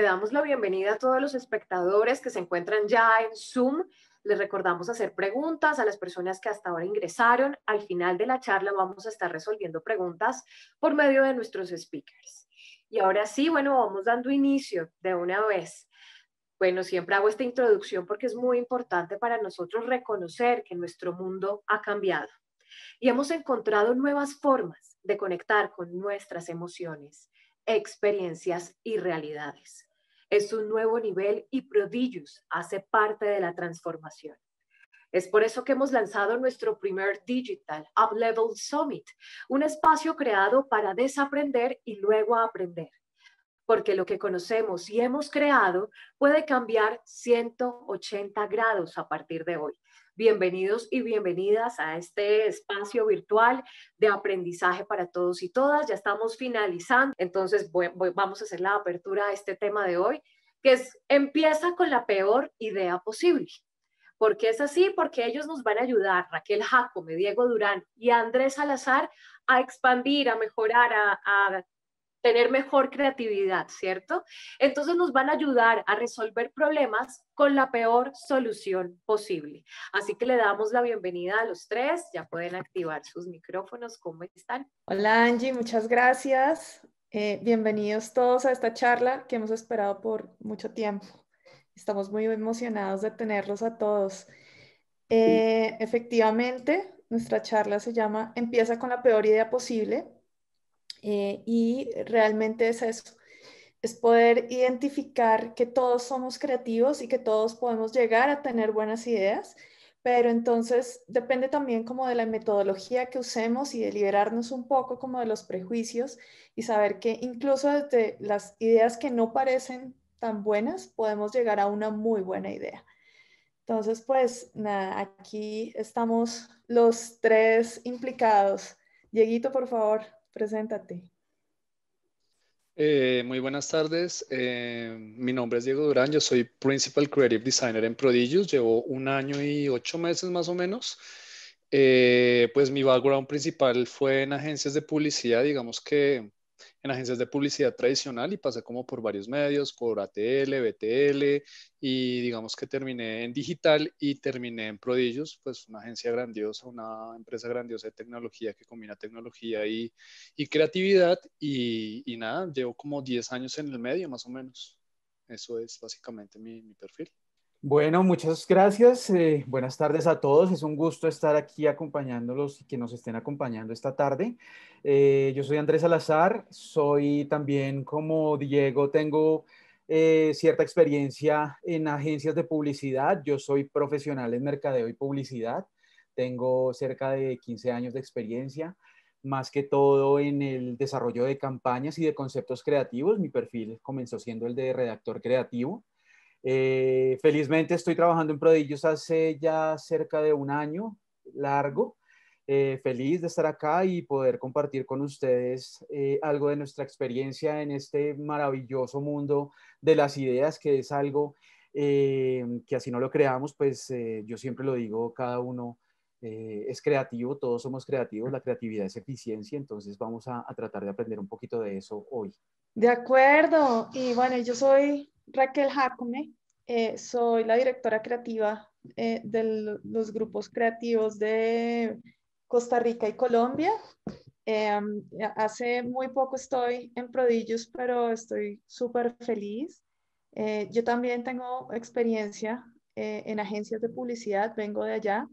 Le damos la bienvenida a todos los espectadores que se encuentran ya en Zoom. Les recordamos hacer preguntas a las personas que hasta ahora ingresaron. Al final de la charla vamos a estar resolviendo preguntas por medio de nuestros speakers. Y ahora sí, bueno, vamos dando inicio de una vez. Bueno, siempre hago esta introducción porque es muy importante para nosotros reconocer que nuestro mundo ha cambiado y hemos encontrado nuevas formas de conectar con nuestras emociones, experiencias y realidades es un nuevo nivel y Prodigious hace parte de la transformación. Es por eso que hemos lanzado nuestro primer Digital Up Level Summit, un espacio creado para desaprender y luego aprender, porque lo que conocemos y hemos creado puede cambiar 180 grados a partir de hoy. Bienvenidos y bienvenidas a este espacio virtual de aprendizaje para todos y todas. Ya estamos finalizando, entonces vamos a hacer la apertura a este tema de hoy, que empieza con la peor idea posible. ¿Por qué es así? Porque ellos nos van a ayudar, Raquel Jacome, Diego Durán y Andrés Salazar, a expandir, a mejorar, a tener mejor creatividad, ¿cierto? Entonces nos van a ayudar a resolver problemas con la peor solución posible. Así que le damos la bienvenida a los tres, ya pueden activar sus micrófonos, ¿cómo están? Hola Angie, muchas gracias. Eh, bienvenidos todos a esta charla que hemos esperado por mucho tiempo. Estamos muy emocionados de tenerlos a todos. Eh, efectivamente, nuestra charla se llama Empieza con la peor idea posible eh, y realmente es eso, es poder identificar que todos somos creativos y que todos podemos llegar a tener buenas ideas, pero entonces depende también como de la metodología que usemos y de liberarnos un poco como de los prejuicios y saber que incluso desde las ideas que no parecen tan buenas podemos llegar a una muy buena idea. Entonces, pues nada, aquí estamos los tres implicados. Dieguito, por favor preséntate. Eh, muy buenas tardes. Eh, mi nombre es Diego Durán. Yo soy Principal Creative Designer en Prodigious. Llevo un año y ocho meses más o menos. Eh, pues mi background principal fue en agencias de publicidad. Digamos que en agencias de publicidad tradicional y pasé como por varios medios, por ATL, BTL y digamos que terminé en digital y terminé en Prodigios, pues una agencia grandiosa, una empresa grandiosa de tecnología que combina tecnología y, creatividad y, nada, llevo como 10 años en el medio más o menos. Eso es básicamente mi perfil. Bueno, muchas gracias. Eh, buenas tardes a todos. Es un gusto estar aquí acompañándolos y que nos estén acompañando esta tarde. Eh, yo soy Andrés Salazar. Soy también como Diego, tengo eh, cierta experiencia en agencias de publicidad. Yo soy profesional en mercadeo y publicidad. Tengo cerca de 15 años de experiencia, más que todo en el desarrollo de campañas y de conceptos creativos. Mi perfil comenzó siendo el de redactor creativo. Eh, felizmente estoy trabajando en Prodigios hace ya cerca de un año largo. Eh, feliz de estar acá y poder compartir con ustedes eh, algo de nuestra experiencia en este maravilloso mundo de las ideas, que es algo que así no lo creamos, pues yo siempre lo digo, cada uno es creativo, todos somos creativos, la creatividad es eficiencia, entonces vamos a, a tratar de aprender un poquito de eso hoy. De acuerdo, y bueno, yo soy Raquel Jacome, eh, soy la directora creativa eh, de los grupos creativos de Costa Rica y Colombia. Em, hace muy poco estoy en Prodillos, pero estoy súper feliz. Eh, yo también tengo experiencia en agencias de publicidad, vengo de allá.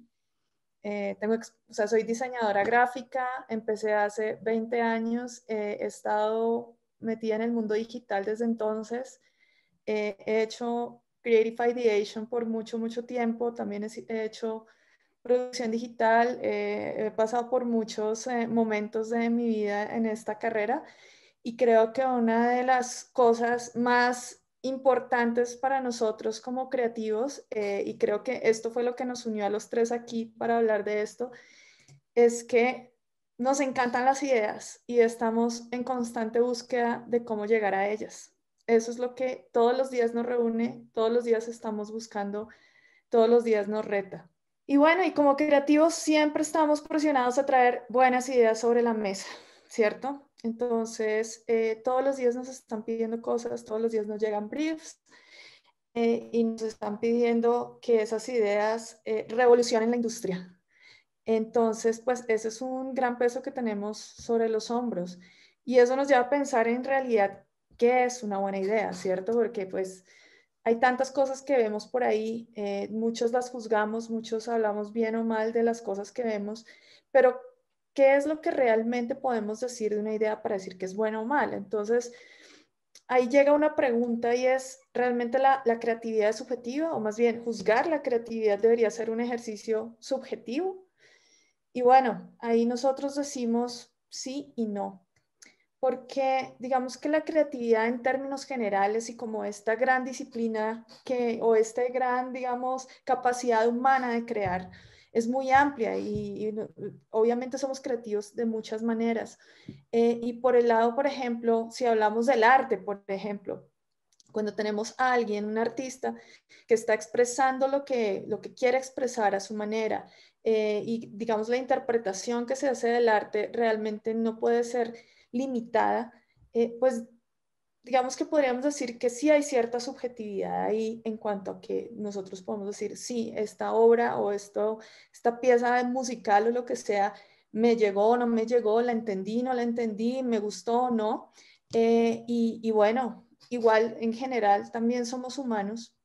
tengo, o sea, soy diseñadora gráfica, empecé hace 20 años, he estado metida en el mundo digital desde entonces, he hecho Creative Ideation por mucho, mucho tiempo. También he hecho producción digital. Eh, he pasado por muchos eh, momentos de mi vida en esta carrera y creo que una de las cosas más importantes para nosotros como creativos, eh, y creo que esto fue lo que nos unió a los tres aquí para hablar de esto, es que nos encantan las ideas y estamos en constante búsqueda de cómo llegar a ellas. Eso es lo que todos los días nos reúne, todos los días estamos buscando, todos los días nos reta. Y bueno, y como creativos siempre estamos presionados a traer buenas ideas sobre la mesa, ¿cierto? Entonces, eh, todos los días nos están pidiendo cosas, todos los días nos llegan briefs eh, y nos están pidiendo que esas ideas eh, revolucionen la industria. Entonces, pues ese es un gran peso que tenemos sobre los hombros. Y eso nos lleva a pensar en realidad qué es una buena idea, ¿cierto? Porque pues hay tantas cosas que vemos por ahí, eh, muchos las juzgamos, muchos hablamos bien o mal de las cosas que vemos, pero ¿qué es lo que realmente podemos decir de una idea para decir que es buena o mal? Entonces, ahí llega una pregunta y es, ¿realmente la, la creatividad es subjetiva? O más bien, juzgar la creatividad debería ser un ejercicio subjetivo. Y bueno, ahí nosotros decimos sí y no porque digamos que la creatividad en términos generales y como esta gran disciplina que, o esta gran, digamos, capacidad humana de crear es muy amplia y, obviamente somos creativos de muchas maneras. Eh, y por el lado, por ejemplo, si hablamos del arte, por ejemplo, cuando tenemos a alguien, un artista, que está expresando lo que, lo que quiere expresar a su manera eh, y digamos la interpretación que se hace del arte realmente no puede ser limitada, eh, pues digamos que podríamos decir que sí hay cierta subjetividad ahí en cuanto a que nosotros podemos decir, sí, esta obra o esto, esta pieza musical o lo que sea, me llegó o no me llegó, la entendí, no la entendí, me gustó o no. Eh, y, y bueno, igual en general también somos humanos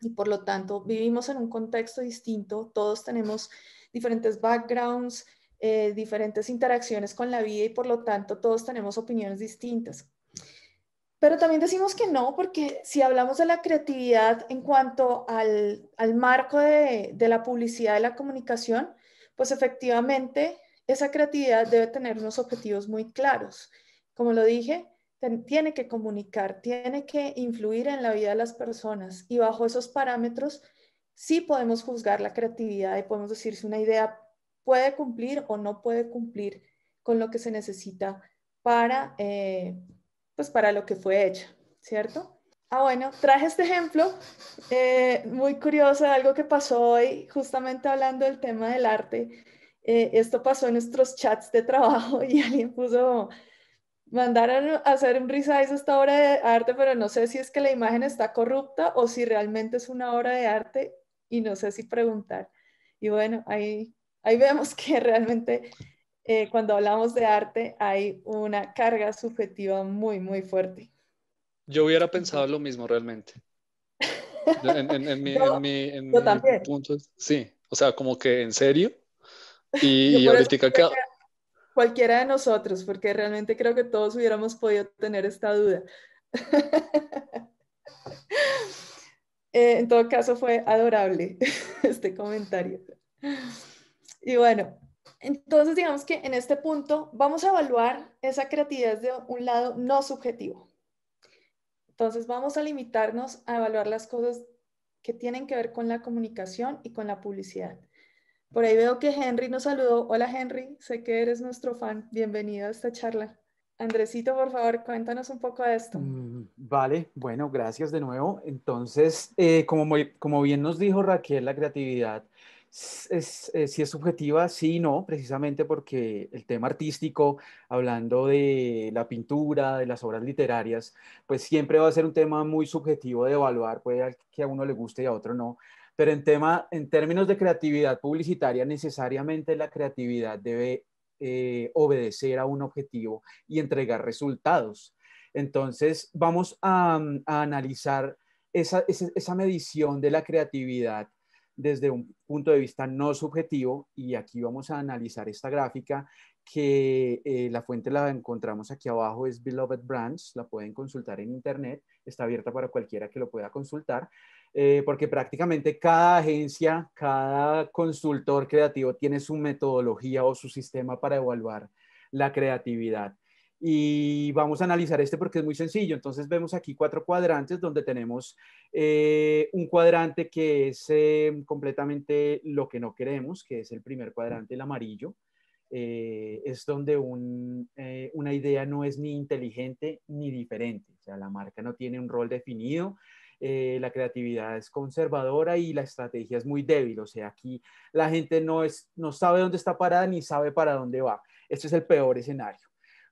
y por lo tanto vivimos en un contexto distinto, todos tenemos diferentes backgrounds, eh, diferentes interacciones con la vida y por lo tanto todos tenemos opiniones distintas. Pero también decimos que no, porque si hablamos de la creatividad en cuanto al, al marco de, de la publicidad y la comunicación, pues efectivamente esa creatividad debe tener unos objetivos muy claros. Como lo dije, tiene que comunicar, tiene que influir en la vida de las personas y bajo esos parámetros sí podemos juzgar la creatividad y podemos decir si una idea puede cumplir o no puede cumplir con lo que se necesita para, eh, pues para lo que fue hecha, ¿cierto? Ah, bueno, traje este ejemplo eh, muy curioso de algo que pasó hoy, justamente hablando del tema del arte. Eh, esto pasó en nuestros chats de trabajo y alguien puso, mandaron a hacer un resize esta obra de arte, pero no sé si es que la imagen está corrupta o si realmente es una obra de arte y no sé si preguntar. Y bueno, ahí ahí vemos que realmente eh, cuando hablamos de arte hay una carga subjetiva muy, muy fuerte. Yo hubiera pensado lo mismo realmente. En, mi, punto, sí, o sea, como que en serio. Y, ahorita que... Cualquiera de nosotros, porque realmente creo que todos hubiéramos podido tener esta duda. Eh, en todo caso, fue adorable este comentario. Y bueno, entonces digamos que en este punto vamos a evaluar esa creatividad de un lado no subjetivo. Entonces vamos a limitarnos a evaluar las cosas que tienen que ver con la comunicación y con la publicidad. Por ahí veo que Henry nos saludó. Hola Henry, sé que eres nuestro fan. Bienvenido a esta charla. Andresito, por favor, cuéntanos un poco de esto. Mm, vale, bueno, gracias de nuevo. Entonces, eh, como, como bien nos dijo Raquel, la creatividad si es, si eh, es subjetiva, sí y no, precisamente porque el tema artístico, hablando de la pintura, de las obras literarias, pues siempre va a ser un tema muy subjetivo de evaluar, puede que a uno le guste y a otro no. Pero en, tema, en términos de creatividad publicitaria, necesariamente la creatividad debe eh, obedecer a un objetivo y entregar resultados. Entonces, vamos a, mm, analizar esa medición de la creatividad desde un punto de vista no subjetivo y aquí vamos a analizar esta gráfica que eh, la fuente la encontramos aquí abajo, es Beloved Brands, la pueden consultar en internet, está abierta para cualquiera que lo pueda consultar, eh, porque prácticamente cada agencia, cada consultor creativo tiene su metodología o su sistema para evaluar la creatividad y vamos a analizar este porque es muy sencillo. Entonces vemos aquí cuatro cuadrantes donde tenemos eh, un cuadrante que es eh, completamente lo que no queremos, que es el primer cuadrante, el amarillo. Eh, es donde una idea no es ni inteligente ni diferente. O sea, la marca no tiene un rol definido. la creatividad es conservadora y la estrategia es muy débil. O sea, aquí la gente no, es, no sabe dónde está parada ni sabe para dónde va. Este es el peor escenario.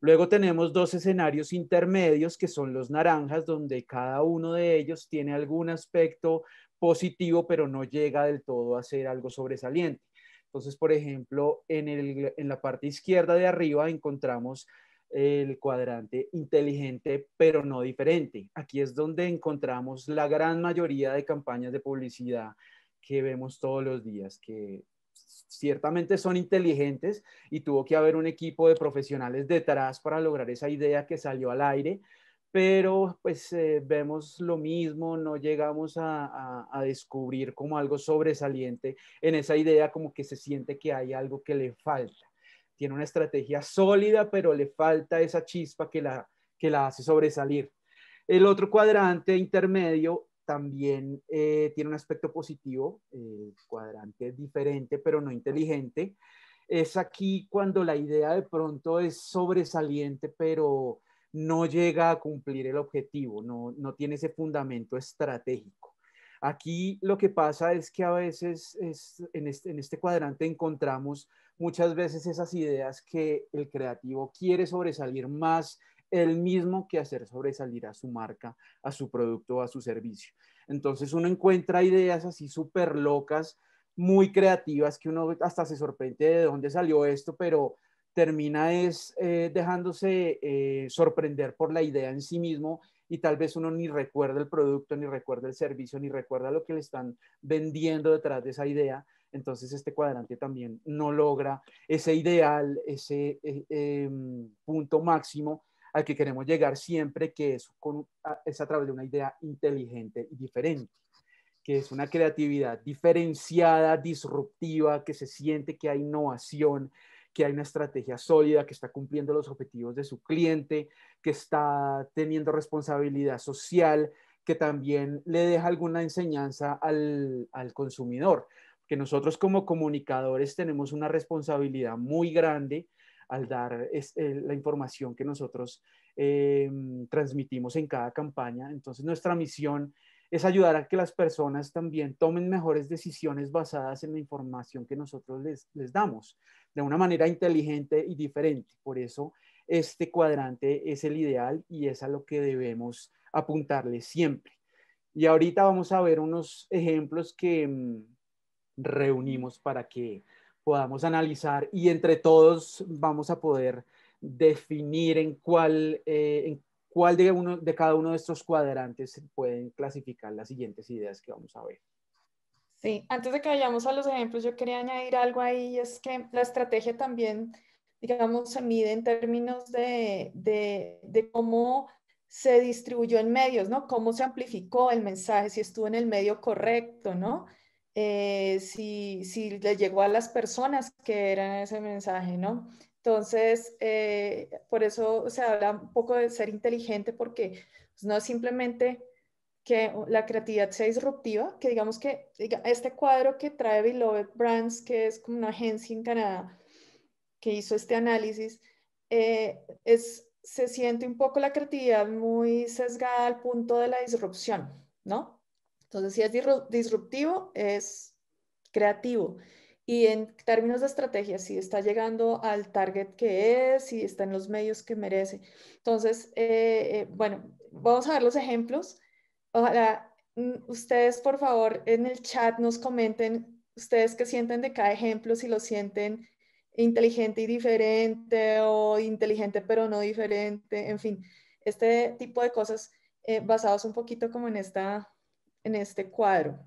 Luego tenemos dos escenarios intermedios que son los naranjas, donde cada uno de ellos tiene algún aspecto positivo, pero no llega del todo a ser algo sobresaliente. Entonces, por ejemplo, en, la parte izquierda de arriba encontramos el cuadrante inteligente, pero no diferente. Aquí es donde encontramos la gran mayoría de campañas de publicidad que vemos todos los días, que ciertamente son inteligentes y tuvo que haber un equipo de profesionales detrás para lograr esa idea que salió al aire, pero pues eh, vemos lo mismo, no llegamos a, descubrir como algo sobresaliente en esa idea, como que se siente que hay algo que le falta. Tiene una estrategia sólida, pero le falta esa chispa que la, que la hace sobresalir. El otro cuadrante intermedio también eh, tiene un aspecto positivo, el eh, cuadrante diferente, pero no inteligente. Es aquí cuando la idea de pronto es sobresaliente, pero no llega a cumplir el objetivo, no, tiene ese fundamento estratégico. Aquí lo que pasa es que a veces en, este, en este cuadrante encontramos muchas veces esas ideas que el creativo quiere sobresalir más el mismo que hacer sobresalir a su marca, a su producto, a su servicio. Entonces uno encuentra ideas así súper locas, muy creativas, que uno hasta se sorprende de dónde salió esto, pero termina es eh, dejándose eh, sorprender por la idea en sí mismo y tal vez uno ni recuerda el producto, ni recuerda el servicio, ni recuerda lo que le están vendiendo detrás de esa idea. Entonces este cuadrante también no logra ese ideal, ese eh, em, punto máximo al que queremos llegar siempre, que es, con, es a través de una idea inteligente y diferente, que es una creatividad diferenciada, disruptiva, que se siente que hay innovación, que hay una estrategia sólida, que está cumpliendo los objetivos de su cliente, que está teniendo responsabilidad social, que también le deja alguna enseñanza al, al consumidor que nosotros como comunicadores tenemos una responsabilidad muy grande al dar eh, la información que nosotros em, transmitimos en cada campaña. Entonces, nuestra misión es ayudar a que las personas también tomen mejores decisiones basadas en la información que nosotros les, les damos, de una manera inteligente y diferente. Por eso, este cuadrante es el ideal y es a lo que debemos apuntarle siempre. Y ahorita vamos a ver unos ejemplos que em, reunimos para que podamos analizar y entre todos vamos a poder definir en cuál, eh, en cuál de, de cada uno de estos cuadrantes se pueden clasificar las siguientes ideas que vamos a ver. Sí, antes de que vayamos a los ejemplos, yo quería añadir algo ahí, es que la estrategia también, digamos, se mide en términos de, de, de cómo se distribuyó en medios, ¿no? Cómo se amplificó el mensaje, si estuvo en el medio correcto, ¿no? Eh, si, le llegó a las personas que eran ese mensaje, ¿no? Entonces, eh, por eso se habla un poco de ser inteligente porque pues, no es simplemente que la creatividad sea disruptiva, que digamos que este cuadro que trae Beloved Brands, que es como una agencia en Canadá que hizo este análisis, eh, es, se siente un poco la creatividad muy sesgada al punto de la disrupción, ¿no? Entonces, si es disruptivo, es creativo. Y en términos de estrategia, si está llegando al target que es, si está en los medios que merece. Entonces, eh, eh, bueno, vamos a ver los ejemplos. Ojalá mm, ustedes, por favor, en el chat nos comenten ustedes qué sienten de cada ejemplo, si lo sienten inteligente y diferente o inteligente pero no diferente, en fin, este tipo de cosas eh, basados un poquito como en esta en este cuadro.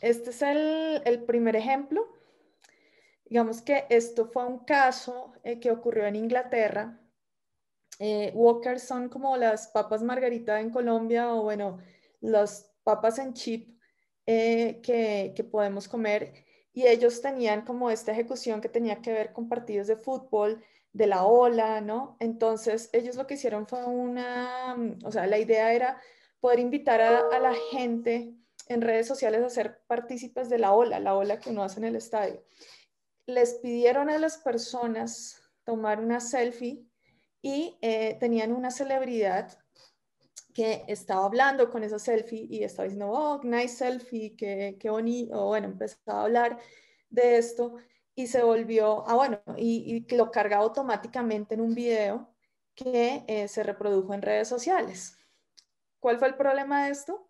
Este es el, el primer ejemplo. Digamos que esto fue un caso eh, que ocurrió en Inglaterra. Eh, Walkers son como las papas margarita en Colombia o bueno, las papas en chip eh, que, que podemos comer. Y ellos tenían como esta ejecución que tenía que ver con partidos de fútbol, de la ola, ¿no? Entonces ellos lo que hicieron fue una, o sea, la idea era poder invitar a, a la gente en redes sociales a ser partícipes de la ola, la ola que uno hace en el estadio. Les pidieron a las personas tomar una selfie y eh, tenían una celebridad que estaba hablando con esa selfie y estaba diciendo, oh, nice selfie, que qué bonito, o, bueno, empezaba a hablar de esto y se volvió, ah, bueno, y, lo cargaba automáticamente en un video que eh, se reprodujo en redes sociales. ¿Cuál fue el problema de esto?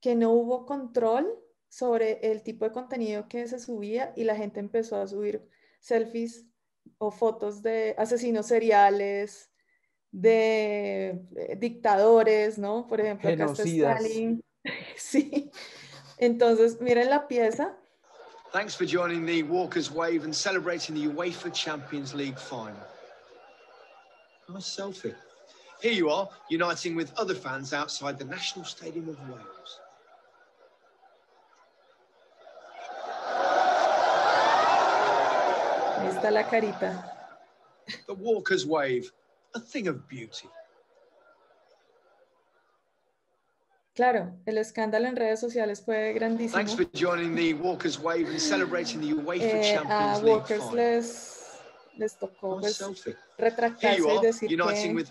que no hubo control sobre el tipo de contenido que se subía y la gente empezó a subir selfies o fotos de asesinos seriales, de eh, dictadores, ¿no? Por ejemplo, Genocidas. Stalin. sí. Entonces, miren la pieza. Thanks for joining the Walker's Wave and celebrating the UEFA Champions League final. Nice selfie. Here you are, uniting with other fans outside the National Stadium of Wales. Ahí está la carita. The walker's wave, a thing of beauty. Claro, el escándalo en redes sociales fue grandísimo. Thanks for joining the Walkers Wave and celebrating the UEFA eh, Champions a Walkers les, les tocó pues, retractarse y decir que,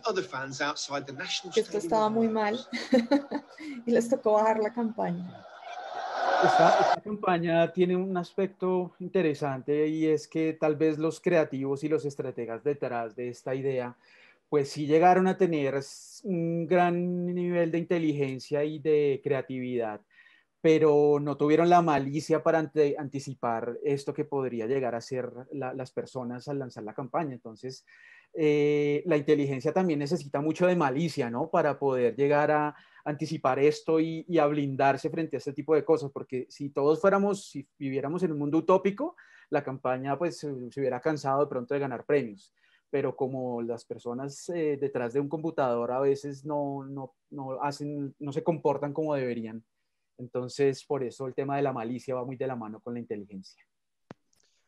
que esto estaba muy mal y les tocó bajar la campaña esta, campaña tiene un aspecto interesante y es que tal vez los creativos y los estrategas detrás de esta idea, pues sí llegaron a tener un gran nivel de inteligencia y de creatividad, pero no tuvieron la malicia para anticipar esto que podría llegar a ser las personas al lanzar la campaña. Entonces, eh, la inteligencia también necesita mucho de malicia, ¿no? Para poder llegar a anticipar esto y, y, a blindarse frente a este tipo de cosas, porque si todos fuéramos, si viviéramos en un mundo utópico, la campaña pues se, hubiera cansado de pronto de ganar premios, pero como las personas eh, detrás de un computador a veces no, hacen, no se comportan como deberían, entonces por eso el tema de la malicia va muy de la mano con la inteligencia.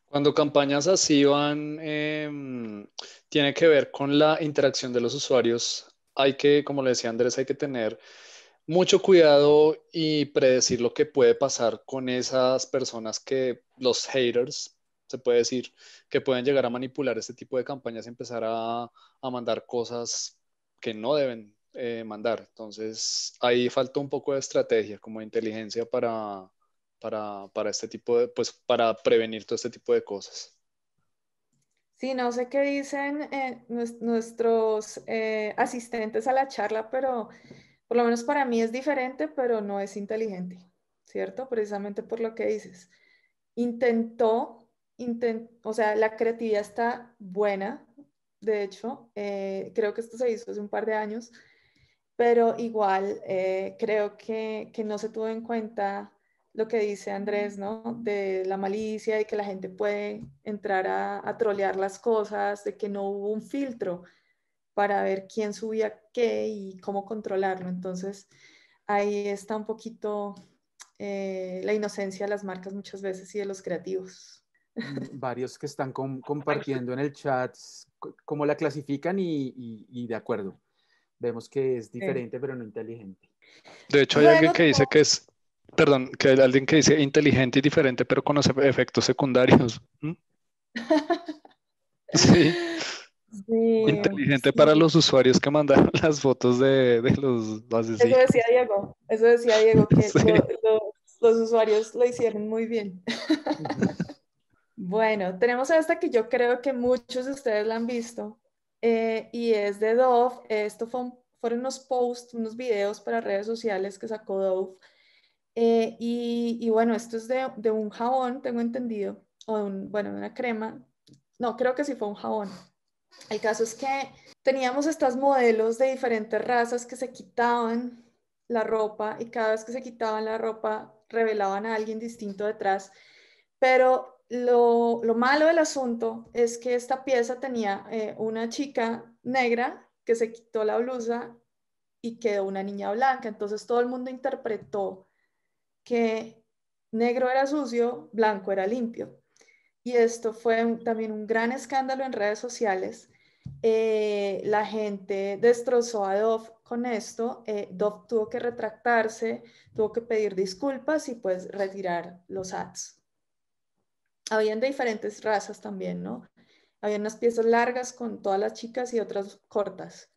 Cuando campañas así van, em, tiene que ver con la interacción de los usuarios hay que, como le decía Andrés, hay que tener mucho cuidado y predecir lo que puede pasar con esas personas que los haters, se puede decir, que pueden llegar a manipular este tipo de campañas y empezar a, mandar cosas que no deben eh, mandar. Entonces, ahí falta un poco de estrategia, como inteligencia para, para, este tipo de, pues para prevenir todo este tipo de cosas. Sí, no sé qué dicen eh, nuestros eh, asistentes a la charla, pero por lo menos para mí es diferente, pero no es inteligente, ¿cierto? Precisamente por lo que dices. Intentó, o sea, la creatividad está buena, de hecho, eh, creo que esto se hizo hace un par de años, pero igual eh, creo que, que no se tuvo en cuenta lo que dice Andrés, ¿no? De la malicia y que la gente puede entrar a, a trolear las cosas, de que no hubo un filtro para ver quién subía qué y cómo controlarlo. Entonces, ahí está un poquito eh, la inocencia de las marcas muchas veces y de los creativos. Mm, varios que están compartiendo en el chat cómo la clasifican y, de acuerdo. Vemos que es diferente, pero no inteligente. De hecho, hay alguien que dice que es, perdón, que hay alguien que dice inteligente y diferente, pero con efectos secundarios. ¿Mm? sí. Inteligente para los usuarios que mandaron las fotos de, de los Eso decía Diego, eso decía Diego, que los usuarios lo hicieron muy bien. bueno, tenemos esta que yo creo que muchos de ustedes la han visto eh, y es de Dove. Esto fue fueron unos posts, unos videos para redes sociales que sacó Dove. Eh, y, y, bueno, esto es de, de, un jabón, tengo entendido, o bueno, de una crema. No, creo que sí fue un jabón el caso es que teníamos estos modelos de diferentes razas que se quitaban la ropa y cada vez que se quitaban la ropa revelaban a alguien distinto detrás. Pero lo, malo del asunto es que esta pieza tenía eh, una chica negra que se quitó la blusa y quedó una niña blanca. Entonces todo el mundo interpretó que negro era sucio, blanco era limpio y esto fue también un gran escándalo en redes sociales. Eh, la gente destrozó a Dove con esto. Eh, Dove tuvo que retractarse, tuvo que pedir disculpas y pues retirar los ads. Habían de diferentes razas también, ¿no? Había unas piezas largas con todas las chicas y otras cortas.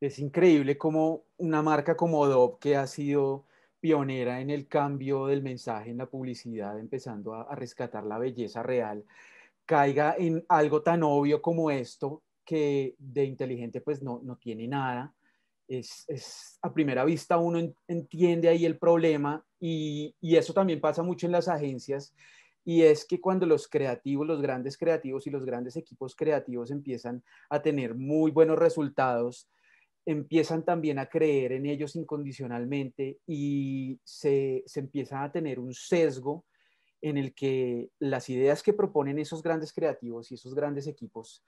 Es increíble como una marca como Dove, que ha sido pionera en el cambio del mensaje en la publicidad, empezando a, rescatar la belleza real, caiga en algo tan obvio como esto, que de inteligente pues no, tiene nada. Es, a primera vista uno entiende ahí el problema y, y, eso también pasa mucho en las agencias y es que cuando los creativos, los grandes creativos y los grandes equipos creativos empiezan a tener muy buenos resultados, empiezan también a creer en ellos incondicionalmente y se, se empieza a tener un sesgo en el que las ideas que proponen esos grandes creativos y esos grandes equipos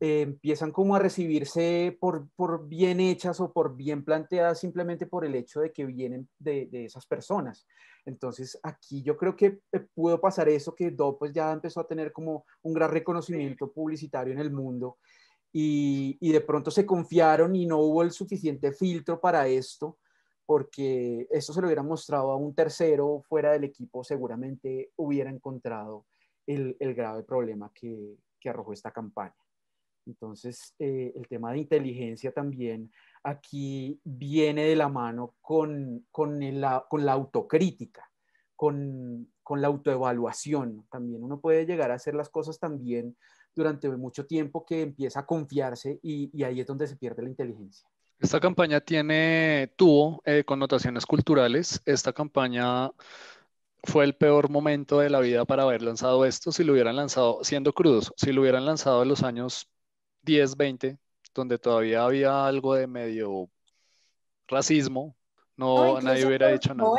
eh, empiezan como a recibirse por, bien hechas o por bien planteadas simplemente por el hecho de que vienen de, esas personas. Entonces aquí yo creo que eh, pudo pasar eso que Do pues ya empezó a tener como un gran reconocimiento publicitario en el mundo y, de pronto se confiaron y no hubo el suficiente filtro para esto, porque esto se lo hubiera mostrado a un tercero fuera del equipo, seguramente hubiera encontrado el, grave problema que, arrojó esta campaña. Entonces, eh, el tema de inteligencia también aquí viene de la mano con, con, la autocrítica, con, con la autoevaluación. También uno puede llegar a hacer las cosas también durante mucho tiempo que empieza a confiarse y, ahí es donde se pierde la inteligencia. Esta campaña tiene, tuvo eh, connotaciones culturales. Esta campaña fue el peor momento de la vida para haber lanzado esto si lo hubieran lanzado siendo crudos, si lo hubieran lanzado en los años 10, 20, donde todavía había algo de medio racismo, no, nadie hubiera dicho nada.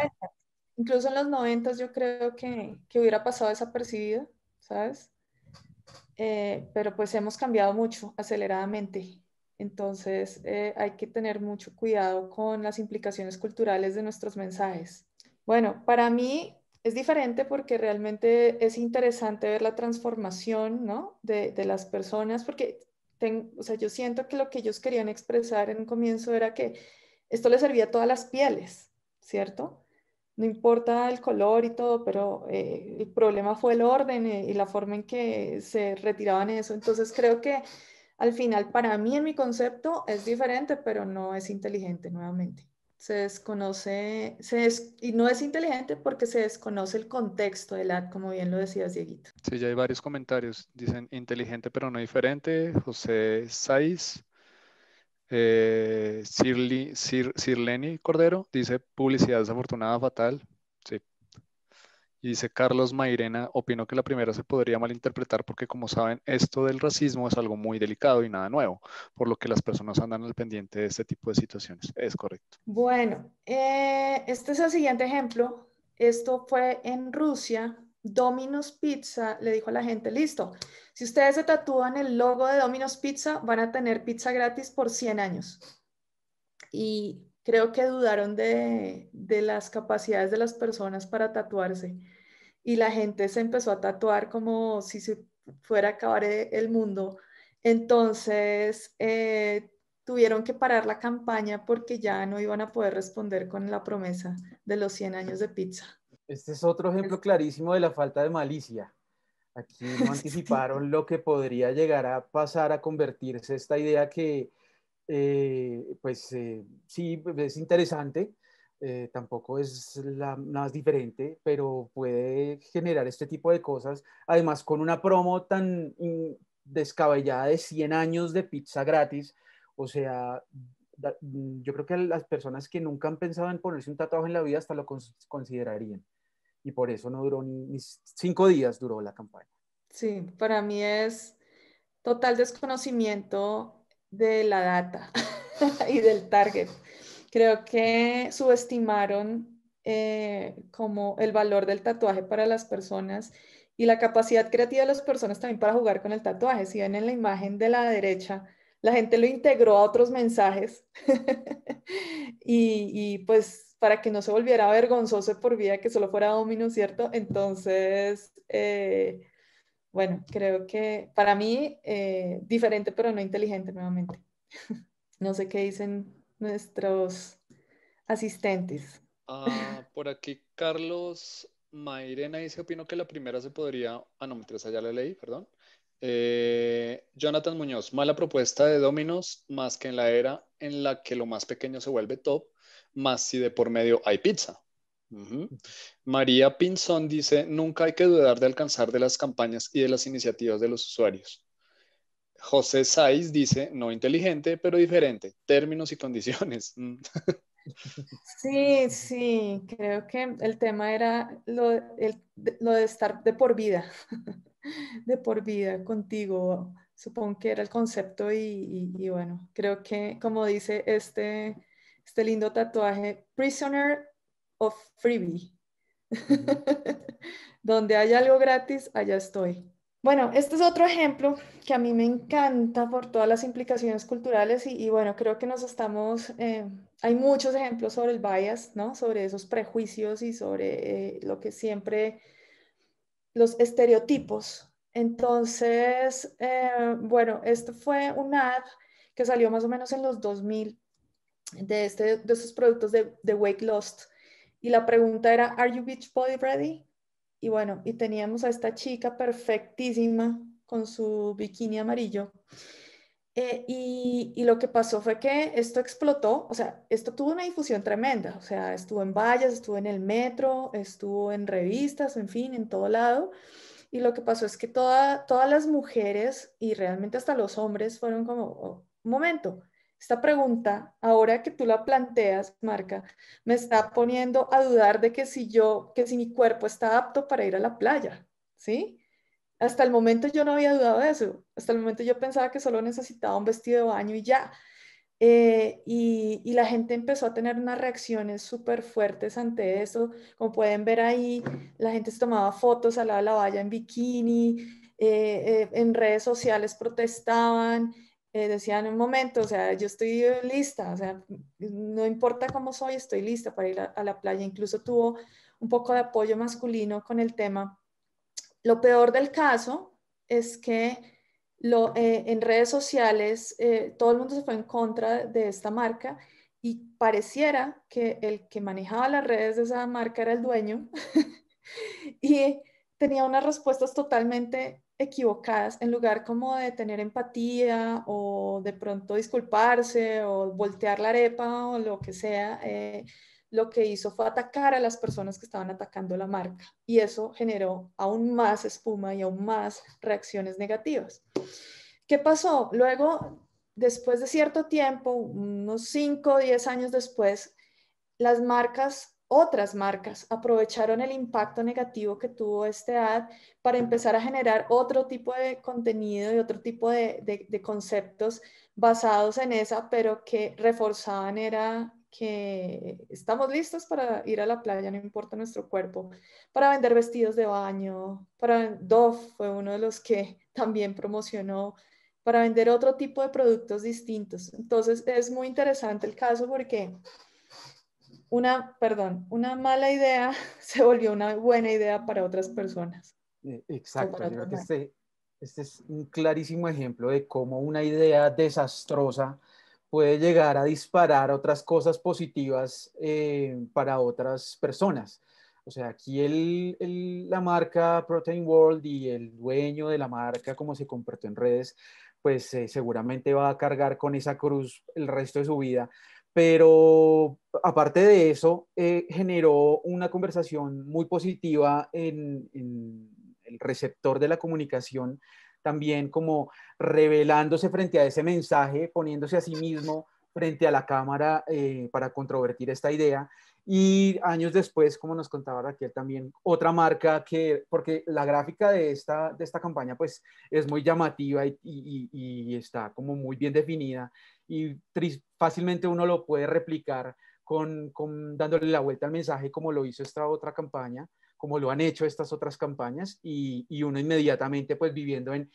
incluso en los 90 yo creo que, que hubiera pasado desapercibido, ¿sabes? Eh, pero pues hemos cambiado mucho aceleradamente. Entonces eh, hay que tener mucho cuidado con las implicaciones culturales de nuestros mensajes. Bueno, para mí es diferente porque realmente es interesante ver la transformación de, las personas, porque ten, o sea, yo siento que lo que ellos querían expresar en un comienzo era que esto les servía a todas las pieles, ¿cierto? no importa el color y todo, pero eh, el problema fue el orden eh, y la forma en que se retiraban eso. Entonces creo que al final para mí en mi concepto es diferente, pero no es inteligente nuevamente. Se desconoce, se y no es inteligente porque se desconoce el contexto del ad, como bien lo decías, Dieguito. Sí, ya hay varios comentarios. Dicen inteligente pero no diferente. José Saiz, eh, Sir, Lenny Cordero dice publicidad desafortunada, fatal. Y dice Carlos Mairena, opino que la primera se podría malinterpretar porque como saben, esto del racismo es algo muy delicado y nada nuevo, por lo que las personas andan al pendiente de este tipo de situaciones. Es correcto. Bueno, eh, este es el siguiente ejemplo. Esto fue en Rusia Domino's Pizza le dijo a la gente, listo, si ustedes se tatúan el logo de Domino's Pizza, van a tener pizza gratis por 100 años. Y creo que dudaron de, las capacidades de las personas para tatuarse. Y la gente se empezó a tatuar como si se fuera a acabar e, el mundo. Entonces, eh, tuvieron que parar la campaña porque ya no iban a poder responder con la promesa de los 100 años de pizza. Este es otro ejemplo clarísimo de la falta de malicia. Aquí no anticiparon lo que podría llegar a pasar a convertirse esta idea que, eh, pues eh, sí, es interesante, eh, tampoco es la más diferente, pero puede generar este tipo de cosas. Además, con una promo tan descabellada de 100 años de pizza gratis, o sea, mm, yo creo que las personas que nunca han pensado en ponerse un tatuaje en la vida hasta lo considerarían y por eso no duró ni, cinco días duró la campaña. Sí, para mí es total desconocimiento de la data y del target. Creo que subestimaron eh, como el valor del tatuaje para las personas y la capacidad creativa de las personas también para jugar con el tatuaje. Si ven en la imagen de la derecha, la gente lo integró a otros mensajes y, y pues para que no se volviera vergonzoso por vida que solo fuera Domino, ¿cierto? Entonces, eh, bueno, creo que para mí, eh, diferente pero no inteligente nuevamente. No sé qué dicen nuestros asistentes. Ah, por aquí Carlos Mairena dice, opino que la primera se podría... Ah, no, mientras allá la ley, perdón. Eh, Jonathan Muñoz, mala propuesta de Dominos, más que en la era en la que lo más pequeño se vuelve top, más si de por medio hay pizza. María Pinzón dice, nunca hay que dudar de alcanzar de las campañas y de las iniciativas de los usuarios. José Saiz dice, no inteligente, pero diferente, términos y condiciones. Mm. Sí, sí, creo que el tema era lo, el, lo de estar de por vida, de por vida contigo, supongo que era el concepto y bueno, creo que como dice este este lindo tatuaje, Prisoner of Freebie. Donde hay algo gratis, allá estoy. Bueno, este es otro ejemplo que a mí me encanta por todas las implicaciones culturales y, bueno, creo que nos estamos, eh, hay muchos ejemplos sobre el bias, ¿no? Sobre esos prejuicios y sobre eh, lo que siempre, los estereotipos. Entonces, eh, bueno, esto fue un ad que salió más o menos en los 2000 de, este, de esos productos de, Wake Lost. Y la pregunta era, ¿Are you beach body ready? Y bueno, y teníamos a esta chica perfectísima con su bikini amarillo. Eh, y, lo que pasó fue que esto explotó, o sea, esto tuvo una difusión tremenda, o sea, estuvo en vallas, estuvo en el metro, estuvo en revistas, en fin, en todo lado. Y lo que pasó es que todas las mujeres y realmente hasta los hombres fueron como, oh, un momento, esta pregunta, ahora que tú la planteas, Marca, me está poniendo a dudar de que si yo, que si mi cuerpo está apto para ir a la playa, ¿sí? Hasta el momento yo no había dudado de eso. Hasta el momento yo pensaba que solo necesitaba un vestido de baño y ya. Eh, y, la gente empezó a tener unas reacciones súper fuertes ante eso. Como pueden ver ahí, la gente tomaba fotos al lado de la valla en bikini, eh, eh, en redes sociales protestaban, decían eh, decía en un momento, o sea, yo estoy lista, o sea, no importa cómo soy, estoy lista para ir a, la playa. Incluso tuvo un poco de apoyo masculino con el tema. Lo peor del caso es que eh, en redes sociales eh, todo el mundo se fue en contra de esta marca y pareciera que el que manejaba las redes de esa marca era el dueño y tenía unas respuestas totalmente equivocadas, en lugar como de tener empatía o de pronto disculparse o voltear la arepa o lo que sea, eh, lo que hizo fue atacar a las personas que estaban atacando la marca y eso generó aún más espuma y aún más reacciones negativas. ¿Qué pasó? Luego, después de cierto tiempo, unos 5 o 10 años después, las marcas otras marcas aprovecharon el impacto negativo que tuvo este ad para empezar a generar otro tipo de contenido y otro tipo de, de, conceptos basados en esa, pero que reforzaban era que estamos listos para ir a la playa, no importa nuestro cuerpo, para vender vestidos de baño, para Dove fue uno de los que también promocionó, para vender otro tipo de productos distintos. Entonces es muy interesante el caso porque una, perdón, una mala idea se volvió una buena idea para otras personas. Eh, exacto, este, este, es un clarísimo ejemplo de cómo una idea desastrosa puede llegar a disparar otras cosas positivas eh, para otras personas. O sea, aquí la marca Protein World y el dueño de la marca, como se comportó en redes, pues eh, seguramente va a cargar con esa cruz el resto de su vida, pero aparte de eso, eh, generó una conversación muy positiva en, el receptor de la comunicación, también como revelándose frente a ese mensaje, poniéndose a sí mismo frente a la cámara eh, para controvertir esta idea. Y años después, como nos contaba Raquel también, otra marca que, porque la gráfica de esta, de esta campaña pues es muy llamativa y, y está como muy bien definida, y fácilmente uno lo puede replicar con, dándole la vuelta al mensaje como lo hizo esta otra campaña, como lo han hecho estas otras campañas y, uno inmediatamente pues viviendo en,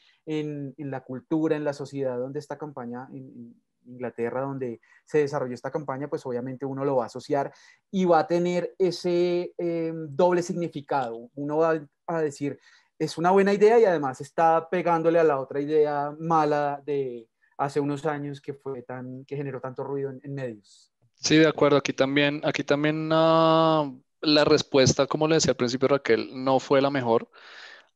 la cultura, en la sociedad donde esta campaña, en, Inglaterra donde se desarrolló esta campaña, pues obviamente uno lo va a asociar y va a tener ese eh, doble significado. Uno va a decir, es una buena idea y además está pegándole a la otra idea mala de, hace unos años que, fue tan, que generó tanto ruido en, medios. Sí, de acuerdo. Aquí también, aquí también ah, la respuesta, como le decía al principio Raquel, no fue la mejor.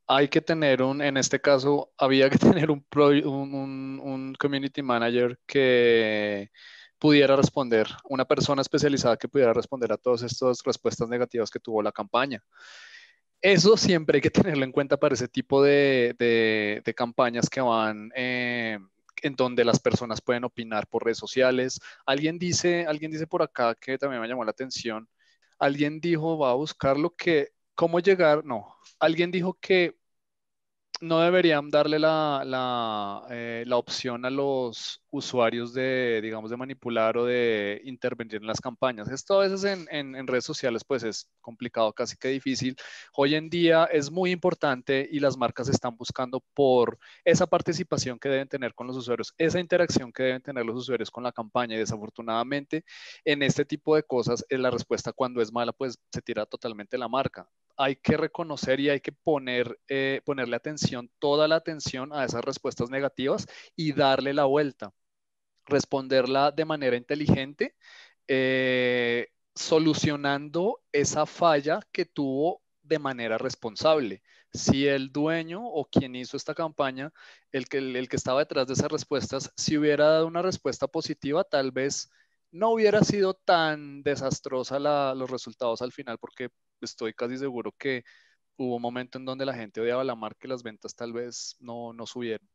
Hay que tener un, en este caso, había que tener un, un, un, community manager que pudiera responder, una persona especializada que pudiera responder a todas estas respuestas negativas que tuvo la campaña. Eso siempre hay que tenerlo en cuenta para ese tipo de, de, campañas que van en eh, en donde las personas pueden opinar por redes sociales. Alguien dice, alguien dice por acá que también me llamó la atención. Alguien dijo, va a buscar lo que, cómo llegar, no. Alguien dijo que no deberían darle la, la, eh, la opción a los, usuarios de, digamos, de manipular o de intervenir en las campañas. Esto a veces en, en, redes sociales pues es complicado, casi que difícil. Hoy en día es muy importante y las marcas están buscando por esa participación que deben tener con los usuarios, esa interacción que deben tener los usuarios con la campaña y desafortunadamente en este tipo de cosas eh, la respuesta cuando es mala pues se tira totalmente la marca hay que reconocer y hay que poner, eh, ponerle atención, toda la atención a esas respuestas negativas y darle la vuelta responderla de manera inteligente, eh, solucionando esa falla que tuvo de manera responsable. Si el dueño o quien hizo esta campaña, el que, el, que estaba detrás de esas respuestas, si hubiera dado una respuesta positiva, tal vez no hubiera sido tan desastrosa los resultados al final, porque estoy casi seguro que hubo un momento en donde la gente odiaba la marca y las ventas tal vez no, no subieron.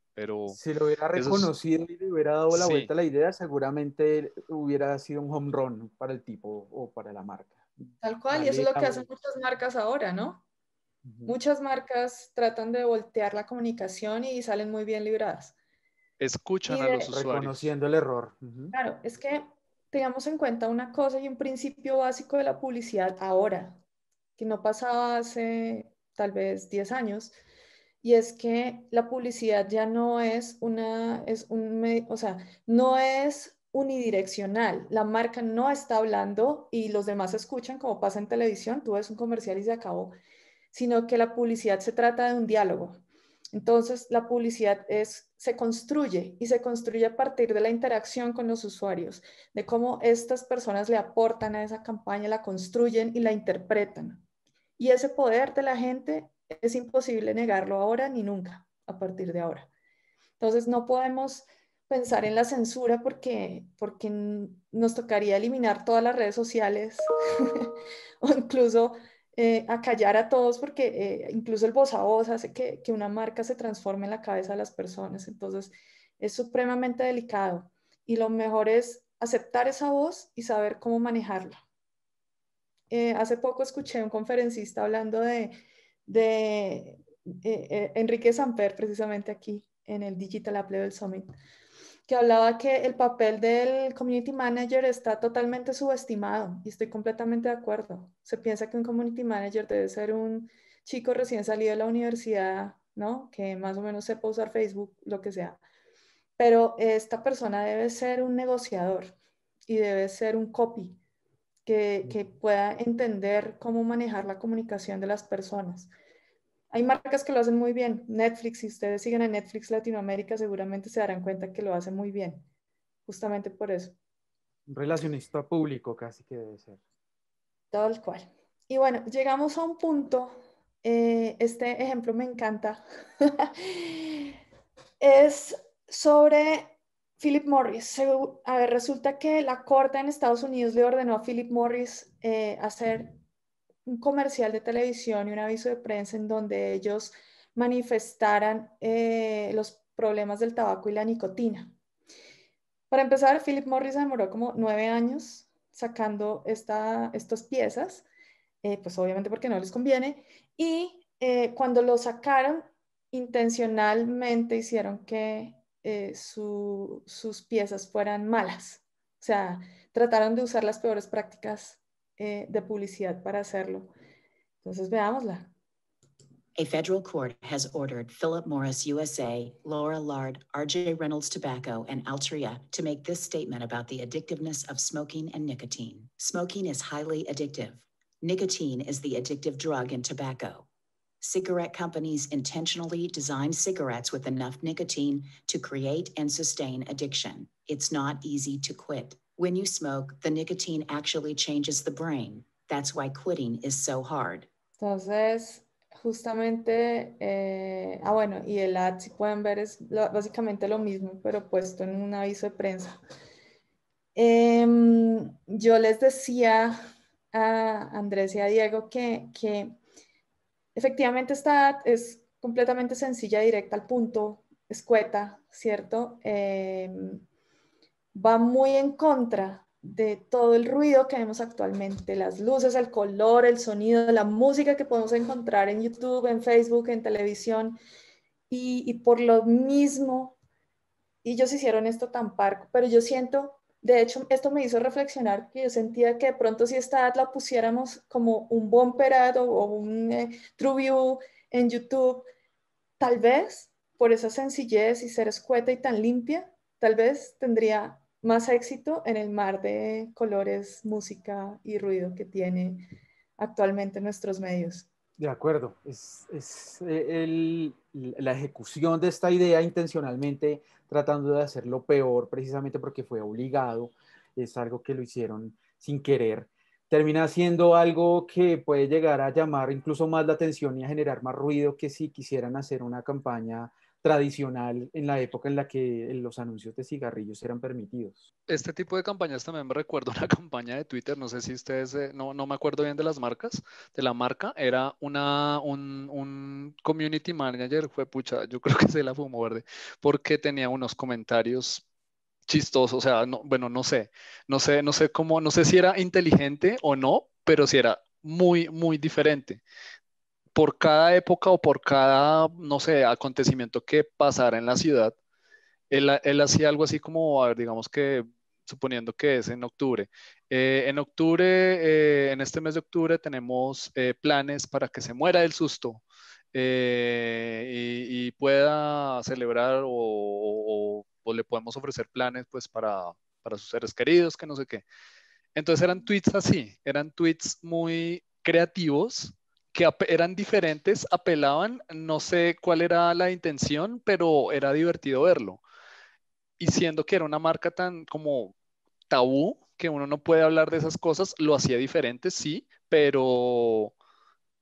Si lo hubiera reconocido y le hubiera dado la vuelta a la idea, seguramente hubiera sido un home run para el tipo o para la marca. Tal cual, y eso es lo que hacen muchas marcas ahora, ¿no? Muchas marcas tratan de voltear la comunicación y salen muy bien libradas. Escuchan a los usuarios. Reconociendo el error. Claro, es que tengamos en cuenta una cosa y un principio básico de la publicidad ahora, que no pasaba hace tal vez 10 años, y es que la publicidad ya no es una, es un, o sea, no es unidireccional. La marca no está hablando y los demás escuchan como pasa en televisión, tú ves un comercial y se acabó, sino que la publicidad se trata de un diálogo. Entonces, la publicidad es, se construye y se construye a partir de la interacción con los usuarios, de cómo estas personas le aportan a esa campaña, la construyen y la interpretan. Y ese poder de la gente es imposible negarlo ahora ni nunca, a partir de ahora. Entonces no podemos pensar en la censura porque, porque nos tocaría eliminar todas las redes sociales o incluso eh, acallar a todos porque eh, incluso el voz a voz hace que, una marca se transforme en la cabeza de las personas. Entonces es supremamente delicado y lo mejor es aceptar esa voz y saber cómo manejarla. Eh, hace poco escuché a un conferencista hablando de de eh, eh, Enrique Samper, precisamente aquí en el Digital App Level Summit, que hablaba que el papel del community manager está totalmente subestimado y estoy completamente de acuerdo. Se piensa que un community manager debe ser un chico recién salido de la universidad, ¿no? Que más o menos sepa usar Facebook, lo que sea. Pero esta persona debe ser un negociador y debe ser un copy Mm. que, pueda entender cómo manejar la comunicación de las personas. Hay marcas que lo hacen muy bien. Netflix, si ustedes siguen a Netflix Latinoamérica, seguramente se darán cuenta que lo hacen muy bien, justamente por eso. Relacionista público casi que debe ser. Tal cual. Y bueno, llegamos a un punto, eh, este ejemplo me encanta, es sobre Philip Morris. A ver, resulta que la corte en Estados Unidos le ordenó a Philip Morris eh, hacer un comercial de televisión y un aviso de prensa en donde ellos manifestaran eh, los problemas del tabaco y la nicotina. Para empezar, Philip Morris demoró como nueve años sacando esta, estas piezas, eh, pues obviamente porque no les conviene, y cuando lo sacaron, intencionalmente hicieron que eh, su, sus piezas fueran malas. O sea, trataron de usar las peores prácticas eh, de publicidad para hacerlo. Entonces, veámosla. A federal court has ordered Philip Morris USA, Laura Lard, RJ Reynolds Tobacco, and Altria to make this statement about the addictiveness of smoking and nicotine. Smoking is highly addictive. Nicotine is the addictive drug in tobacco cigarette companies intentionally design cigarettes with enough nicotine to create and sustain addiction. It's not easy to quit. When you smoke, the nicotine actually changes the brain. That's why quitting is so hard. Entonces, justamente, eh, ah bueno, y el ad, si pueden ver, es lo, básicamente lo mismo, pero puesto en un aviso de prensa. Eh, yo les decía a Andrés y a Diego que, que Efectivamente, esta es completamente sencilla, directa al punto, escueta, ¿cierto? Em, va muy en contra de todo el ruido que vemos actualmente, las luces, el color, el sonido, la música que podemos encontrar en YouTube, en Facebook, en televisión, y, y por lo mismo ellos hicieron esto tan parco, pero yo siento de hecho, esto me hizo reflexionar que yo sentía que de pronto si esta ad la pusiéramos como un bomberado o, un eh, True true en YouTube, tal vez por esa sencillez y ser escueta y tan limpia, tal vez tendría más éxito en el mar de colores, música y ruido que tiene actualmente nuestros medios. De acuerdo, es, eh, la ejecución de esta idea intencionalmente tratando de hacerlo peor precisamente porque fue obligado, es algo que lo hicieron sin querer, termina siendo algo que puede llegar a llamar incluso más la atención y a generar más ruido que si quisieran hacer una campaña tradicional en la época en la que eh, los anuncios de cigarrillos eran permitidos. Este tipo de campañas también me recuerdo una campaña de Twitter, no sé si ustedes, eh, no, me acuerdo bien de las marcas, de la marca, era una, un, community manager, fue pucha, yo creo que se la fumó verde, porque tenía unos comentarios chistosos, o sea, no, bueno, no sé, no sé, no sé cómo, no sé si era inteligente o no, pero si era muy, muy diferente por cada época o por cada, no sé, acontecimiento que pasara en la ciudad, él, él hacía algo así como, a ver, digamos que, suponiendo que es en octubre. Eh, en octubre, eh, en este mes de octubre, tenemos eh, planes para que se muera del susto y, pueda celebrar o, o, le podemos ofrecer planes pues para, para sus seres queridos, que no sé qué. Entonces eran tweets así, eran tweets muy creativos que eran diferentes, apelaban, no sé cuál era la intención, pero era divertido verlo. Y siendo que era una marca tan como tabú, que uno no puede hablar de esas cosas, lo hacía diferente, sí, pero,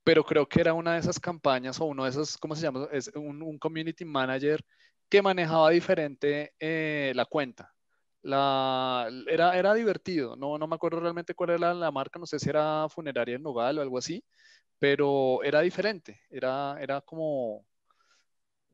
pero creo que era una de esas campañas o uno de esos, ¿cómo se llama? Es un, community manager que manejaba diferente eh, la cuenta. La, era, era divertido, no, no me acuerdo realmente cuál era la marca, no sé si era Funeraria en Nogal o algo así, pero era diferente, era, era como,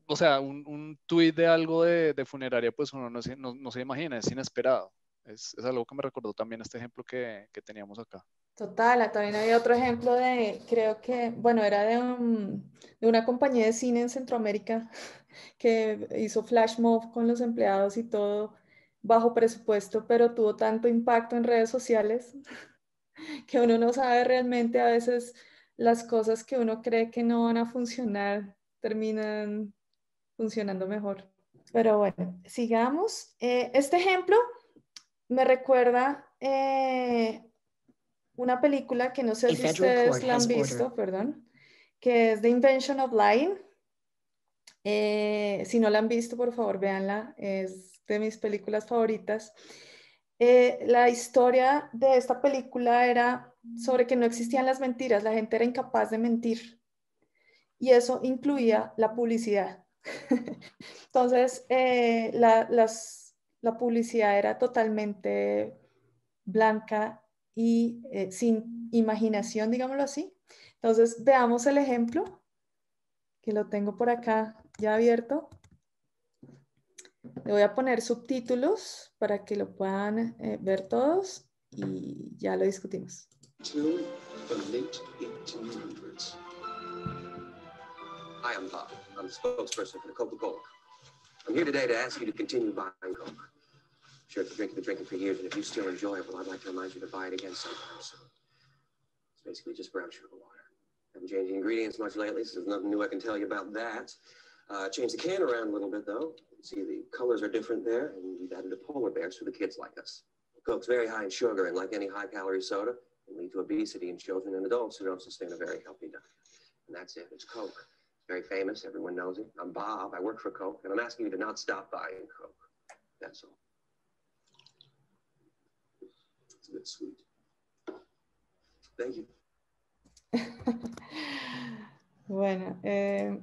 o sea, un, un tuit de algo de, funeraria, pues uno no se, se imagina, es inesperado. Es, algo que me recordó también este ejemplo que, que teníamos acá. Total, ah, también había otro ejemplo de, creo que, bueno, era de, un, de, una compañía de cine en Centroamérica que hizo flash mob con los empleados y todo bajo presupuesto, pero tuvo tanto impacto en redes sociales que uno no sabe realmente a veces las cosas que uno cree que no van a funcionar terminan funcionando mejor. Pero bueno, sigamos. Eh, este ejemplo me recuerda eh, una película que no sé si ustedes la han visto, perdón, que es The Invention of Lying. Eh, si no la han visto, por favor, véanla. Es de mis películas favoritas. la historia de esta película era sobre que no existían las mentiras, la gente era incapaz de mentir. Y eso incluía la publicidad. Entonces, eh, la, publicidad era totalmente blanca y eh, sin imaginación, digámoslo así. Entonces, veamos el ejemplo, que lo tengo por acá ya abierto. Le voy a poner subtítulos para que lo puedan eh, ver todos y ya lo discutimos. till the late 1800s. Hi, I'm Bob. I'm the spokesperson for the Coca-Cola. I'm here today to ask you to continue buying Coke. I'm sure, if you've been drinking, for years, and if you still enjoy it, well, I'd like to remind you to buy it again sometime soon. It's basically just brown sugar water. Haven't changed the ingredients much lately, so there's nothing new I can tell you about that. Uh, changed the can around a little bit, though. see, the colors are different there, and we've added a polar bear so the kids like us. Coke's very high in sugar, and like any high-calorie soda, lead to obesity in children and adults who don't sustain a very healthy diet. And that's it. It's Coke. It's very famous. Everyone knows it. I'm Bob. I work for Coke, and I'm asking you to not stop buying Coke. That's all. It's a bit sweet. Thank you. bueno, eh,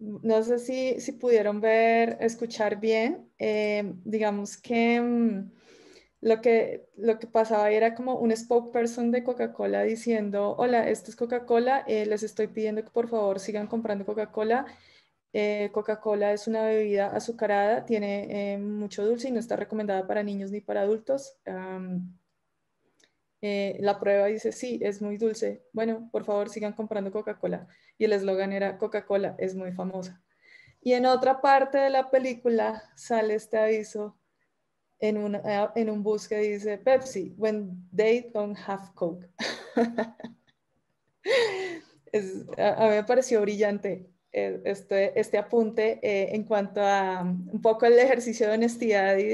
no sé si, si pudieron ver, escuchar bien. Eh, digamos que mm, lo que, lo que pasaba era como un spokesperson de Coca-Cola diciendo, hola, esto es Coca-Cola, eh, les estoy pidiendo que por favor sigan comprando Coca-Cola. Eh, Coca-Cola es una bebida azucarada, tiene eh, mucho dulce y no está recomendada para niños ni para adultos. la prueba dice, sí, es muy dulce. Bueno, por favor, sigan comprando Coca-Cola. Y el eslogan era, Coca-Cola es muy famosa. Y en otra parte de la película sale este aviso en un, en un bus que dice Pepsi, when they don't have Coke. a, mí me pareció brillante eh, este, este apunte eh, en cuanto a um, un poco el ejercicio de honestidad y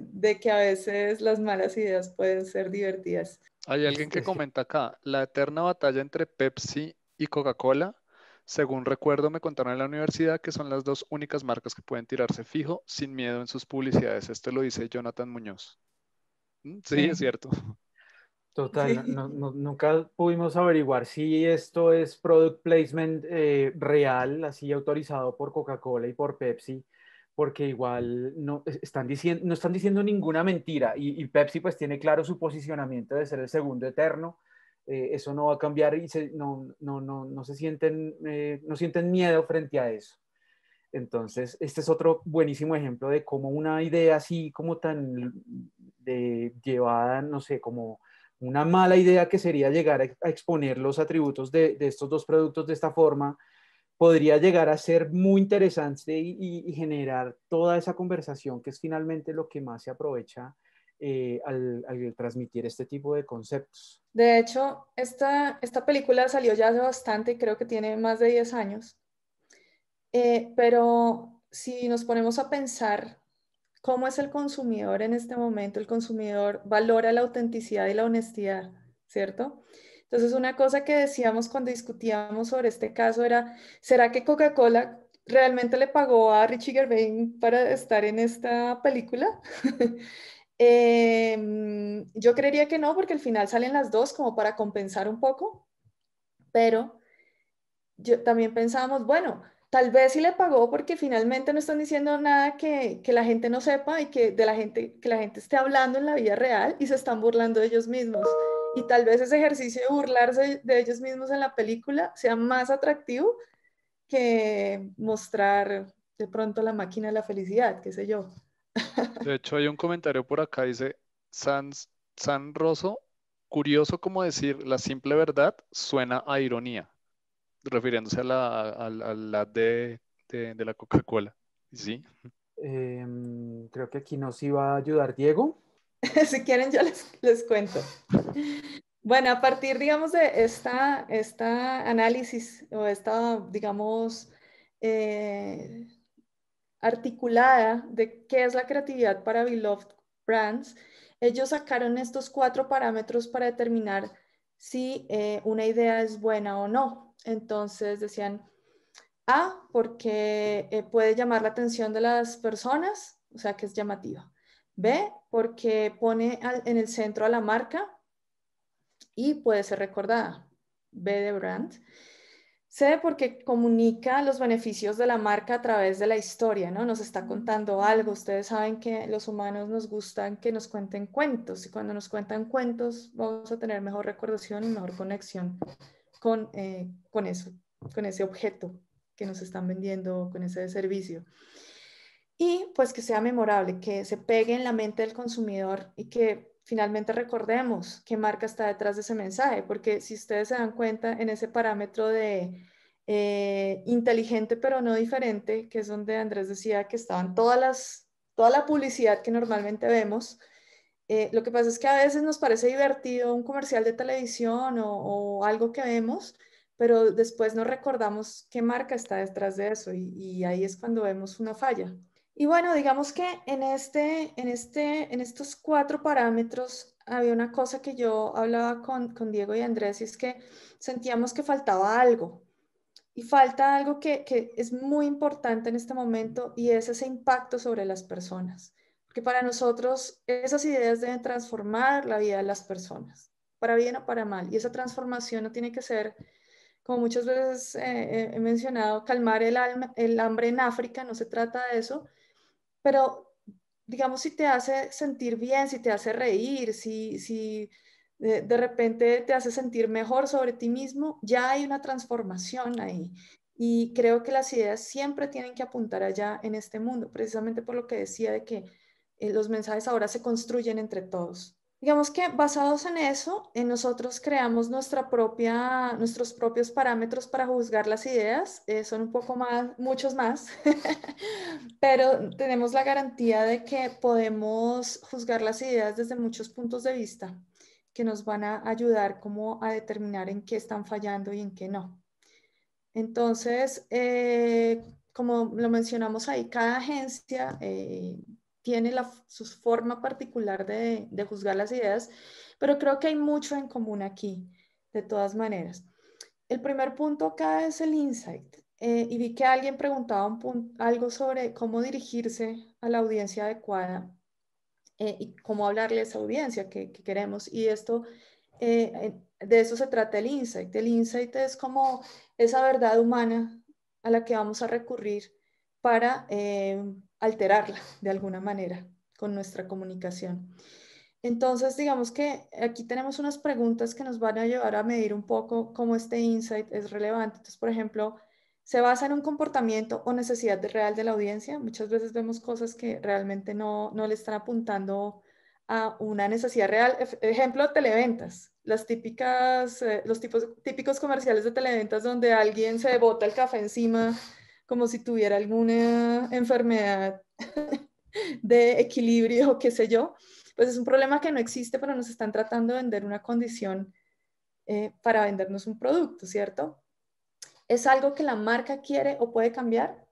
de que a veces las malas ideas pueden ser divertidas. Hay alguien que este, comenta acá, la eterna batalla entre Pepsi y Coca-Cola según recuerdo, me contaron en la universidad que son las dos únicas marcas que pueden tirarse fijo sin miedo en sus publicidades. Esto lo dice Jonathan Muñoz. Mm, sí, es cierto. Total, nunca pudimos averiguar si esto es product placement eh, real, así autorizado por Coca-Cola y por Pepsi, porque igual no están diciendo, ninguna mentira y, y, Pepsi pues tiene claro su posicionamiento de ser el segundo eterno eh, eso no va a cambiar y no, se eh, sienten, miedo frente a eso. Entonces, este es otro buenísimo ejemplo de cómo una idea así como tan llevada, no sé, como una mala idea que sería llegar a, exponer los atributos de, estos dos productos de esta forma, podría llegar a ser muy interesante y generar toda esa conversación que es finalmente lo que más se aprovecha eh, al, transmitir este tipo de conceptos. De hecho, esta, esta película salió ya hace bastante, creo que tiene más de 10 años, eh, pero si nos ponemos a pensar cómo es el consumidor en este momento, el consumidor valora la autenticidad y la honestidad, ¿cierto? Entonces, una cosa que decíamos cuando discutíamos sobre este caso era, ¿será que Coca-Cola realmente le pagó a Richie Gervain para estar en esta película? Em, yo creería que no, porque al final salen las dos como para compensar un poco, pero yo, también pensábamos, bueno, tal vez si le pagó porque finalmente no están diciendo nada que, la gente no sepa y que, de la gente, que la gente esté hablando en la vida real y se están burlando de ellos mismos. Y tal vez ese ejercicio de burlarse de ellos mismos en la película sea más atractivo que mostrar de pronto la máquina de la felicidad, qué sé yo. De hecho, hay un comentario por acá, dice San, San Rosso, curioso como decir la simple verdad suena a ironía, refiriéndose a la, de, la Coca-Cola. Sí. Em, creo que aquí nos iba a ayudar Diego. si quieren, yo les, cuento. Bueno, a partir, digamos, de esta, esta análisis o esta, digamos, eh, articulada de qué es la creatividad para Beloved Brands, ellos sacaron estos cuatro parámetros para determinar si eh, una idea es buena o no. Entonces decían, A, porque eh, puede llamar la atención de las personas, o sea que es llamativa. B, porque pone en el centro a la marca y puede ser recordada. B de brand. Sé porque comunica los beneficios de la marca a través de la historia, ¿no? Nos está contando algo. Ustedes saben que los humanos nos gustan que nos cuenten cuentos y cuando nos cuentan cuentos vamos a tener mejor recordación y mejor conexión con, eh, con eso, con ese objeto que nos están vendiendo, con ese servicio. Y pues que sea memorable, que se pegue en la mente del consumidor y que finalmente recordemos qué marca está detrás de ese mensaje, porque si ustedes se dan cuenta en ese parámetro de eh, inteligente pero no diferente, que es donde Andrés decía que estaban todas las, toda la publicidad que normalmente vemos, eh, lo que pasa es que a veces nos parece divertido un comercial de televisión o, algo que vemos, pero después no recordamos qué marca está detrás de eso y ahí es cuando vemos una falla. Y bueno, digamos que en, este, en, este, en estos cuatro parámetros había una cosa que yo hablaba con, con Diego y Andrés y es que sentíamos que faltaba algo. Y falta algo que, que es muy importante en este momento y es ese impacto sobre las personas. Porque para nosotros esas ideas deben transformar la vida de las personas, para bien o para mal. Y esa transformación no tiene que ser como muchas veces eh, eh, he mencionado, calmar el, alma, el, hambre en África, no se trata de eso, pero digamos, si te hace sentir bien, si te hace reír, si, si eh, de, repente te hace sentir mejor sobre ti mismo, ya hay una transformación ahí. Y creo que las ideas siempre tienen que apuntar allá en este mundo, precisamente por lo que decía de que eh, los mensajes ahora se construyen entre todos. Digamos que basados en eso, eh, nosotros creamos nuestra propia, nuestros propios parámetros para juzgar las ideas, eh, son un poco más, muchos más, pero tenemos la garantía de que podemos juzgar las ideas desde muchos puntos de vista que nos van a ayudar como a determinar en qué están fallando y en qué no. Entonces, eh, como lo mencionamos ahí, cada agencia tiene su forma particular de, juzgar las ideas, pero creo que hay mucho en común aquí, de todas maneras. El primer punto acá es el insight. Eh, y vi que alguien preguntaba algo sobre cómo dirigirse a la audiencia adecuada eh, y cómo hablarle a esa audiencia que, queremos. Y esto, eh, de eso se trata el insight. El insight es como esa verdad humana a la que vamos a recurrir para alterarla de alguna manera con nuestra comunicación. Entonces, digamos que aquí tenemos unas preguntas que nos van a llevar a medir un poco cómo este insight es relevante. Entonces, por ejemplo, ¿se basa en un comportamiento o necesidad real de la audiencia? Muchas veces vemos cosas que realmente no, le están apuntando a una necesidad real. Ejemplo, televentas. Las típicas, eh, los tipos, típicos comerciales de televentas donde alguien se bota el café encima como si tuviera alguna enfermedad de equilibrio qué sé yo, pues es un problema que no existe, pero nos están tratando de vender una condición eh, para vendernos un producto, ¿cierto? ¿Es algo que la marca quiere o puede cambiar?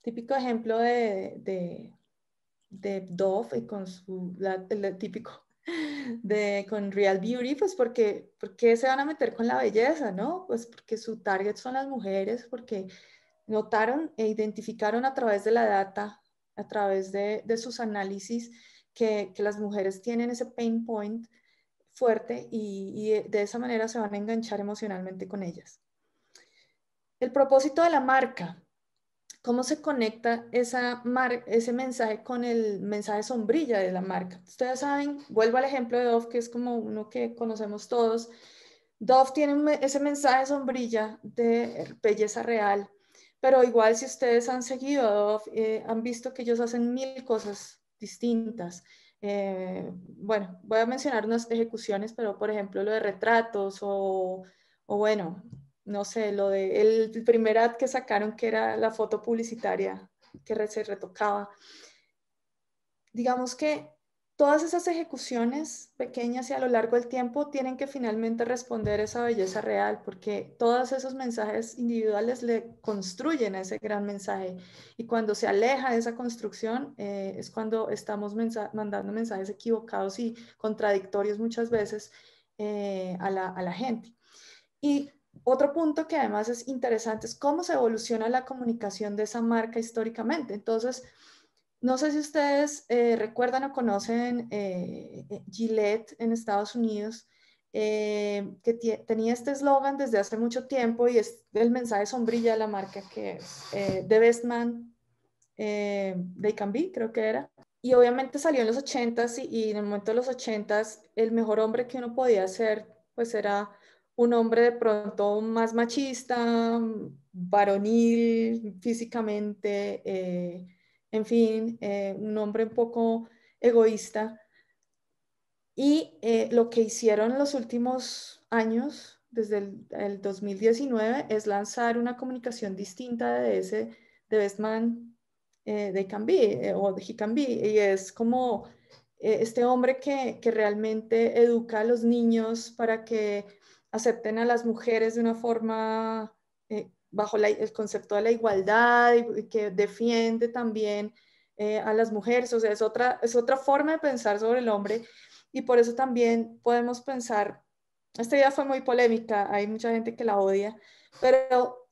Típico ejemplo de, de, Dove y con su, el típico de, con Real Beauty, pues porque, porque se van a meter con la belleza, ¿no? Pues porque su target son las mujeres, porque notaron e identificaron a través de la data, a través de, de sus análisis, que, que, las mujeres tienen ese pain point fuerte y, de, esa manera se van a enganchar emocionalmente con ellas. El propósito de la marca, cómo se conecta esa ese mensaje con el mensaje sombrilla de la marca. Ustedes saben, vuelvo al ejemplo de Dove, que es como uno que conocemos todos. Dove tiene ese mensaje sombrilla de belleza real, pero igual si ustedes han seguido, eh, han visto que ellos hacen mil cosas distintas. Eh, bueno, voy a mencionar unas ejecuciones, pero por ejemplo lo de retratos o, bueno, no sé, lo de el, el primer ad que sacaron que era la foto publicitaria que se retocaba. Digamos que Todas esas ejecuciones pequeñas y a lo largo del tiempo tienen que finalmente responder esa belleza real, porque todos esos mensajes individuales le construyen ese gran mensaje. Y cuando se aleja de esa construcción eh, es cuando estamos mandando mensajes equivocados y contradictorios muchas veces eh, a la gente. Y otro punto que además es interesante es cómo se evoluciona la comunicación de esa marca históricamente. Entonces, no sé si ustedes eh, recuerdan o conocen eh, eh, Gillette en Estados Unidos, que tenía este eslogan desde hace mucho tiempo y es el mensaje sombrilla de la marca que es The Best Man They Can Be, creo que era. Y obviamente salió en los 80s y, en el momento de los 80s el mejor hombre que uno podía ser pues era un hombre de pronto más machista, varonil físicamente, en fin, eh, un hombre un poco egoísta. Y eh, lo que hicieron los últimos años, desde el, 2019, es lanzar una comunicación distinta de ese, de Bestman eh, de Can o de He Can Be, y es como este hombre que, que realmente educa a los niños para que acepten a las mujeres de una forma bajo el concepto de la igualdad y, que defiende también eh, a las mujeres. O sea, es otra, es otra forma de pensar sobre el hombre y por eso también podemos pensar, esta idea fue muy polémica, hay mucha gente que la odia, pero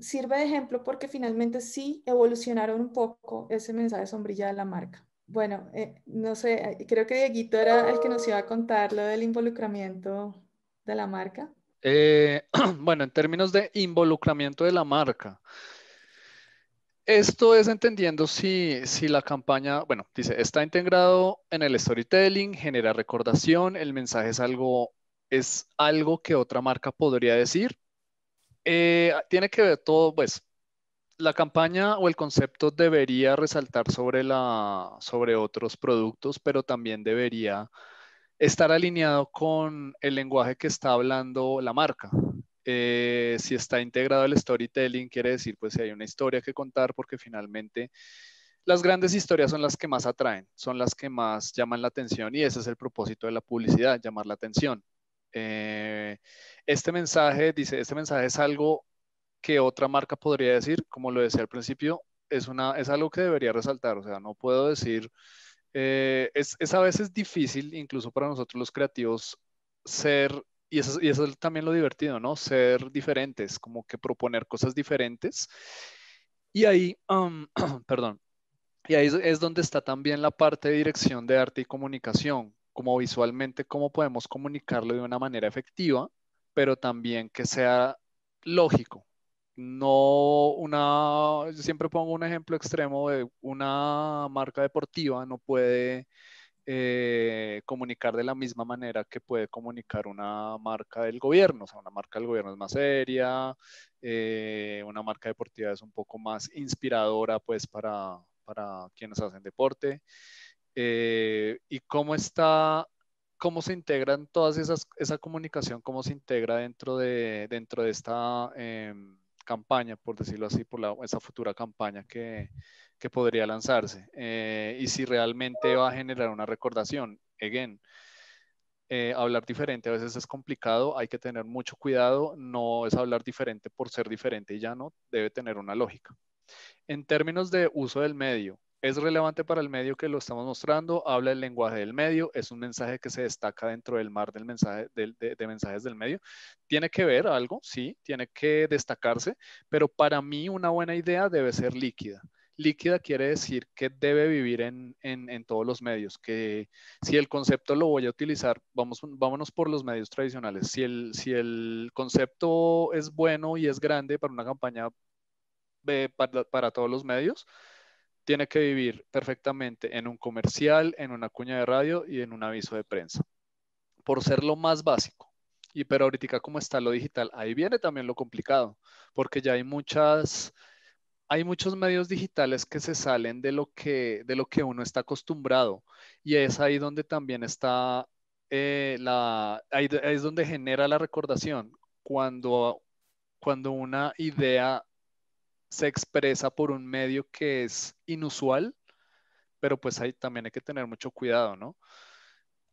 sirve de ejemplo porque finalmente sí evolucionaron un poco ese mensaje sombrilla de la marca. Bueno, eh, no sé, creo que Dieguito era el que nos iba a contar lo del involucramiento de la marca. Eh, bueno, en términos de involucramiento de la marca, esto es entendiendo si, si, la campaña, bueno, dice, está integrado en el storytelling, genera recordación, el mensaje es algo, es algo que otra marca podría decir. Eh, tiene que ver todo, pues, la campaña o el concepto debería resaltar sobre, la, sobre otros productos, pero también debería estar alineado con el lenguaje que está hablando la marca. Eh, si está integrado el storytelling, quiere decir pues si hay una historia que contar, porque finalmente las grandes historias son las que más atraen, son las que más llaman la atención y ese es el propósito de la publicidad, llamar la atención. Eh, este mensaje, dice, este mensaje es algo que otra marca podría decir, como lo decía al principio, es, una, es algo que debería resaltar, o sea, no puedo decir eh, es, a veces difícil, incluso para nosotros los creativos, ser, y eso, y es también lo divertido, ¿no? Ser diferentes, como que proponer cosas diferentes. Y ahí, perdón, y ahí es donde está también la parte de dirección de arte y comunicación, como visualmente, cómo podemos comunicarlo de una manera efectiva, pero también que sea lógico, no, una, yo siempre pongo un ejemplo extremo de una marca deportiva no puede eh, comunicar de la misma manera que puede comunicar una marca del gobierno. O sea, una marca del gobierno es más seria, eh, una marca deportiva es un poco más inspiradora pues para, para quienes hacen deporte. Eh, y cómo está cómo se integran todas esas, esa comunicación, cómo se integra dentro de, dentro de esta em, campaña, por decirlo así, por la, esa futura campaña que, que podría lanzarse eh, y si realmente va a generar una recordación. Again, eh, hablar diferente a veces es complicado, hay que tener mucho cuidado, no es hablar diferente por ser diferente y ya no, debe tener una lógica. En términos de uso del medio, es relevante para el medio que lo estamos mostrando, habla el lenguaje del medio, es un mensaje que se destaca dentro del mar del mensaje, de, mensajes del medio. Tiene que ver algo, sí, tiene que destacarse, pero para mí una buena idea debe ser líquida. Líquida quiere decir que debe vivir en, todos los medios, que si el concepto lo voy a utilizar, vamos, vámonos por los medios tradicionales. Si el, si el concepto es bueno y es grande para una campaña eh, para, todos los medios, tiene que vivir perfectamente en un comercial, en una cuña de radio y en un aviso de prensa, por ser lo más básico. Y pero ahorita como está lo digital, ahí viene también lo complicado, porque ya hay muchas hay muchos medios digitales que se salen de lo que de lo que uno está acostumbrado y es ahí donde también está eh, la ahí es donde genera la recordación cuando cuando una idea se expresa por un medio que es inusual, pero pues ahí también hay que tener mucho cuidado, ¿no?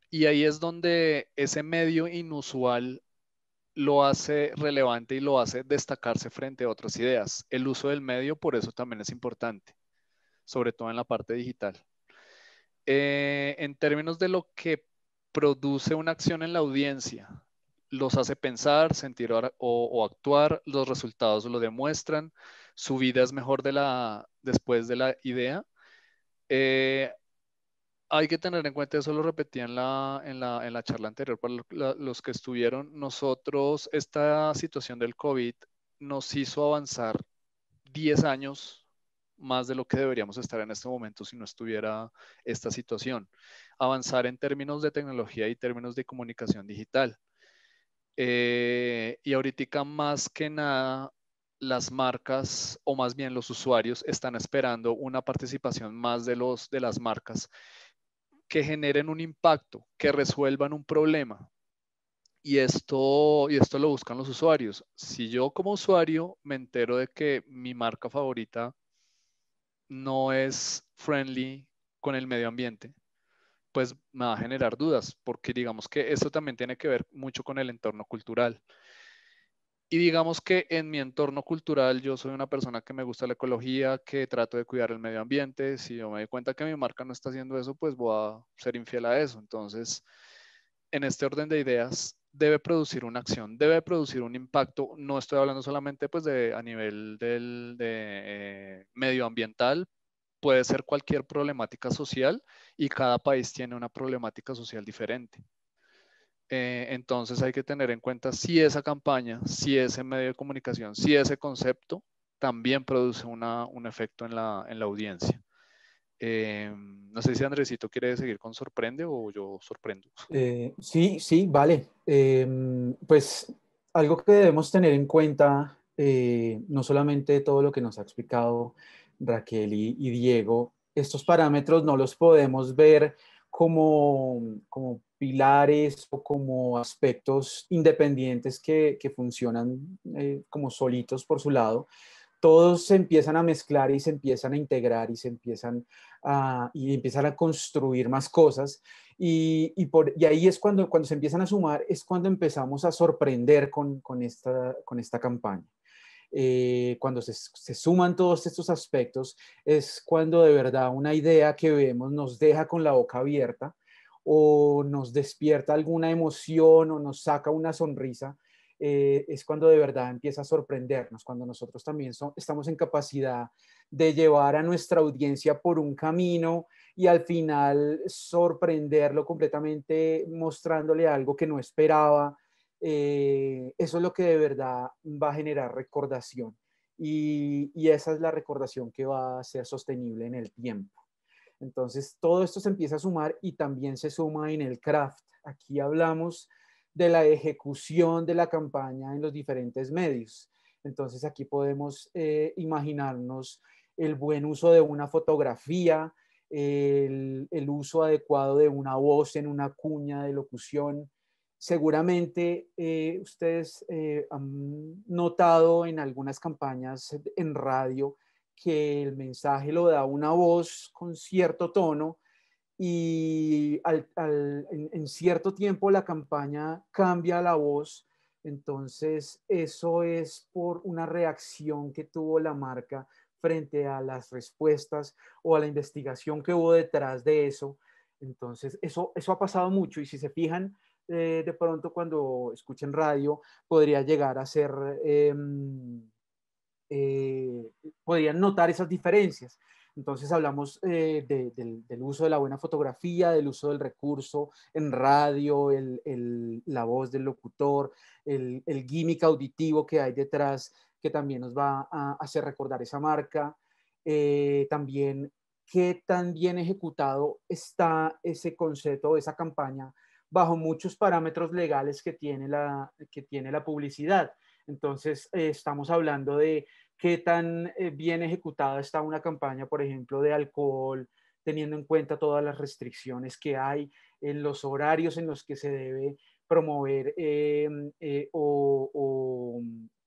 Y ahí es donde ese medio inusual lo hace relevante y lo hace destacarse frente a otras ideas. El uso del medio por eso también es importante, sobre todo en la parte digital. Eh, en términos de lo que produce una acción en la audiencia, los hace pensar, sentir o, actuar, los resultados lo demuestran, su vida es mejor de la, después de la idea. Eh, hay que tener en cuenta, eso lo repetí en la, en la, charla anterior para los que estuvieron, nosotros esta situación del COVID nos hizo avanzar 10 años más de lo que deberíamos estar en este momento si no estuviera esta situación. Avanzar en términos de tecnología y términos de comunicación digital. Eh, y ahorita más que nada las marcas o más bien los usuarios están esperando una participación más de, los, de las marcas que generen un impacto, que resuelvan un problema. Y esto, y esto lo buscan los usuarios. Si yo como usuario me entero de que mi marca favorita no es friendly con el medio ambiente, pues me va a generar dudas, porque digamos que esto también tiene que ver mucho con el entorno cultural. Y digamos que en mi entorno cultural yo soy una persona que me gusta la ecología, que trato de cuidar el medio ambiente. Si yo me doy cuenta que mi marca no está haciendo eso, pues voy a ser infiel a eso. Entonces, en este orden de ideas, debe producir una acción, debe producir un impacto. No estoy hablando solamente pues de, a nivel de, eh, medioambiental, puede ser cualquier problemática social y cada país tiene una problemática social diferente. Eh, entonces hay que tener en cuenta si esa campaña, si ese medio de comunicación, si ese concepto también produce un efecto en la, audiencia. Eh, no sé si Andresito quiere seguir con sorprende o yo sorprendo. Eh, sí, sí, vale. pues algo que debemos tener en cuenta, no solamente todo lo que nos ha explicado Raquel y, Diego, estos parámetros no los podemos ver como, como pilares o como aspectos independientes que, que funcionan eh, como solitos por su lado, todos se empiezan a mezclar y se empiezan a integrar y se empiezan a, y empiezan a construir más cosas. Y, y, por, y ahí es cuando, cuando se empiezan a sumar, es cuando empezamos a sorprender con esta, con esta campaña. Eh, cuando se, suman todos estos aspectos, es cuando de verdad una idea que vemos nos deja con la boca abierta o nos despierta alguna emoción o nos saca una sonrisa, eh, es cuando de verdad empieza a sorprendernos, cuando nosotros también estamos en capacidad de llevar a nuestra audiencia por un camino y al final sorprenderlo completamente mostrándole algo que no esperaba, eh, eso es lo que de verdad va a generar recordación y, esa es la recordación que va a ser sostenible en el tiempo. Entonces, todo esto se empieza a sumar y también se suma en el craft. Aquí hablamos de la ejecución de la campaña en los diferentes medios. Entonces, aquí podemos eh, imaginarnos el buen uso de una fotografía, el, uso adecuado de una voz en una cuña de locución, Seguramente eh, ustedes eh, han notado en algunas campañas en radio que el mensaje lo da una voz con cierto tono y en, cierto tiempo la campaña cambia la voz. Entonces, eso es por una reacción que tuvo la marca frente a las respuestas o a la investigación que hubo detrás de eso. Entonces, eso ha pasado mucho y si se fijan, eh, de pronto cuando escuchen radio, podría llegar a ser, em, eh, podrían notar esas diferencias. Entonces hablamos eh, del, uso de la buena fotografía, del uso del recurso en radio, la voz del locutor, el, el gimmick auditivo que hay detrás, que también nos va a hacer recordar esa marca. también qué tan bien ejecutado está ese concepto, esa campaña bajo muchos parámetros legales que tiene la, que tiene la publicidad. Entonces, eh, estamos hablando de qué tan eh, bien ejecutada está una campaña, por ejemplo, de alcohol, teniendo en cuenta todas las restricciones que hay, en los horarios en los que se debe promover eh, o,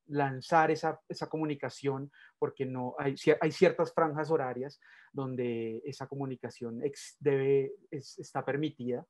lanzar esa, comunicación, porque no hay, ciertas franjas horarias donde esa comunicación debe, está permitida.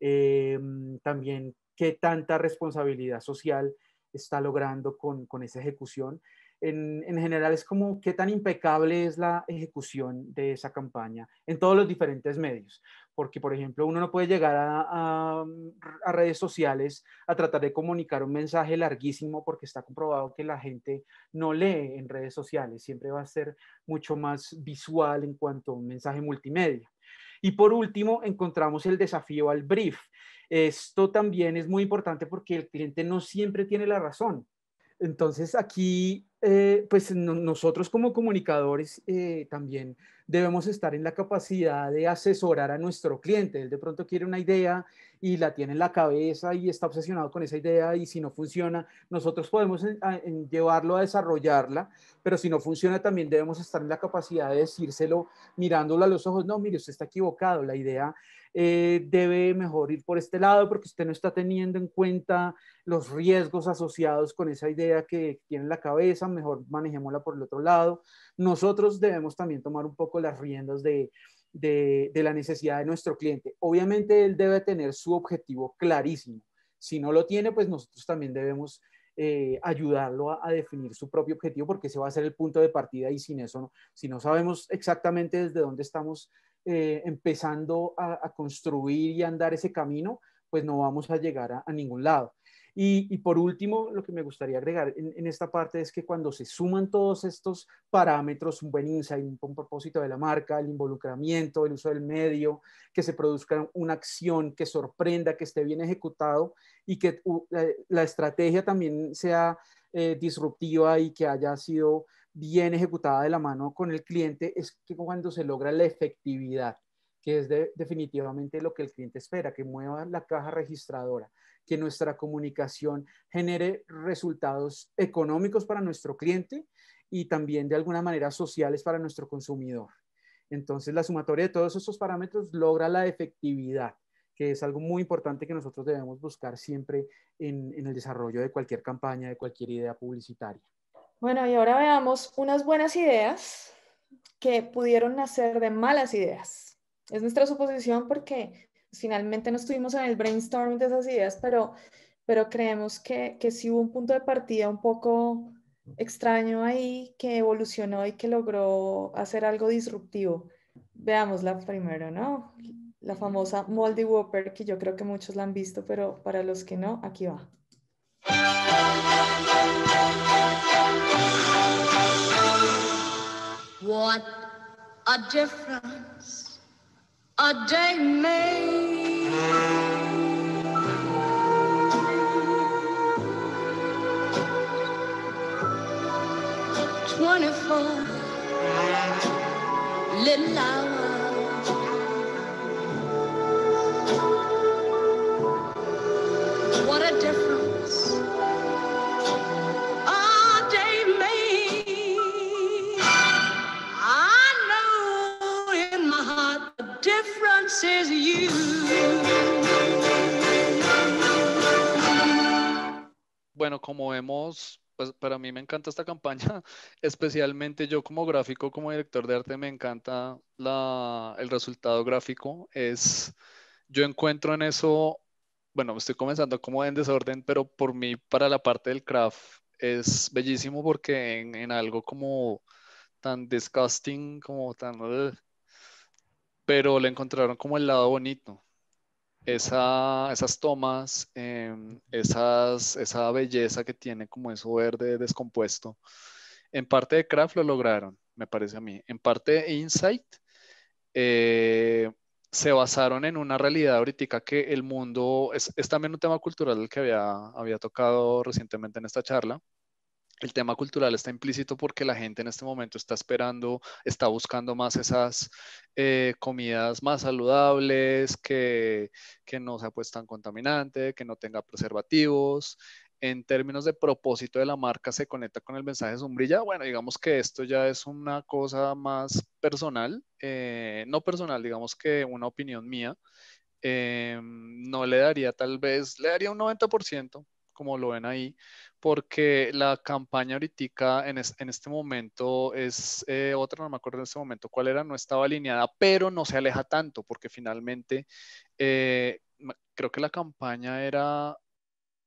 Eh, mm, también qué tanta responsabilidad social está logrando con, esa ejecución. En, general es como qué tan impecable es la ejecución de esa campaña en todos los diferentes medios. Porque, por ejemplo, uno no puede llegar mm, a redes sociales a tratar de comunicar un mensaje larguísimo porque está comprobado que la gente no lee en redes sociales. Siempre va a ser mucho más visual en cuanto a un mensaje multimedia. Y por último, encontramos el desafío al brief. Esto también es muy importante porque el cliente no siempre tiene la razón. Entonces aquí, eh, pues nosotros como comunicadores eh, también debemos estar en la capacidad de asesorar a nuestro cliente. Él de pronto quiere una idea y la tiene en la cabeza y está obsesionado con esa idea y si no funciona, nosotros podemos eh, llevarlo a desarrollarla, pero si no funciona también debemos estar en la capacidad de decírselo mirándolo a los ojos, no, mire, usted está equivocado, la idea eh, debe mejor ir por este lado porque usted no está teniendo en cuenta los riesgos asociados con esa idea que tiene en la cabeza, mejor manejémosla por el otro lado. Nosotros debemos también tomar un poco las riendas de, la necesidad de nuestro cliente. Obviamente él debe tener su objetivo clarísimo. Si no lo tiene, pues nosotros también debemos eh, ayudarlo a, definir su propio objetivo, porque ese va a ser el punto de partida y sin eso, si no sabemos exactamente desde dónde estamos eh, empezando a, construir y andar ese camino, pues no vamos a llegar a, ningún lado. Y, por último, lo que me gustaría agregar en, esta parte es que cuando se suman todos estos parámetros, un buen insight, un propósito de la marca, el involucramiento, el uso del medio, que se produzca una acción que sorprenda, que esté bien ejecutado y que uh, la, estrategia también sea eh, disruptiva y que haya sido bien ejecutada de la mano con el cliente es que cuando se logra la efectividad, que es definitivamente lo que el cliente espera, que mueva la caja registradora, que nuestra comunicación genere resultados económicos para nuestro cliente y también de alguna manera sociales para nuestro consumidor. Entonces, la sumatoria de todos estos parámetros logra la efectividad, que es algo muy importante que nosotros debemos buscar siempre en el desarrollo de cualquier campaña, de cualquier idea publicitaria. Bueno, y ahora veamos unas buenas ideas que pudieron nacer de malas ideas. Es nuestra suposición porque finalmente no estuvimos en el brainstorm de esas ideas, pero, pero creemos que, que sí hubo un punto de partida un poco extraño ahí que evolucionó y que logró hacer algo disruptivo. Veámosla primero, ¿no? La famosa Moldy Whopper, que yo creo que muchos la han visto, pero para los que no, aquí va. What a difference a day made. Twenty-four little hours. What a difference. bueno, como vemos, pues para mí me encanta esta campaña, especialmente yo como gráfico, como director de arte, me encanta el resultado gráfico. Es, yo encuentro en eso, bueno, estoy comenzando como en desorden, pero por mí, para la parte del craft, es bellísimo porque en, algo como tan disgusting, como tan... pero le encontraron como el lado bonito esas tomas, em, esa belleza que tiene como eso verde descompuesto, en parte de Craft lo lograron, me parece a mí. En parte de Insight, eh, se basaron en una realidad ahorita que el mundo, es, también un tema cultural que había tocado recientemente en esta charla, el tema cultural está implícito porque la gente en este momento está esperando, está buscando más esas eh, comidas más saludables, que, que no sea pues tan contaminante, que no tenga preservativos. En términos de propósito de la marca, se conecta con el mensaje sombrilla. Bueno, digamos que esto ya es una cosa más personal, eh, no personal, digamos que una opinión mía. Em, no le daría tal vez, le daría un 90%, como lo ven ahí, porque la campaña ahorita en, este momento es eh, otra, no me acuerdo en este momento cuál era, no estaba alineada, pero no se aleja tanto porque finalmente eh, creo que la campaña era,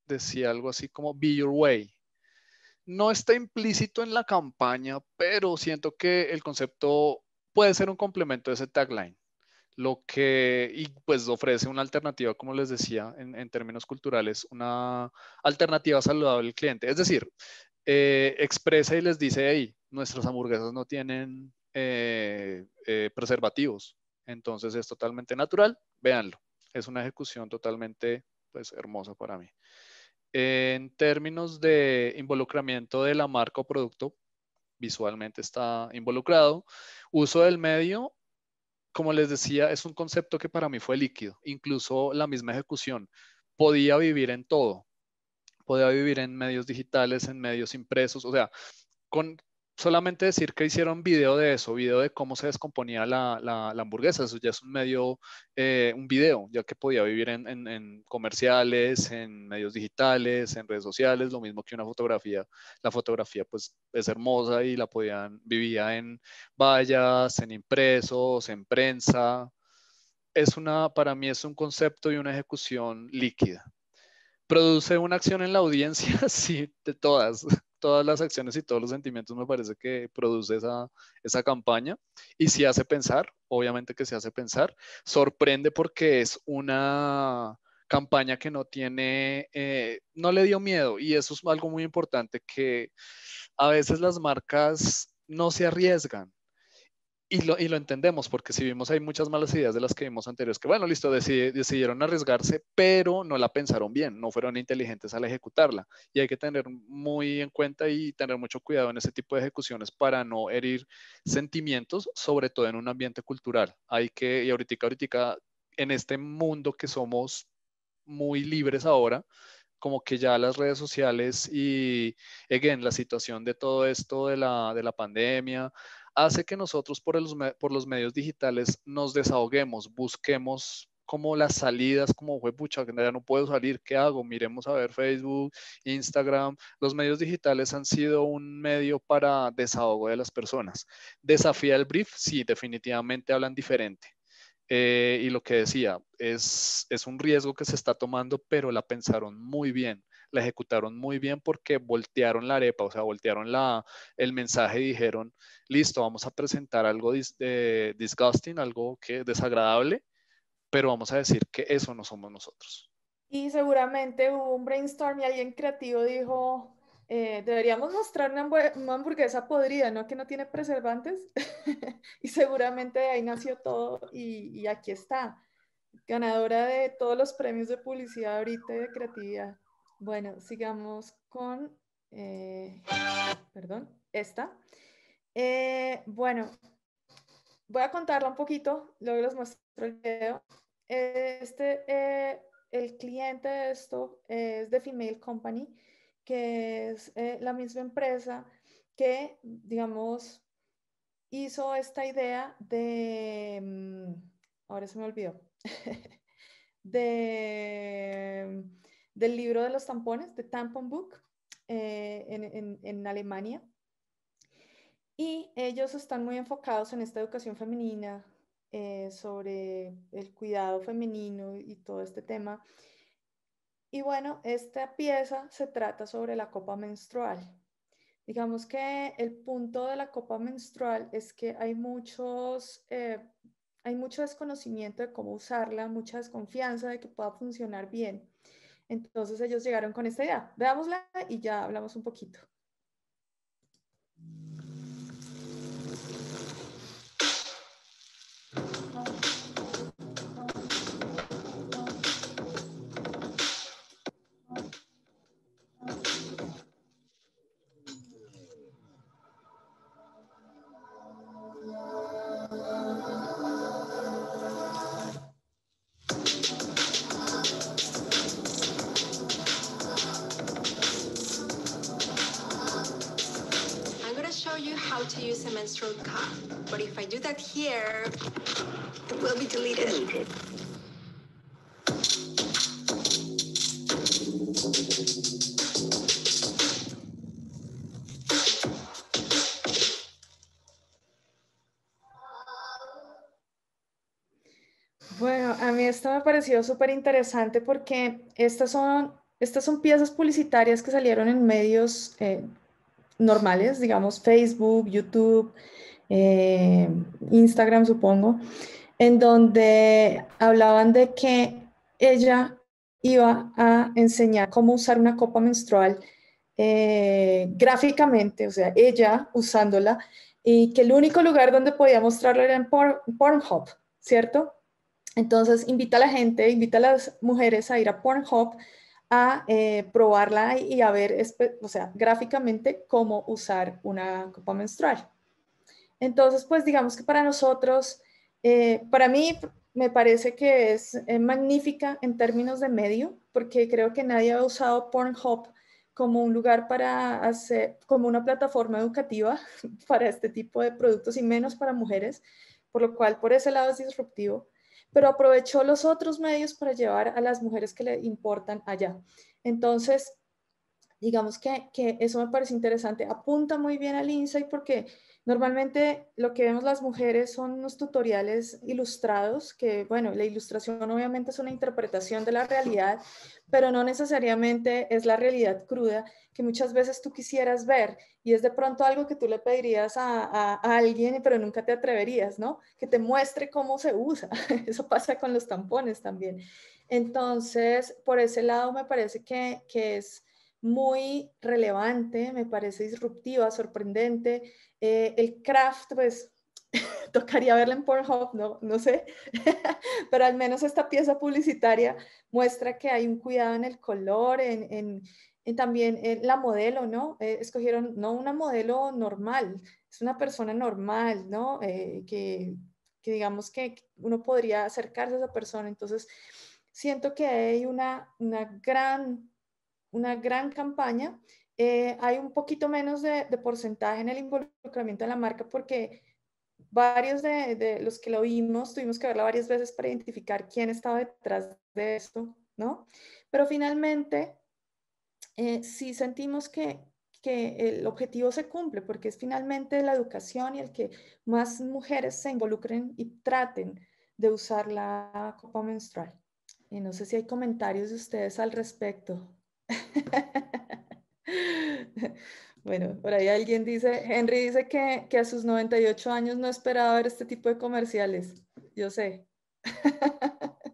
decía algo así como Be Your Way. No está implícito en la campaña, pero siento que el concepto puede ser un complemento de ese tagline lo que, y pues ofrece una alternativa, como les decía, en, términos culturales, una alternativa saludable al cliente. Es decir, eh, expresa y les dice, ahí nuestras hamburguesas no tienen eh, eh, preservativos, entonces es totalmente natural, véanlo. Es una ejecución totalmente pues, hermosa para mí. En términos de involucramiento de la marca o producto, visualmente está involucrado. Uso del medio, como les decía, es un concepto que para mí fue líquido, incluso la misma ejecución. Podía vivir en todo, podía vivir en medios digitales, en medios impresos, o sea, con, solamente decir que hicieron video de eso, video de cómo se descomponía la, hamburguesa, eso ya es un medio, eh, un video, ya que podía vivir en, comerciales, en medios digitales, en redes sociales, lo mismo que una fotografía. La fotografía pues es hermosa y la podían, vivía en vallas, en impresos, en prensa. Es una, para mí es un concepto y una ejecución líquida. ¿Produce una acción en la audiencia? Sí, de todas todas las acciones y todos los sentimientos me parece que produce esa, campaña. Y si hace pensar, obviamente que se hace pensar. Sorprende porque es una campaña que no tiene, eh, no le dio miedo. Y eso es algo muy importante que a veces las marcas no se arriesgan y lo, y lo, entendemos, porque si vimos hay muchas malas ideas de las que vimos anteriores, que bueno, listo, decidieron arriesgarse, pero no la pensaron bien, no fueron inteligentes al ejecutarla. Y hay que tener muy en cuenta y tener mucho cuidado en ese tipo de ejecuciones para no herir sentimientos, sobre todo en un ambiente cultural. Hay que, y ahorita, ahorita, en este mundo que somos muy libres ahora, como que ya las redes sociales y, again, la situación de todo esto de la, de la pandemia, hace que nosotros por los, medios digitales nos desahoguemos, busquemos como las salidas, como fue que ya no puedo salir, ¿qué hago? Miremos a ver Facebook, Instagram. Los medios digitales han sido un medio para desahogo de las personas. ¿Desafía el brief? Sí, definitivamente hablan diferente. Eh, y lo que decía, es, es un riesgo que se está tomando, pero la pensaron muy bien la ejecutaron muy bien porque voltearon la arepa, o sea, voltearon la, el mensaje y dijeron, listo, vamos a presentar algo eh, disgusting, algo que desagradable, pero vamos a decir que eso no somos nosotros. Y seguramente hubo un brainstorm y alguien creativo dijo, eh, deberíamos mostrar una, hamburguesa podrida, ¿no? Que no tiene preservantes. y seguramente de ahí nació todo y, y, aquí está, ganadora de todos los premios de publicidad ahorita y de creatividad. Bueno, sigamos con, eh, perdón, esta. Eh, bueno, voy a contarla un poquito, luego les muestro el video. Este, eh, el cliente de esto es de Female Company, que es la misma empresa que, digamos, hizo esta idea de, mm, ahora se me olvidó, de del libro de los tampones, de Tampon Book, eh, en, Alemania. Y ellos están muy enfocados en esta educación femenina, eh, sobre el cuidado femenino y todo este tema. Y bueno, esta pieza se trata sobre la copa menstrual. Digamos que el punto de la copa menstrual es que hay muchos, eh, hay mucho desconocimiento de cómo usarla, mucha desconfianza de que pueda funcionar bien. Entonces ellos llegaron con esta idea, veámosla y ya hablamos un poquito. a mí esto me pareció súper interesante porque estas son, estas son piezas publicitarias que salieron en medios eh, normales, digamos Facebook, YouTube, eh, Instagram, supongo, en donde hablaban de que ella iba a enseñar cómo usar una copa menstrual eh, gráficamente, o sea, ella usándola, y que el único lugar donde podía mostrarlo era en Pornhub, ¿cierto? Entonces, invita a la gente, invita a las mujeres a ir a Pornhub a eh, probarla y a ver, o sea, gráficamente cómo usar una copa menstrual. Entonces, pues digamos que para nosotros, eh, para mí me parece que es eh, magnífica en términos de medio, porque creo que nadie ha usado Pornhub como un lugar para hacer, como una plataforma educativa para este tipo de productos y menos para mujeres, por lo cual por ese lado es disruptivo pero aprovechó los otros medios para llevar a las mujeres que le importan allá. Entonces, digamos que, eso me parece interesante, apunta muy bien al insight porque Normalmente lo que vemos las mujeres son unos tutoriales ilustrados, que bueno, la ilustración obviamente es una interpretación de la realidad, pero no necesariamente es la realidad cruda que muchas veces tú quisieras ver y es de pronto algo que tú le pedirías a, a, alguien, pero nunca te atreverías, ¿no? Que te muestre cómo se usa. Eso pasa con los tampones también. Entonces, por ese lado me parece que es muy relevante, me parece disruptiva, sorprendente. Eh, el craft, pues tocaría verla en Pornhub, no, no sé, pero al menos esta pieza publicitaria muestra que hay un cuidado en el color, en, en, también en eh, la modelo, ¿no? Eh, escogieron no una modelo normal, es una persona normal, ¿no? que, que digamos que uno podría acercarse a esa persona, entonces siento que hay una, una gran una gran campaña. Eh, hay un poquito menos de, porcentaje en el involucramiento de la marca porque varios de, los que lo vimos tuvimos que verla varias veces para identificar quién estaba detrás de esto, ¿no? Pero finalmente, eh, sí sentimos que, que el objetivo se cumple porque es finalmente la educación y el que más mujeres se involucren y traten de usar la copa menstrual. Y no sé si hay comentarios de ustedes al respecto. Bueno, por ahí alguien dice, Henry dice que, a sus 98 años no esperaba ver este tipo de comerciales. Yo sé.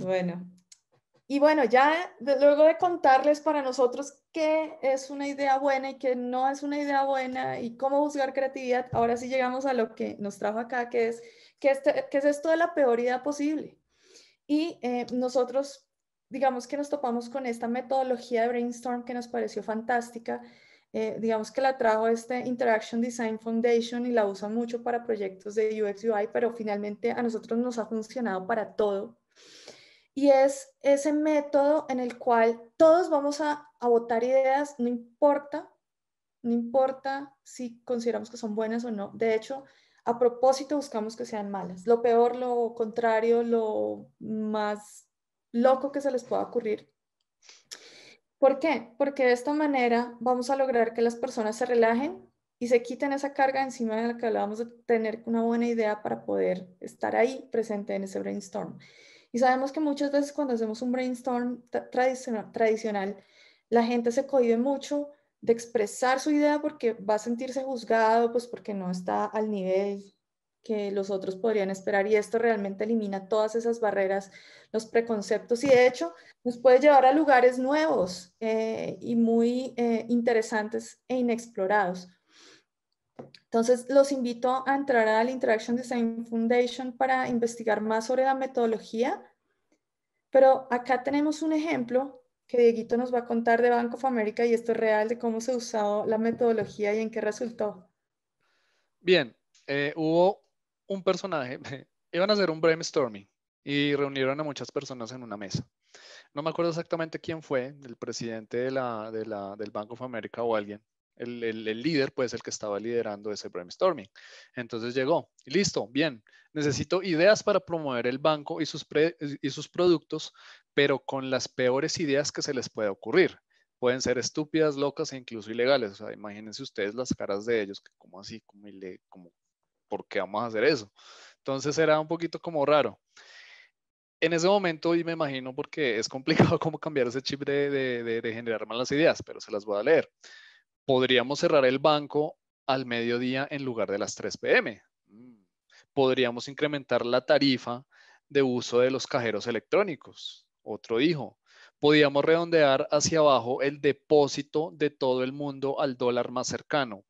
bueno, y bueno, ya luego de contarles para nosotros qué es una idea buena y qué no es una idea buena y cómo buscar creatividad, ahora sí llegamos a lo que nos trajo acá, que es, que, este, que es esto de la peor idea posible. Y eh, nosotros digamos que nos topamos con esta metodología de brainstorm que nos pareció fantástica. Eh, digamos que la trajo este Interaction Design Foundation y la usan mucho para proyectos de UX UI, pero finalmente a nosotros nos ha funcionado para todo. Y es ese método en el cual todos vamos a, a votar ideas, no importa, no importa si consideramos que son buenas o no. De hecho, a propósito buscamos que sean malas. Lo peor, lo contrario, lo más loco que se les pueda ocurrir. ¿Por qué? Porque de esta manera vamos a lograr que las personas se relajen y se quiten esa carga encima de la que hablábamos de tener una buena idea para poder estar ahí presente en ese brainstorm. Y sabemos que muchas veces cuando hacemos un brainstorm tradicional, la gente se cohibe mucho de expresar su idea porque va a sentirse juzgado, pues porque no está al nivel que los otros podrían esperar y esto realmente elimina todas esas barreras, los preconceptos y de hecho nos puede llevar a lugares nuevos eh, y muy eh, interesantes e inexplorados. Entonces, los invito a entrar a la Interaction Design Foundation para investigar más sobre la metodología, pero acá tenemos un ejemplo que Dieguito nos va a contar de Bank of America y esto es real de cómo se ha usado la metodología y en qué resultó. Bien, eh, hubo un personaje, iban a hacer un brainstorming y reunieron a muchas personas en una mesa. No me acuerdo exactamente quién fue, el presidente de la, de la, del Bank of America o alguien, el, líder, pues el que estaba liderando ese brainstorming. Entonces llegó, listo, bien, necesito ideas para promover el banco y sus, y sus productos, pero con las peores ideas que se les pueda ocurrir pueden ser estúpidas, locas e incluso ilegales. O imagínense ustedes las caras de ellos, que como así, como, como ¿por qué vamos a hacer eso? Entonces era un poquito como raro. En ese momento, y me imagino porque es complicado cómo cambiar ese chip de, generar malas ideas, pero se las voy a leer. Podríamos cerrar el banco al mediodía en lugar de las 3 pm. Podríamos incrementar la tarifa de uso de los cajeros electrónicos. Otro dijo, Podríamos redondear hacia abajo el depósito de todo el mundo al dólar más cercano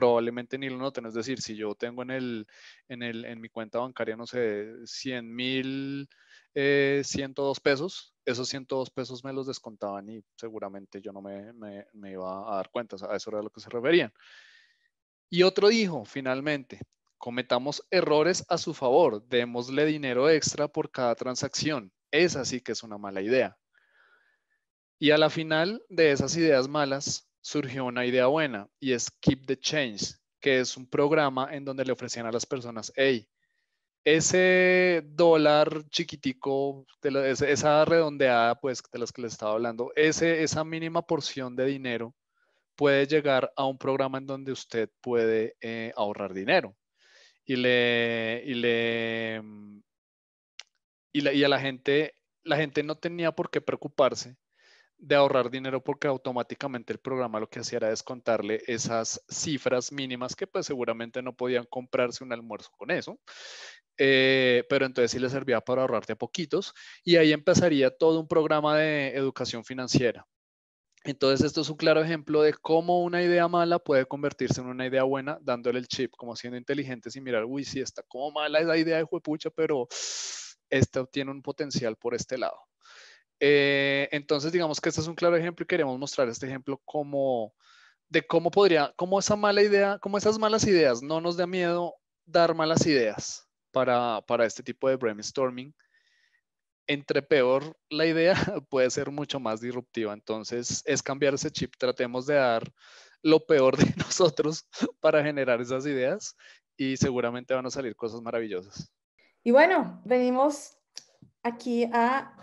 probablemente ni lo noten. Es decir, si yo tengo en, el, en, mi cuenta bancaria, no sé, 100 mil, 102 eh, pesos, esos 102 pesos me los descontaban y seguramente yo no me, iba a dar cuenta. a eso era lo que se referían. Y otro dijo, finalmente, cometamos errores a su favor, démosle dinero extra por cada transacción. Esa sí que es una mala idea. Y a la final de esas ideas malas, surgió una idea buena y es Keep the Change, que es un programa en donde le ofrecían a las personas, hey, ese dólar chiquitico, esa redondeada, pues, de las que les estaba hablando, ese, esa mínima porción de dinero puede llegar a un programa en donde usted puede eh, ahorrar dinero. Y le, le, a la gente, la gente no tenía por qué preocuparse de ahorrar dinero porque automáticamente el programa lo que hacía era descontarle esas cifras mínimas que pues seguramente no podían comprarse un almuerzo con eso, eh, pero entonces sí le servía para ahorrarte a poquitos y ahí empezaría todo un programa de educación financiera. Entonces esto es un claro ejemplo de cómo una idea mala puede convertirse en una idea buena dándole el chip, como siendo inteligentes y mirar, uy, sí, está como mala esa idea de juepucha, pero esta tiene un potencial por este lado. Eh, entonces, digamos que este es un claro ejemplo y queremos mostrar este ejemplo como de cómo podría, cómo esa mala idea, como esas malas ideas, no nos da miedo dar malas ideas para, para este tipo de brainstorming. Entre peor la idea puede ser mucho más disruptiva. Entonces, es cambiar ese chip. Tratemos de dar lo peor de nosotros para generar esas ideas y seguramente van a salir cosas maravillosas. Y bueno, venimos aquí a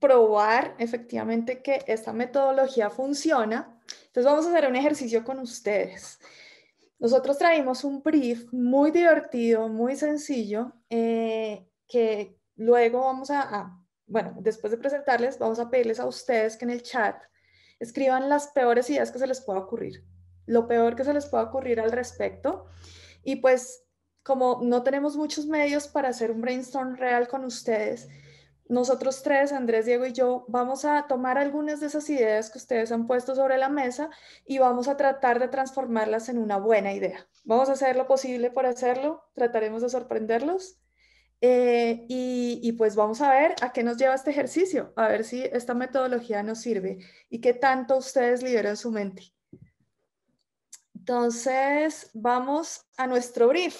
probar efectivamente que esta metodología funciona. Entonces vamos a hacer un ejercicio con ustedes. Nosotros traímos un brief muy divertido, muy sencillo, eh, que luego vamos a, a, bueno, después de presentarles, vamos a pedirles a ustedes que en el chat escriban las peores ideas que se les pueda ocurrir, lo peor que se les pueda ocurrir al respecto. Y pues como no tenemos muchos medios para hacer un brainstorm real con ustedes, nosotros tres, Andrés, Diego y yo, vamos a tomar algunas de esas ideas que ustedes han puesto sobre la mesa y vamos a tratar de transformarlas en una buena idea. Vamos a hacer lo posible por hacerlo, trataremos de sorprenderlos eh, y, y pues vamos a ver a qué nos lleva este ejercicio, a ver si esta metodología nos sirve y qué tanto ustedes liberan su mente. Entonces, vamos a nuestro brief.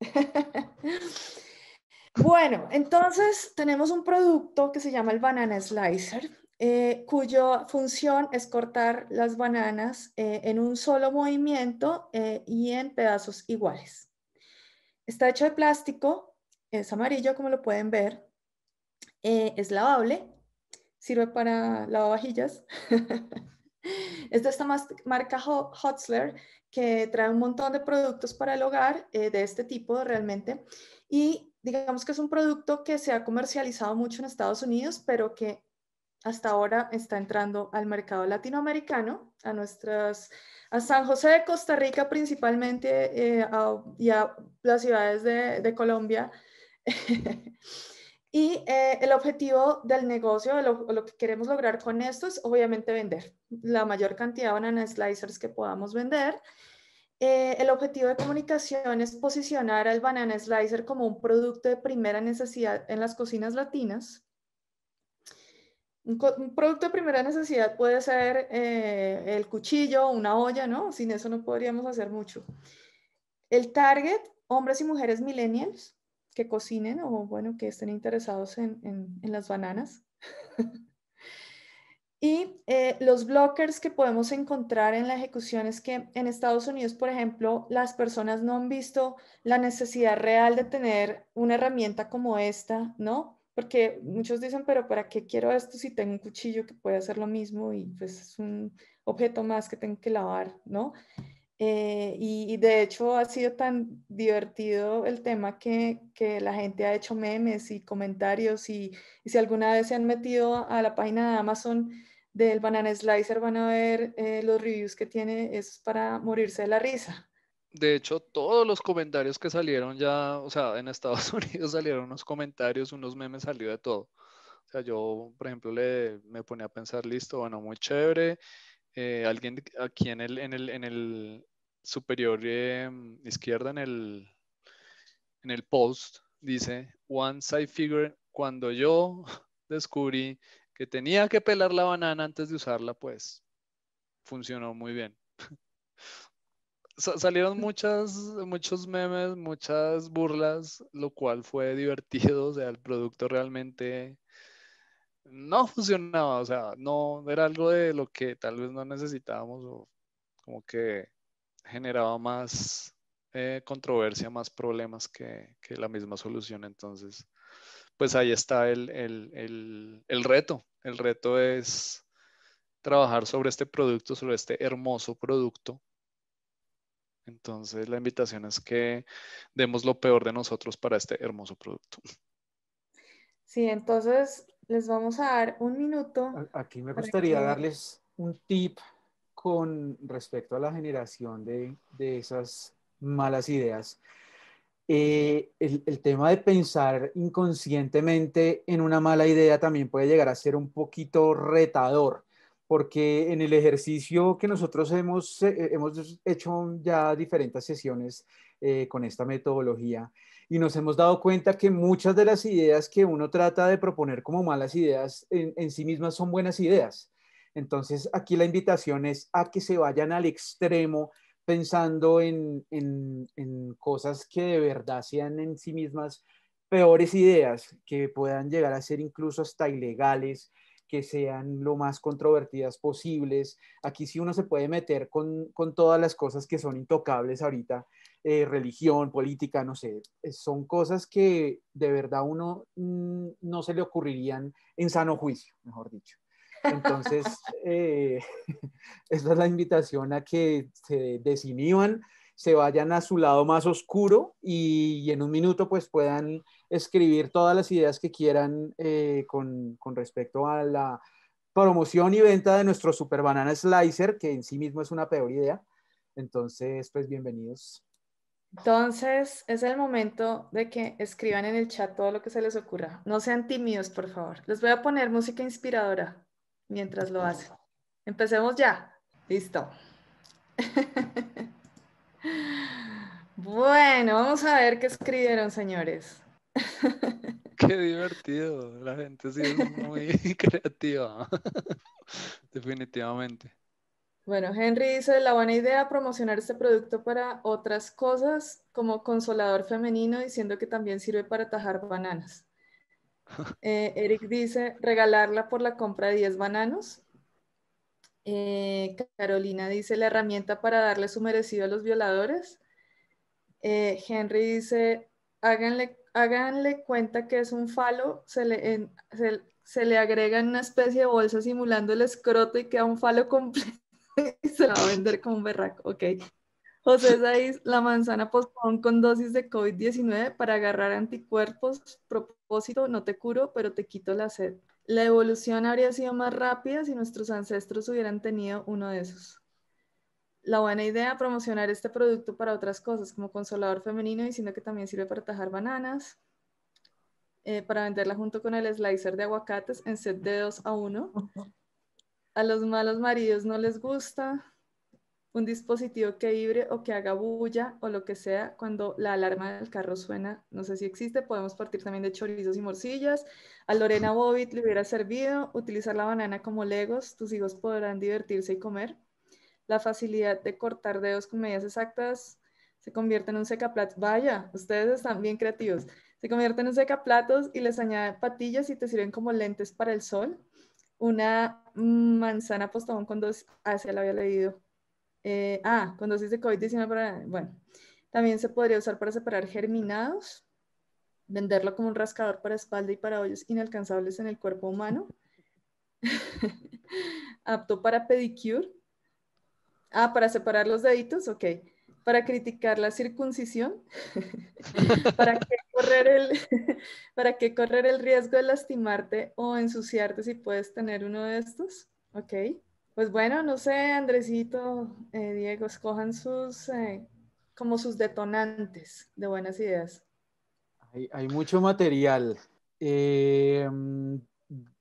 Bueno, entonces tenemos un producto que se llama el banana slicer, eh, cuya función es cortar las bananas eh, en un solo movimiento eh, y en pedazos iguales. Está hecho de plástico, es amarillo como lo pueden ver, eh, es lavable, sirve para lavavajillas. es de esta marca Hotzler que trae un montón de productos para el hogar de este tipo realmente y digamos que es un producto que se ha comercializado mucho en Estados Unidos, pero que hasta ahora está entrando al mercado latinoamericano, a nuestras, a San José de Costa Rica principalmente eh, a, y a las ciudades de, Colombia. y eh, el objetivo del negocio, lo, lo, que queremos lograr con esto es obviamente vender la mayor cantidad de banana slicers que podamos vender eh, el objetivo de comunicación es posicionar al banana slicer como un producto de primera necesidad en las cocinas latinas. Un, producto de primera necesidad puede ser eh, el cuchillo, o una olla, ¿no? Sin eso no podríamos hacer mucho. El target, hombres y mujeres millennials que cocinen o, bueno, que estén interesados en, en las bananas. Y eh, los blockers que podemos encontrar en la ejecución es que en Estados Unidos, por ejemplo, las personas no han visto la necesidad real de tener una herramienta como esta, ¿no? Porque muchos dicen, pero ¿para qué quiero esto si tengo un cuchillo que puede hacer lo mismo y pues es un objeto más que tengo que lavar, ¿no? Eh, y, de hecho ha sido tan divertido el tema que, la gente ha hecho memes y comentarios y si alguna vez se han metido a la página de Amazon, del Banana Slicer van a ver eh, los reviews que tiene, es para morirse de la risa. De hecho, todos los comentarios que salieron ya, o sea, en Estados Unidos salieron unos comentarios, unos memes, salió de todo. O sea, yo, por ejemplo, le, me ponía a pensar, listo, bueno, muy chévere. Eh, alguien aquí en el, en el, superior em, izquierda, en el, en el post, dice, once I figured, cuando yo descubrí que tenía que pelar la banana antes de usarla, pues funcionó muy bien. Salieron muchas, muchos memes, muchas burlas, lo cual fue divertido, o sea, el producto realmente no funcionaba, o sea, no era algo de lo que tal vez no necesitábamos o como que generaba más eh, controversia, más problemas que la misma solución, entonces pues ahí está el, reto. El reto es trabajar sobre este producto, sobre este hermoso producto entonces la invitación es que demos lo peor de nosotros para este hermoso producto. Sí, entonces les vamos a dar un minuto. Aquí me gustaría darles un tip con respecto a la generación de, de esas malas ideas. Eh, el, tema de pensar inconscientemente en una mala idea también puede llegar a ser un poquito retador, porque en el ejercicio que nosotros hemos, eh, eh, hecho ya diferentes sesiones con esta metodología y nos hemos dado cuenta que muchas de las ideas que uno trata de proponer como malas ideas en sí mismas son buenas ideas. Entonces aquí la invitación es a que se vayan al extremo pensando en, cosas que de verdad sean en sí mismas peores ideas, que puedan llegar a ser incluso hasta ilegales, que sean lo más controvertidas posibles. Aquí sí uno se puede meter con, todas las cosas que son intocables ahorita, eh, religión, política, no sé, eh, son cosas que de verdad uno mm, no se le ocurrirían en sano juicio, mejor dicho. Entonces, eh, esta es la invitación a que se desinhiban, se vayan a su lado más oscuro y, en un minuto pues puedan escribir todas las ideas que quieran eh, con, con respecto a la promoción y venta de nuestro Super Banana Slicer, que en sí mismo es una peor idea. Entonces, pues bienvenidos. Entonces, es el momento de que escriban en el chat todo lo que se les ocurra. No sean tímidos, por favor. Les voy a poner música inspiradora mientras lo hace. Empecemos ya. Listo. Bueno, vamos a ver qué escribieron, señores. Qué divertido. La gente ha es muy creativa. Definitivamente. Bueno, Henry dice, la buena idea promocionar este producto para otras cosas como consolador femenino, diciendo que también sirve para tajar bananas. Eh, Eric dice, regalarla por la compra de 10 bananos. Eh, Carolina dice, la herramienta para darle su merecido a los violadores. Eh, Henry dice, háganle, cuenta que es un falo, se le, en, se, le una especie de bolsa simulando el escroto y queda un falo completo y se lo va a vender como un berraco. Ok. José Saiz, la manzana postpon pues, con dosis de COVID-19 para agarrar anticuerpos. Propósito, no te curo, pero te quito la sed. La evolución habría sido más rápida si nuestros ancestros hubieran tenido uno de esos. La buena idea, promocionar este producto para otras cosas, como consolador femenino, diciendo que también sirve para tajar bananas, eh, para venderla junto con el slicer de aguacates en set de 2 a 1. A los malos maridos no les gusta, un dispositivo que vibre o que haga bulla o lo que sea cuando la alarma del carro suena. No sé si existe, podemos partir también de chorizos y morcillas. A Lorena Bobit le hubiera servido utilizar la banana como legos, tus hijos podrán divertirse y comer. La facilidad de cortar dedos con medidas exactas se convierte en un secaplatos. Vaya, ustedes están bien creativos. Se convierte en un secaplatos y les añade patillas y te sirven como lentes para el sol. Una manzana postón con dos, ah, la había leído, eh, ah, cuando se de COVID-19 Bueno, también se podría usar para separar germinados, venderlo como un rascador para espalda y para hoyos inalcanzables en el cuerpo humano. Apto para pedicure. Ah, para separar los deditos, ok. Para criticar la circuncisión. ¿Para, qué correr el, ¿Para correr el riesgo de lastimarte o ensuciarte si puedes tener uno de estos? Ok. Pues bueno, no sé, Andresito, eh, Diego, escojan sus, eh, como sus detonantes de buenas ideas. Hay, mucho material. Eh, mm,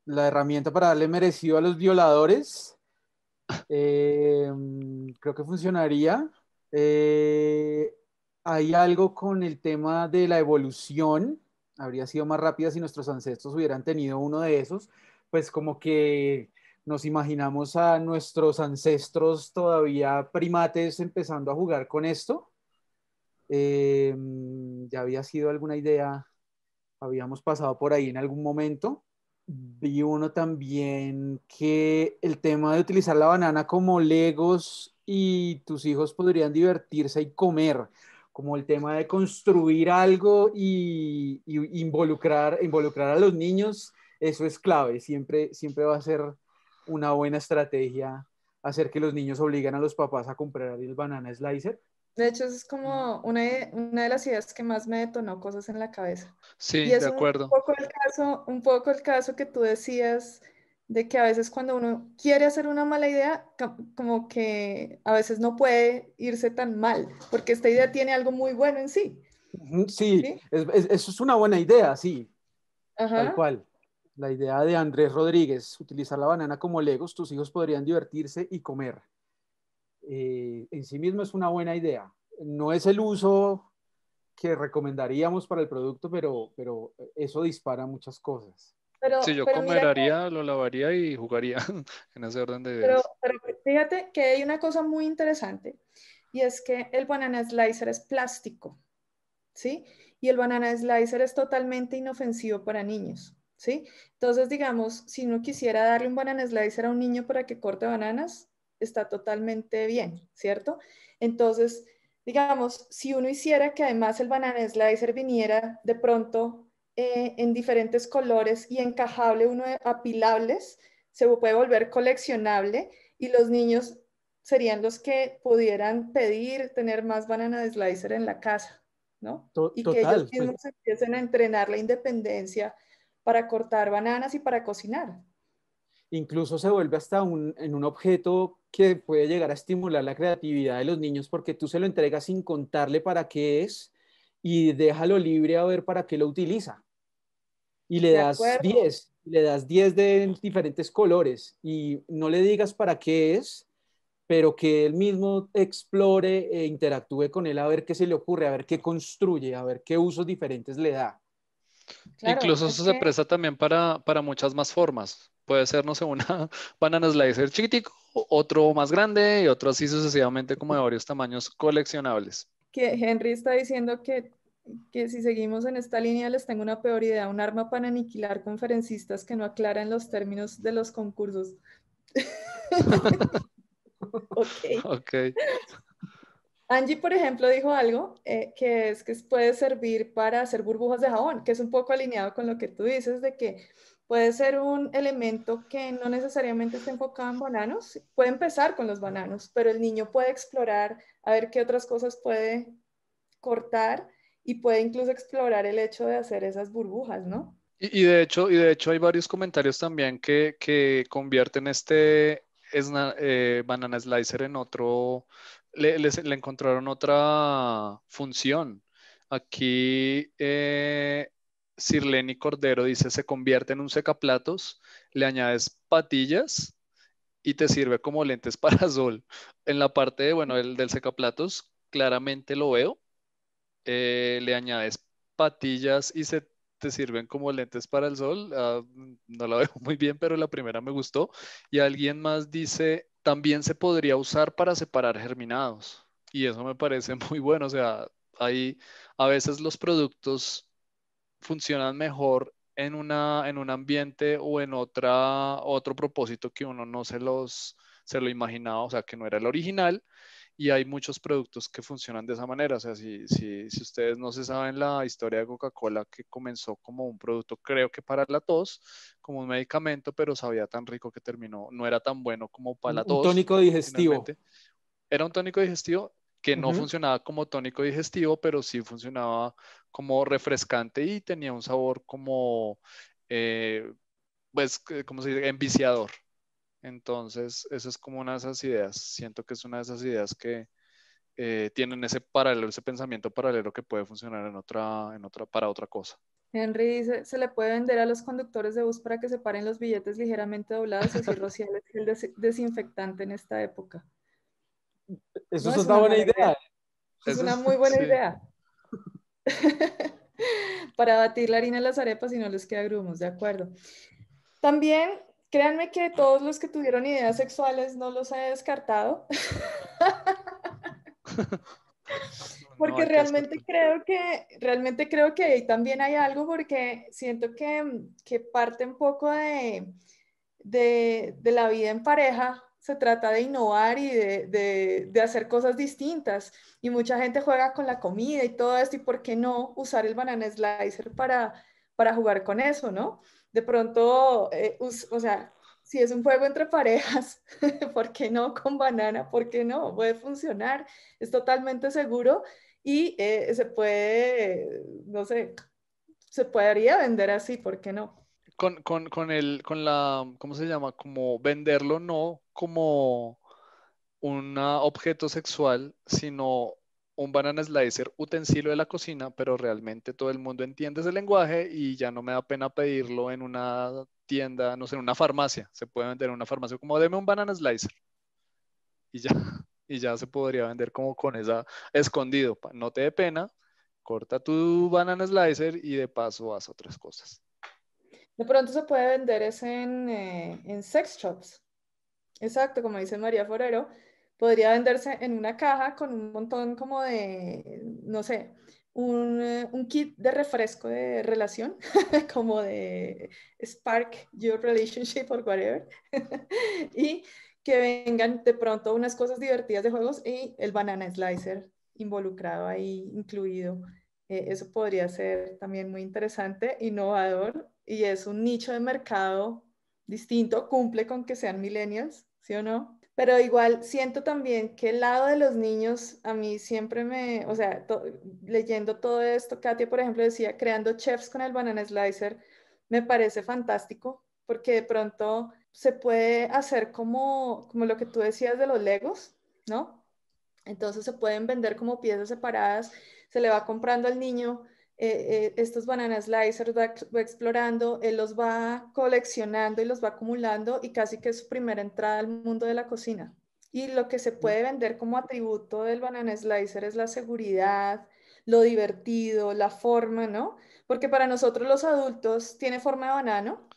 la herramienta para darle merecido a los violadores, mm, creo que funcionaría. hay algo con el tema de la evolución. Habría sido más rápida si nuestros ancestros hubieran tenido uno de esos. Pues como que nos imaginamos a nuestros ancestros todavía primates empezando a jugar con esto. Em, ya había sido alguna idea, habíamos pasado por ahí en algún momento. Vi uno también que el tema de utilizar la banana como legos y tus hijos podrían divertirse y comer, como el tema de construir algo y, y involucrar, involucrar a los niños, eso es clave, siempre, siempre va a ser una buena estrategia hacer que los niños obligan a los papás a comprar el banana slicer? De hecho, es como una de, una de las ideas que más me detonó cosas en la cabeza. Sí, de acuerdo. Un poco, el caso, un poco el caso que tú decías de que a veces cuando uno quiere hacer una mala idea, como que a veces no puede irse tan mal, porque esta idea tiene algo muy bueno en sí. Sí, eso Es, es, una buena idea, sí. Ajá. Tal cual la idea de Andrés Rodríguez, utilizar la banana como legos, tus hijos podrían divertirse y comer. Eh, en sí mismo es una buena idea. No es el uso que recomendaríamos para el producto, pero, pero eso dispara muchas cosas. Pero, si yo comería, lo lavaría y jugaría en ese orden de ideas. Pero, fíjate que hay una cosa muy interesante y es que el banana slicer es plástico, ¿sí? Y el banana slicer es totalmente inofensivo para niños. Entonces, digamos, si uno quisiera darle un banana slicer a un niño para que corte bananas, está totalmente bien, ¿cierto? Entonces, digamos, si uno hiciera que además el banana slicer viniera de pronto eh, en diferentes colores y encajable, uno de, apilables, se puede volver coleccionable y los niños serían los que pudieran pedir tener más banana slicer en la casa, ¿no? y que ellos pues mismos empiecen a entrenar la independencia para cortar bananas y para cocinar. Incluso se vuelve hasta un, en un objeto que puede llegar a estimular la creatividad de los niños porque tú se lo entregas sin contarle para qué es y déjalo libre a ver para qué lo utiliza. Y le das 10, le das 10 de diferentes colores y no le digas para qué es, pero que él mismo explore e interactúe con él a ver qué se le ocurre, a ver qué construye, a ver qué usos diferentes le da. Incluso eso se presta también para, muchas más formas. Puede ser, no sé, una banana slicer chiquitico, otro más grande y otro así sucesivamente como de varios tamaños coleccionables. Que Henry está diciendo que, que si seguimos en esta línea les tengo una peor idea, un arma para aniquilar conferencistas que no aclaran los términos de los concursos. ok. okay. Angie, por ejemplo, dijo algo eh, que es que puede servir para hacer burbujas de jabón, que es un poco alineado con lo que tú dices de que puede ser un elemento que no necesariamente esté enfocado en bananos. Puede empezar con los bananos, pero el niño puede explorar a ver qué otras cosas puede cortar y puede incluso explorar el hecho de hacer esas burbujas, ¿no? Y, de, hecho, y de hecho hay varios comentarios también que, que convierten este, es, eh, banana slicer en otro le, encontraron otra función. Aquí eh, Sirleni Cordero dice, se convierte en un secaplatos, le añades patillas y te sirve como lentes para sol. En la parte, bueno, el, del secaplatos, claramente lo veo. Eh, le añades patillas y se te sirven como lentes para el sol. Ah, no la veo muy bien, pero la primera me gustó. Y alguien más dice, también se podría usar para separar germinados. Y eso me parece muy bueno. O sea, ahí a veces los productos funcionan mejor en, una, en un ambiente o en otra, otro propósito que uno no se los se lo imaginaba, o sea, que no era el original y hay muchos productos que funcionan de esa manera. O sea, si, si, si ustedes no se saben la historia de Coca-Cola, que comenzó como un producto, creo que para la tos, como un medicamento, pero sabía tan rico que terminó, no era tan bueno como para la tos. Un tónico digestivo. Era un tónico digestivo que no funcionaba como tónico digestivo, pero sí funcionaba como refrescante y tenía un sabor como, eh, pues, ¿cómo se dice? Enviciador. Entonces, esa es como una de esas ideas. Siento que es una de esas ideas que eh, tienen ese paralelo, ese pensamiento paralelo que puede funcionar en otra, en otra, para otra cosa. Henry dice, se le puede vender a los conductores de bus para que separen los billetes ligeramente doblados y rociarles el desinfectante en esta época. Eso es una buena idea. Es una muy buena idea. para batir la harina en las arepas y no les queda grumos, de acuerdo. También Créanme que todos los que tuvieron ideas sexuales no los he descartado. porque realmente creo que realmente creo que ahí también hay algo porque siento que, que parte un poco de, de, de, la vida en pareja se trata de innovar y de, de, hacer cosas distintas y mucha gente juega con la comida y todo esto y por qué no usar el banana slicer para, para jugar con eso, ¿no? de pronto, eh, o sea, si es un juego entre parejas, ¿por qué no con banana? ¿Por qué no? Puede funcionar, es totalmente seguro y eh, se puede, no sé, se podría vender así, ¿por qué no? Con, con, con, el, con la, ¿cómo se llama? Como venderlo no como un objeto sexual, sino un banana slicer utensilio de la cocina, pero realmente todo el mundo entiende ese lenguaje y ya no me da pena pedirlo en una tienda, no sé, en una farmacia. Se puede vender en una farmacia como deme un banana slicer. Y ya, y ya se podría vender como con esa escondido. No te dé pena, corta tu banana slicer y de paso haz otras cosas. De pronto se puede vender es en, eh, en sex shops. Exacto, como dice María Forero, podría venderse en una caja con un montón como de, no sé, un, eh, un kit de refresco de relación, como de Spark Your Relationship or whatever, y que vengan de pronto unas cosas divertidas de juegos y el banana slicer involucrado ahí, incluido. Eh, eso podría ser también muy interesante, innovador y es un nicho de mercado distinto, cumple con que sean millennials, ¿sí o no? Pero igual siento también que el lado de los niños, a mí siempre me, o sea, leyendo todo esto, Katia, por ejemplo, decía, creando chefs con el banana slicer, me parece fantástico, porque de pronto se puede hacer como, como lo que tú decías de los legos, ¿no? Entonces se pueden vender como piezas separadas, se le va comprando al niño eh, eh, estos banana slicers va, explorando, él los va coleccionando y los va acumulando y casi que es su primera entrada al mundo de la cocina. Y lo que se puede vender como atributo del banana slicer es la seguridad, lo divertido, la forma, ¿no? Porque para nosotros los adultos tiene forma de banano,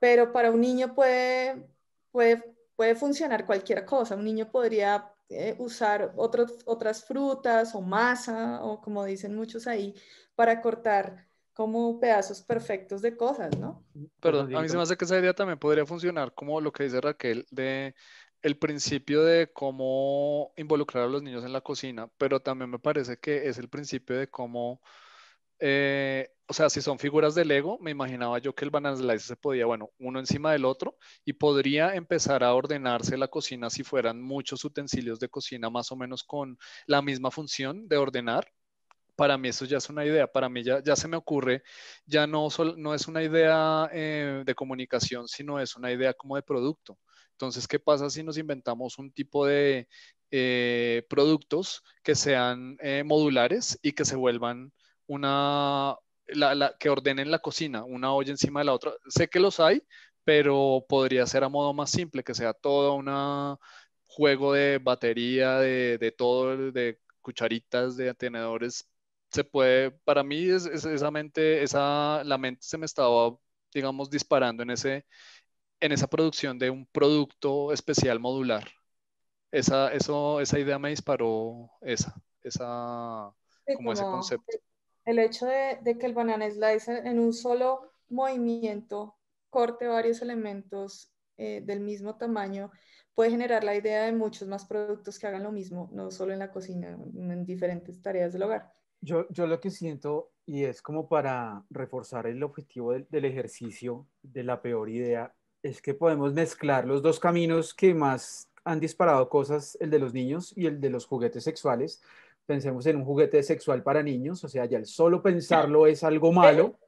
pero para un niño puede, puede, puede funcionar cualquier cosa. Un niño podría este, usar otras frutas o masa o como dicen muchos ahí para cortar como pedazos perfectos de cosas, ¿no? Perdón, a mí se me hace que esa idea también podría funcionar como lo que dice Raquel de el principio de cómo involucrar a los niños en la cocina, pero también me parece que es el principio de cómo eh, o sea, si son figuras de Lego, me imaginaba yo que el slice se podía, bueno, uno encima del otro y podría empezar a ordenarse la cocina si fueran muchos utensilios de cocina más o menos con la misma función de ordenar. Para mí eso ya es una idea, para mí ya, se me ocurre, ya no, es una idea eh, de comunicación, sino es una idea como de producto. Entonces, ¿qué pasa si nos inventamos un tipo de eh, productos que sean modulares y que se vuelvan una, la, que ordenen la cocina, una olla encima de la otra. Sé que los hay, pero podría ser a modo más simple, que sea todo un juego de batería, de, de, todo, de cucharitas, de tenedores. Se puede, para mí es, esa mente, esa, la mente se me estaba, digamos, disparando en, ese, en esa producción de un producto especial modular. Esa, eso, esa idea me disparó esa, esa, como ese concepto el hecho de, que el banana slice en un solo movimiento corte varios elementos eh, del mismo tamaño puede generar la idea de muchos más productos que hagan lo mismo, no solo en la cocina, en diferentes tareas del hogar. Yo, yo lo que siento, y es como para reforzar el objetivo del ejercicio de la peor idea, es que podemos mezclar los dos caminos que más han disparado cosas, el de los niños y el de los juguetes sexuales, pensemos en un juguete sexual para niños, o sea, ya el solo pensarlo es algo malo,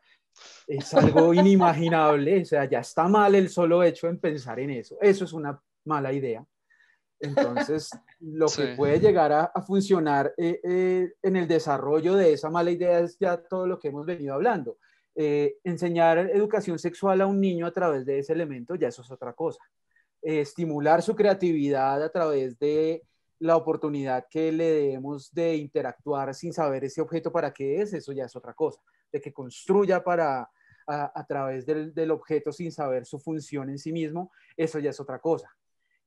es algo inimaginable, o sea, ya está mal el solo hecho en pensar en eso, eso es una mala idea. Entonces, lo que puede llegar a, funcionar eh, eh, en el desarrollo de esa mala idea es ya todo lo que hemos venido hablando. Eh, enseñar educación sexual a un niño a través de ese elemento, ya eso es otra cosa. estimular su creatividad a través de la oportunidad que le debemos de interactuar sin saber ese objeto para qué es, eso ya es otra cosa, de que construya para a, través del, objeto sin saber su función en sí mismo, eso ya es otra cosa.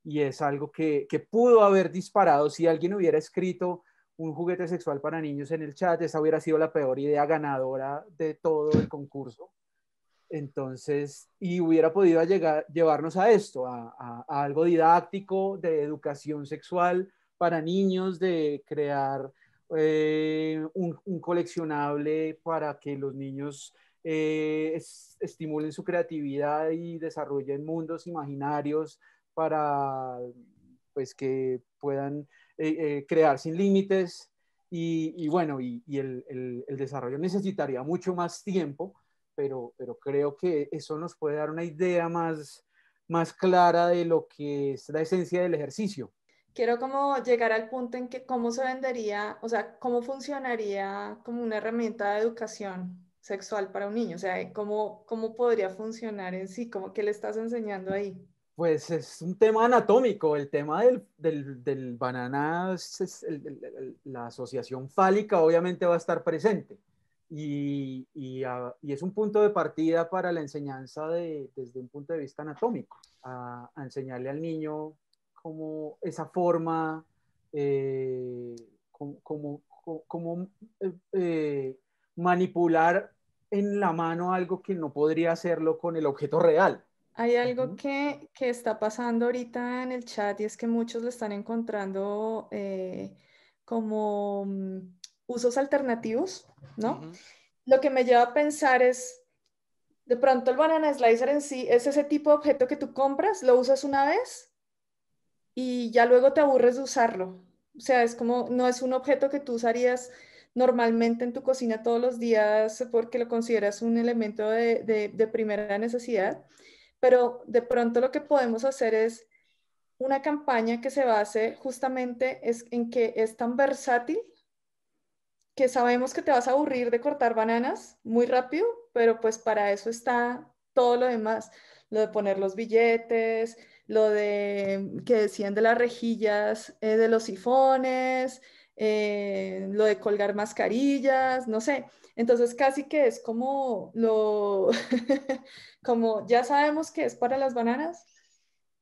Y es algo que, pudo haber disparado si alguien hubiera escrito un juguete sexual para niños en el chat, esa hubiera sido la peor idea ganadora de todo el concurso. Entonces, y hubiera podido llegar, llevarnos a esto, a, algo didáctico de educación sexual, para niños, de crear eh, un, coleccionable para que los niños eh, estimulen su creatividad y desarrollen mundos imaginarios para pues que puedan eh, crear sin límites y, bueno, y, el, el, desarrollo necesitaría mucho más tiempo, pero, pero creo que eso nos puede dar una idea más, más clara de lo que es la esencia del ejercicio quiero como llegar al punto en que cómo se vendería, o sea, cómo funcionaría como una herramienta de educación sexual para un niño, o sea, cómo, cómo podría funcionar en sí, como que le estás enseñando ahí. Pues es un tema anatómico, el tema del, del, del banana, la asociación fálica obviamente va a estar presente y, ah, y, es un punto de partida para la enseñanza de, desde un punto de vista anatómico, a enseñarle al niño como esa forma, eh, como, eh, eh, manipular en la mano algo que no podría hacerlo con el objeto real. Hay algo que, está pasando ahorita en el chat y es que muchos le están encontrando como mm, usos alternativos, ¿no? Lo que me lleva a pensar es, de pronto el banana slicer en sí es ese tipo de objeto que tú compras, lo usas una vez y ya luego te aburres de usarlo. O sea, es como, no es un objeto que tú usarías normalmente en tu cocina todos los días porque lo consideras un elemento de, primera necesidad, pero de pronto lo que podemos hacer es una campaña que se base justamente en que es tan versátil que sabemos que te vas a aburrir de cortar bananas muy rápido, pero pues para eso está todo lo demás, lo de poner los billetes, lo de que decían de las rejillas eh, de los sifones, eh, lo de colgar mascarillas, no sé. Entonces casi que es como lo, como ya sabemos que es para las bananas,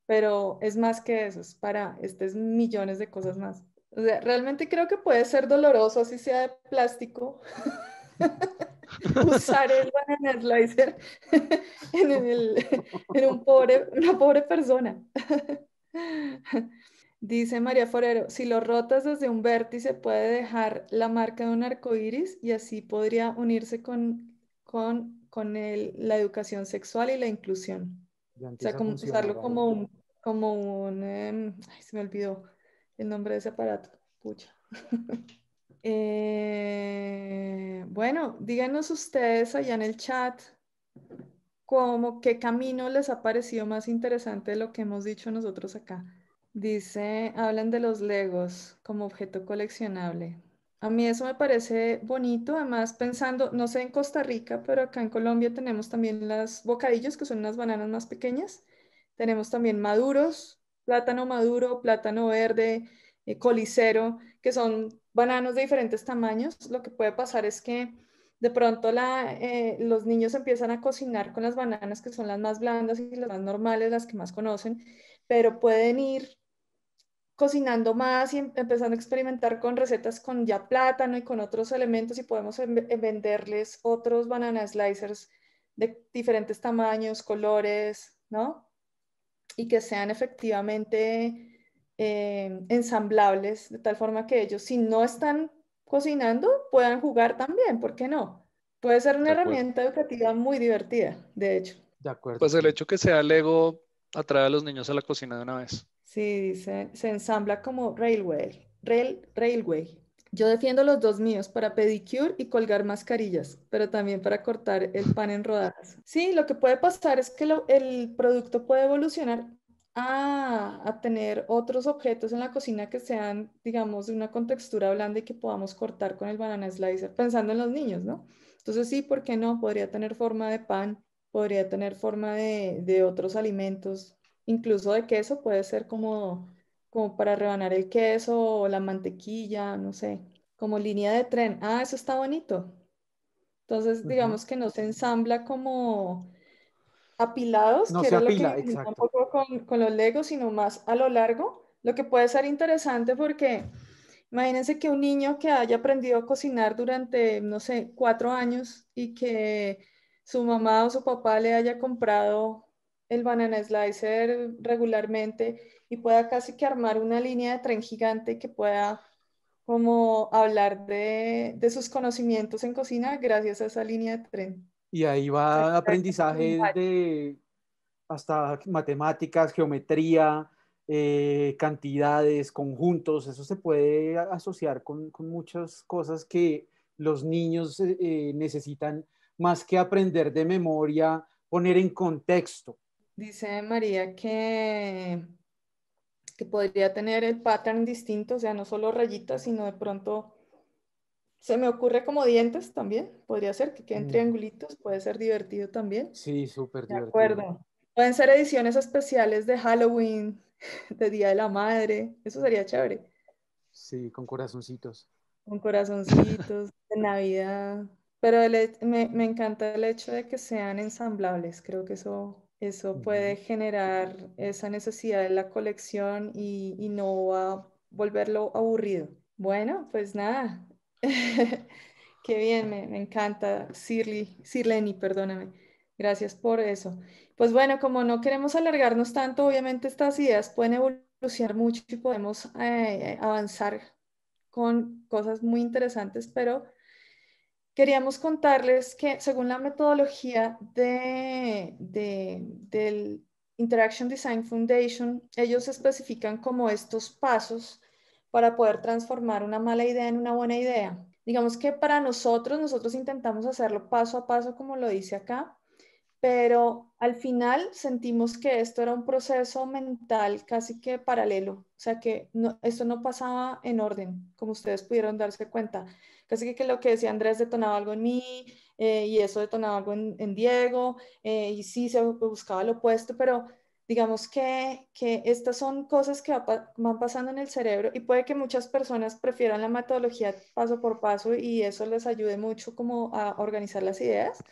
pero es más que eso, es para estos millones de cosas más. realmente creo que puede ser doloroso, así sea de plástico. usar el banana slicer en, el, en un pobre, una pobre persona. Dice María Forero, si lo rotas desde un vértice puede dejar la marca de un arco iris y así podría unirse con, con, con el, la educación sexual y la inclusión. o sea, como usarlo como un, como em, un ay, se me olvidó el nombre de ese aparato. Pucha. Eh, bueno, díganos ustedes allá en el chat cómo, qué camino les ha parecido más interesante de lo que hemos dicho nosotros acá. Dice, hablan de los legos como objeto coleccionable. A mí eso me parece bonito, además pensando, no sé en Costa Rica, pero acá en Colombia tenemos también las bocadillos, que son unas bananas más pequeñas. Tenemos también maduros, plátano maduro, plátano verde, eh, colicero, que son bananos de diferentes tamaños, lo que puede pasar es que de pronto la, eh, los niños empiezan a cocinar con las bananas que son las más blandas y las más normales, las que más conocen, pero pueden ir cocinando más y em, empezando a experimentar con recetas con ya plátano y con otros elementos y podemos venderles otros banana slicers de diferentes tamaños, colores, ¿no? Y que sean efectivamente eh, ensamblables, de tal forma que ellos, si no están cocinando, puedan jugar también, ¿por qué no? Puede ser una herramienta educativa muy divertida, de hecho. De acuerdo. Pues el hecho que sea Lego atrae a los niños a la cocina de una vez. Sí, se, se ensambla como railway, rail, railway. Yo defiendo los dos míos para pedicure y colgar mascarillas, pero también para cortar el pan en rodajas. Sí, lo que puede pasar es que el producto puede evolucionar a, tener otros objetos en la cocina que sean, digamos, de una contextura blanda y que podamos cortar con el banana slicer, pensando en los niños, ¿no? Entonces sí, ¿por qué no? Podría tener forma de pan, podría tener forma de, otros alimentos, incluso de queso, puede ser como, como para rebanar el queso o la mantequilla, no sé, como línea de tren. Ah, eso está bonito. Entonces, digamos que no se ensambla como apilados, no lo que poco con, los legos, sino más a lo largo, lo que puede ser interesante porque imagínense que un niño que haya aprendido a cocinar durante, no sé, cuatro años y que su mamá o su papá le haya comprado el banana slicer regularmente y pueda casi que armar una línea de tren gigante que pueda como hablar de sus conocimientos en cocina gracias a esa línea de tren. Y ahí va aprendizaje de hasta matemáticas, geometría, eh, cantidades, conjuntos, eso se puede asociar con, muchas cosas que los niños eh, eh, necesitan más que aprender de memoria, poner en contexto. Dice María que, que podría tener el pattern distinto, o sea, no solo rayitas, sino de pronto se me ocurre como dientes también, podría ser que queden mm. triangulitos, puede ser divertido también. Sí, súper divertido. De acuerdo. Pueden ser ediciones especiales de Halloween, de Día de la Madre, eso sería chévere. Sí, con corazoncitos. Con corazoncitos, de Navidad. Pero me, me, encanta el hecho de que sean ensamblables, creo que eso, eso puede generar esa necesidad de la colección y, no va a volverlo aburrido. Bueno, pues nada, Qué bien, me, encanta. Sir Lenny, perdóname. Gracias por eso. Pues bueno, como no queremos alargarnos tanto, obviamente estas ideas pueden evolucionar mucho y podemos eh, avanzar con cosas muy interesantes, pero queríamos contarles que según la metodología de, del Interaction Design Foundation, ellos especifican como estos pasos para poder transformar una mala idea en una buena idea. Digamos que para nosotros, nosotros intentamos hacerlo paso a paso, como lo dice acá, pero al final sentimos que esto era un proceso mental casi que paralelo, o sea que esto no pasaba en orden, como ustedes pudieron darse cuenta. Casi que, lo que decía Andrés detonaba algo en mí eh, y eso detonaba algo en, Diego eh, y sí se buscaba lo opuesto, pero digamos que, estas son cosas que van pasando en el cerebro y puede que muchas personas prefieran la metodología paso por paso y eso les ayude mucho como a organizar las ideas.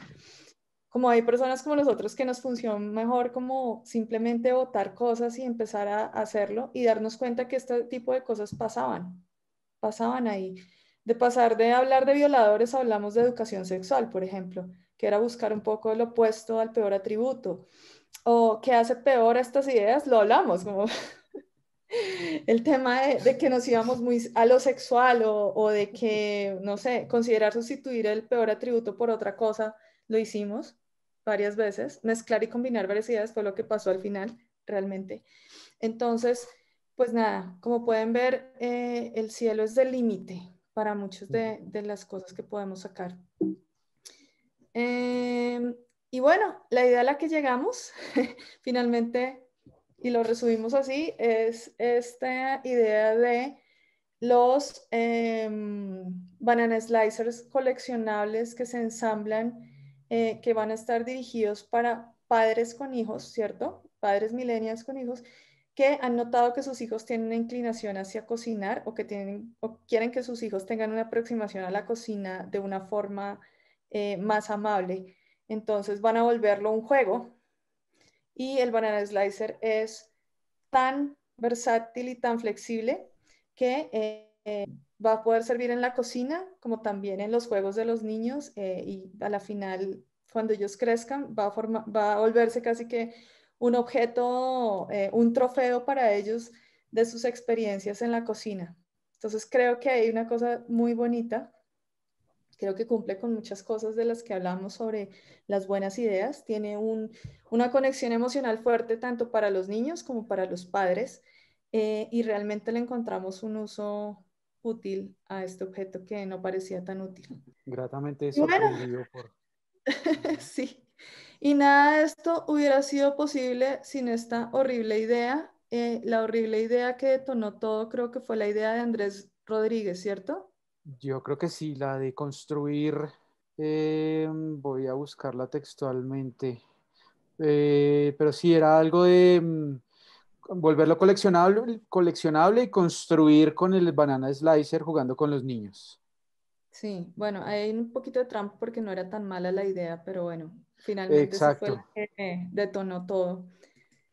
Como hay personas como nosotros que nos funciona mejor como simplemente votar cosas y empezar a, hacerlo y darnos cuenta que este tipo de cosas pasaban, pasaban ahí. De pasar de hablar de violadores, hablamos de educación sexual, por ejemplo, que era buscar un poco el opuesto al peor atributo o qué hace peor a estas ideas, lo hablamos, como el tema de, que nos íbamos muy a lo sexual o, de que, no sé, considerar sustituir el peor atributo por otra cosa, lo hicimos varias veces, mezclar y combinar varias ideas fue lo que pasó al final, realmente. Entonces, pues nada, como pueden ver, eh, el cielo es del límite para muchas de, las cosas que podemos sacar. Em, y bueno, la idea a la que llegamos finalmente, y lo resumimos así, es esta idea de los em, banana slicers coleccionables que se ensamblan, eh, que van a estar dirigidos para padres con hijos, ¿cierto? Padres millennials con hijos, que han notado que sus hijos tienen una inclinación hacia cocinar o que tienen, o quieren que sus hijos tengan una aproximación a la cocina de una forma eh, más amable. Entonces van a volverlo un juego y el banana slicer es tan versátil y tan flexible que eh, va a poder servir en la cocina como también en los juegos de los niños eh, y a la final cuando ellos crezcan va a, va a volverse casi que un objeto, eh, un trofeo para ellos de sus experiencias en la cocina. Entonces creo que hay una cosa muy bonita creo que cumple con muchas cosas de las que hablamos sobre las buenas ideas. Tiene un, una conexión emocional fuerte tanto para los niños como para los padres eh, y realmente le encontramos un uso útil a este objeto que no parecía tan útil. Gratamente eso. sí. Y nada de esto hubiera sido posible sin esta horrible idea. Eh, la horrible idea que detonó todo creo que fue la idea de Andrés Rodríguez, ¿cierto? Yo creo que sí, la de construir, eh, voy a buscarla textualmente, eh, pero sí era algo de mm, volverlo coleccionable, coleccionable y construir con el banana slicer jugando con los niños. Sí, bueno, hay un poquito de trampa porque no era tan mala la idea, pero bueno, finalmente fue que detonó todo.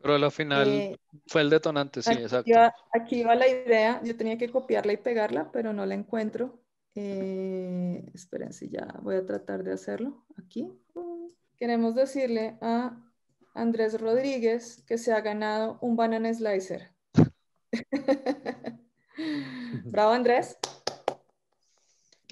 Pero al final eh, fue el detonante, sí, aquí exacto. aquí va la idea, yo tenía que copiarla y pegarla, pero no la encuentro. Eh, esperen si ya voy a tratar de hacerlo. Aquí. Queremos decirle a Andrés Rodríguez que se ha ganado un banana slicer. Bravo, Andrés.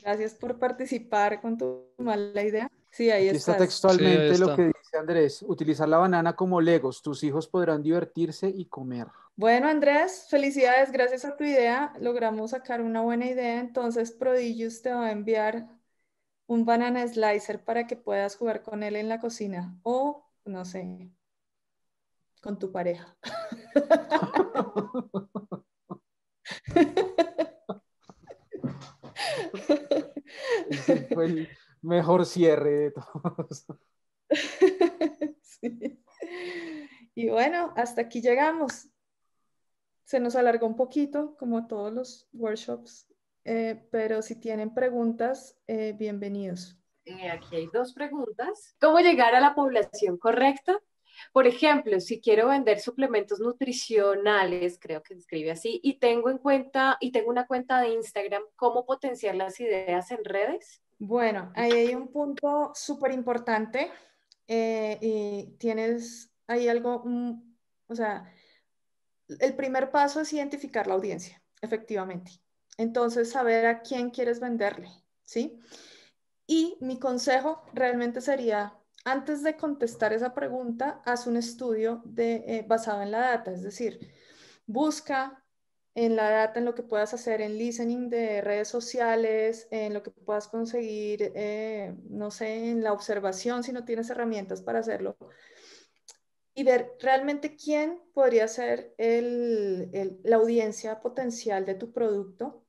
Gracias por participar con tu mala idea. Sí, ahí está. textualmente lo que Andrés, utilizar la banana como legos, tus hijos podrán divertirse y comer. Bueno, Andrés, felicidades, gracias a tu idea, logramos sacar una buena idea, entonces Prodigious te va a enviar un banana slicer para que puedas jugar con él en la cocina o, no sé, con tu pareja. fue el mejor cierre de todos. Y bueno, hasta aquí llegamos. Se nos alargó un poquito, como todos los workshops, eh, pero si tienen preguntas, eh, bienvenidos. Eh, aquí hay dos preguntas. ¿Cómo llegar a la población correcta? Por ejemplo, si quiero vender suplementos nutricionales, creo que se escribe así, y tengo en cuenta y tengo una cuenta de Instagram, ¿cómo potenciar las ideas en redes? Bueno, ahí hay un punto súper importante eh, y tienes ahí algo, mm, o sea, el primer paso es identificar la audiencia, efectivamente. Entonces, saber a quién quieres venderle, ¿sí? Y mi consejo realmente sería, antes de contestar esa pregunta, haz un estudio de, eh, basado en la data, es decir, busca en la data, en lo que puedas hacer en listening de redes sociales, en lo que puedas conseguir, eh, no sé, en la observación, si no tienes herramientas para hacerlo. Y ver realmente quién podría ser la audiencia potencial de tu producto.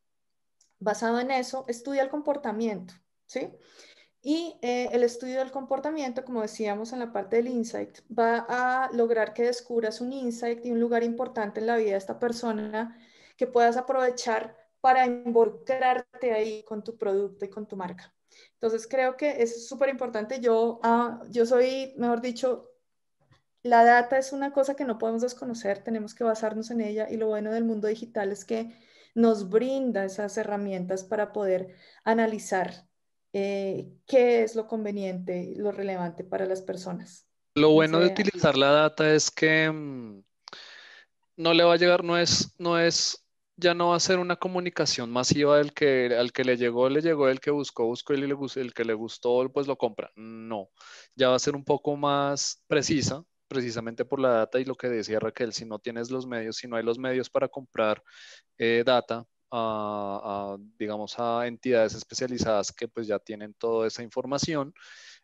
Basado en eso, estudia el comportamiento, ¿sí? Y eh, el estudio del comportamiento, como decíamos en la parte del insight, va a lograr que descubras un insight y un lugar importante en la vida de esta persona que puedas aprovechar para involucrarte ahí con tu producto y con tu marca. Entonces creo que es súper importante. Yo, ah, yo soy, mejor dicho, la data es una cosa que no podemos desconocer, tenemos que basarnos en ella y lo bueno del mundo digital es que nos brinda esas herramientas para poder analizar eh, qué es lo conveniente, lo relevante para las personas. Lo bueno de utilizar la data es que mm, no le va a llegar, no es, no es ya no va a ser una comunicación masiva del que al que le llegó, le llegó, el que buscó, buscó el que le gustó, pues lo compra. No, ya va a ser un poco más precisa, precisamente por la data y lo que decía Raquel, si no tienes los medios, si no hay los medios para comprar eh, data, a, digamos, a entidades especializadas que pues ya tienen toda esa información,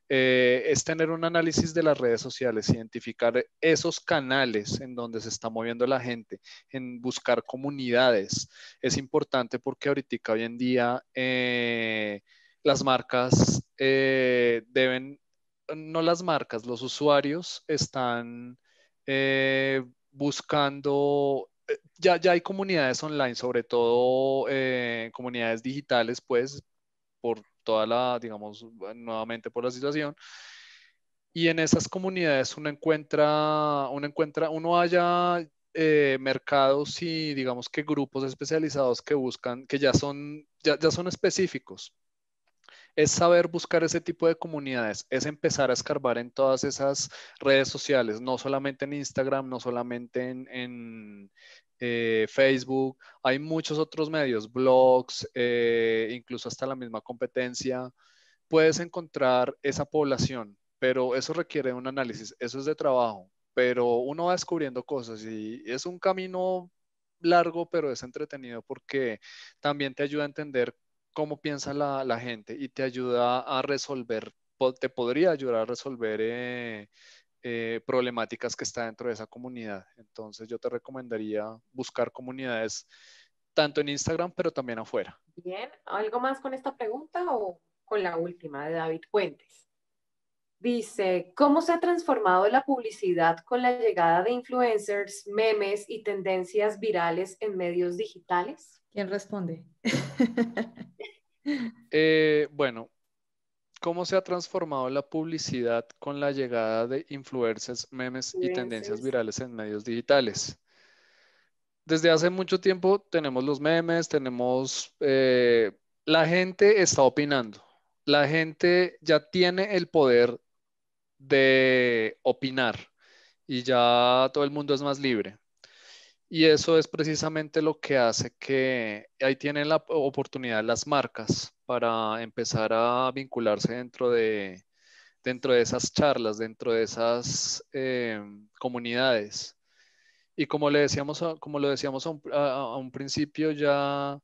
eh, es tener un análisis de las redes sociales, identificar esos canales en donde se está moviendo la gente, en buscar comunidades. Es importante porque ahorita, hoy en día, eh, las marcas eh, deben, no las marcas, los usuarios están buscando ya, ya, hay comunidades online, sobre todo comunidades digitales, pues, por toda la, digamos, eh, nuevamente por la situación. Y en esas comunidades uno encuentra, uno encuentra, uno haya eh, mercados y digamos que grupos especializados que buscan, que ya son, ya, son específicos, es saber buscar ese tipo de comunidades, es empezar a escarbar en todas esas redes sociales, no solamente en Instagram, no solamente en, eh, Facebook, hay muchos otros medios, blogs, eh, incluso hasta la misma competencia, puedes encontrar esa población, pero eso requiere un análisis, eso es de trabajo, pero uno va descubriendo cosas y es un camino largo, pero es entretenido porque también te ayuda a entender cómo piensa la, gente y te ayuda a resolver, te podría ayudar a resolver eh, eh, problemáticas que está dentro de esa comunidad. Entonces yo te recomendaría buscar comunidades tanto en Instagram, pero también afuera. Bien, ¿algo más con esta pregunta o con la última de David Fuentes? Dice, ¿cómo se ha transformado la publicidad con la llegada de influencers, memes y tendencias virales en medios digitales? ¿Quién responde? Eh, bueno, ¿Cómo se ha transformado la publicidad con la llegada de influencers, memes y tendencias virales en medios digitales? Desde hace mucho tiempo tenemos los memes, tenemos... Eh, la gente está opinando. La gente ya tiene el poder de opinar y ya todo el mundo es más libre. Y eso es precisamente lo que hace que ahí tienen la oportunidad las marcas para empezar a vincularse dentro de, dentro de esas charlas, dentro de esas eh, comunidades. Y como le decíamos, como lo decíamos a un, principio, ya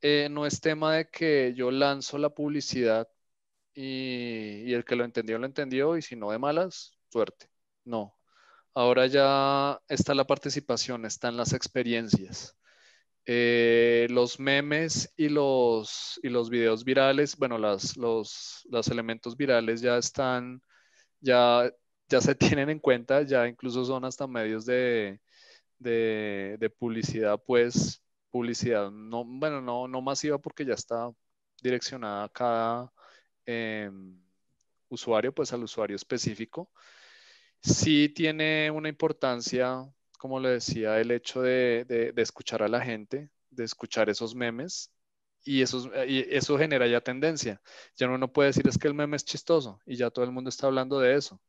eh, no es tema de que yo lanzo la publicidad y el que lo entendió, lo entendió, y si no de malas, suerte. No. Ahora ya está la participación, están las experiencias. Eh, los memes y los, y los videos virales, bueno, las, los, elementos virales ya están, ya, ya se tienen en cuenta, ya incluso son hasta medios de, publicidad, pues publicidad, no, bueno, no, no masiva porque ya está direccionada a cada eh, usuario, pues al usuario específico. Sí tiene una importancia como le decía, el hecho de, escuchar a la gente, de escuchar esos memes. Y, eso genera ya tendencia. Ya uno no puede decir es que el meme es chistoso y ya todo el mundo está hablando de eso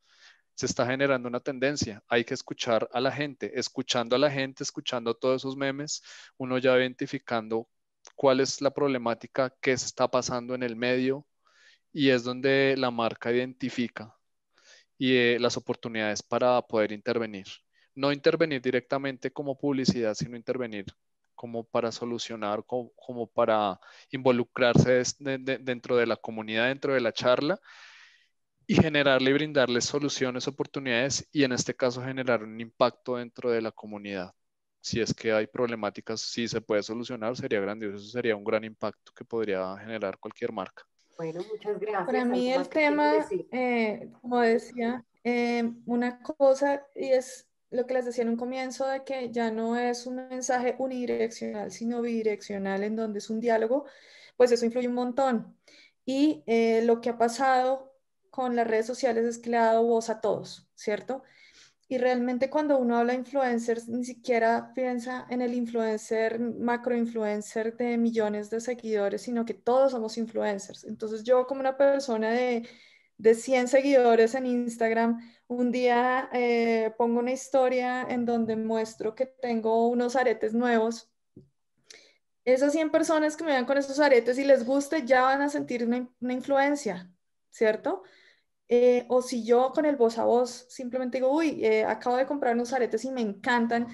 se está generando una tendencia. Hay que escuchar a la gente. Escuchando a la gente, escuchando todos esos memes, uno ya identificando cuál es la problemática, qué se está pasando en el medio y es donde la marca identifica y eh, las oportunidades para poder intervenir no intervenir directamente como publicidad, sino intervenir como para solucionar, como, para involucrarse dentro de la comunidad, dentro de la charla y generarle y brindarles soluciones, oportunidades y en este caso generar un impacto dentro de la comunidad. Si es que hay problemáticas, si se puede solucionar, sería grandioso, sería un gran impacto que podría generar cualquier marca. Bueno, muchas gracias. Para mí el tema, eh, como decía, eh, una cosa y es lo que les decía en un comienzo de que ya no es un mensaje unidireccional, sino bidireccional, en donde es un diálogo, pues eso influye un montón. Y eh, lo que ha pasado con las redes sociales es que le ha dado voz a todos, ¿cierto? Y realmente cuando uno habla influencers, ni siquiera piensa en el influencer, macro-influencer de millones de seguidores, sino que todos somos influencers. Entonces yo como una persona de de 100 seguidores en Instagram, un día eh, pongo una historia en donde muestro que tengo unos aretes nuevos. Esas 100 personas que me vean con esos aretes y les guste ya van a sentir una, influencia, ¿cierto? Eh, o si yo con el voz a voz simplemente digo, uy, eh, acabo de comprar unos aretes y me encantan,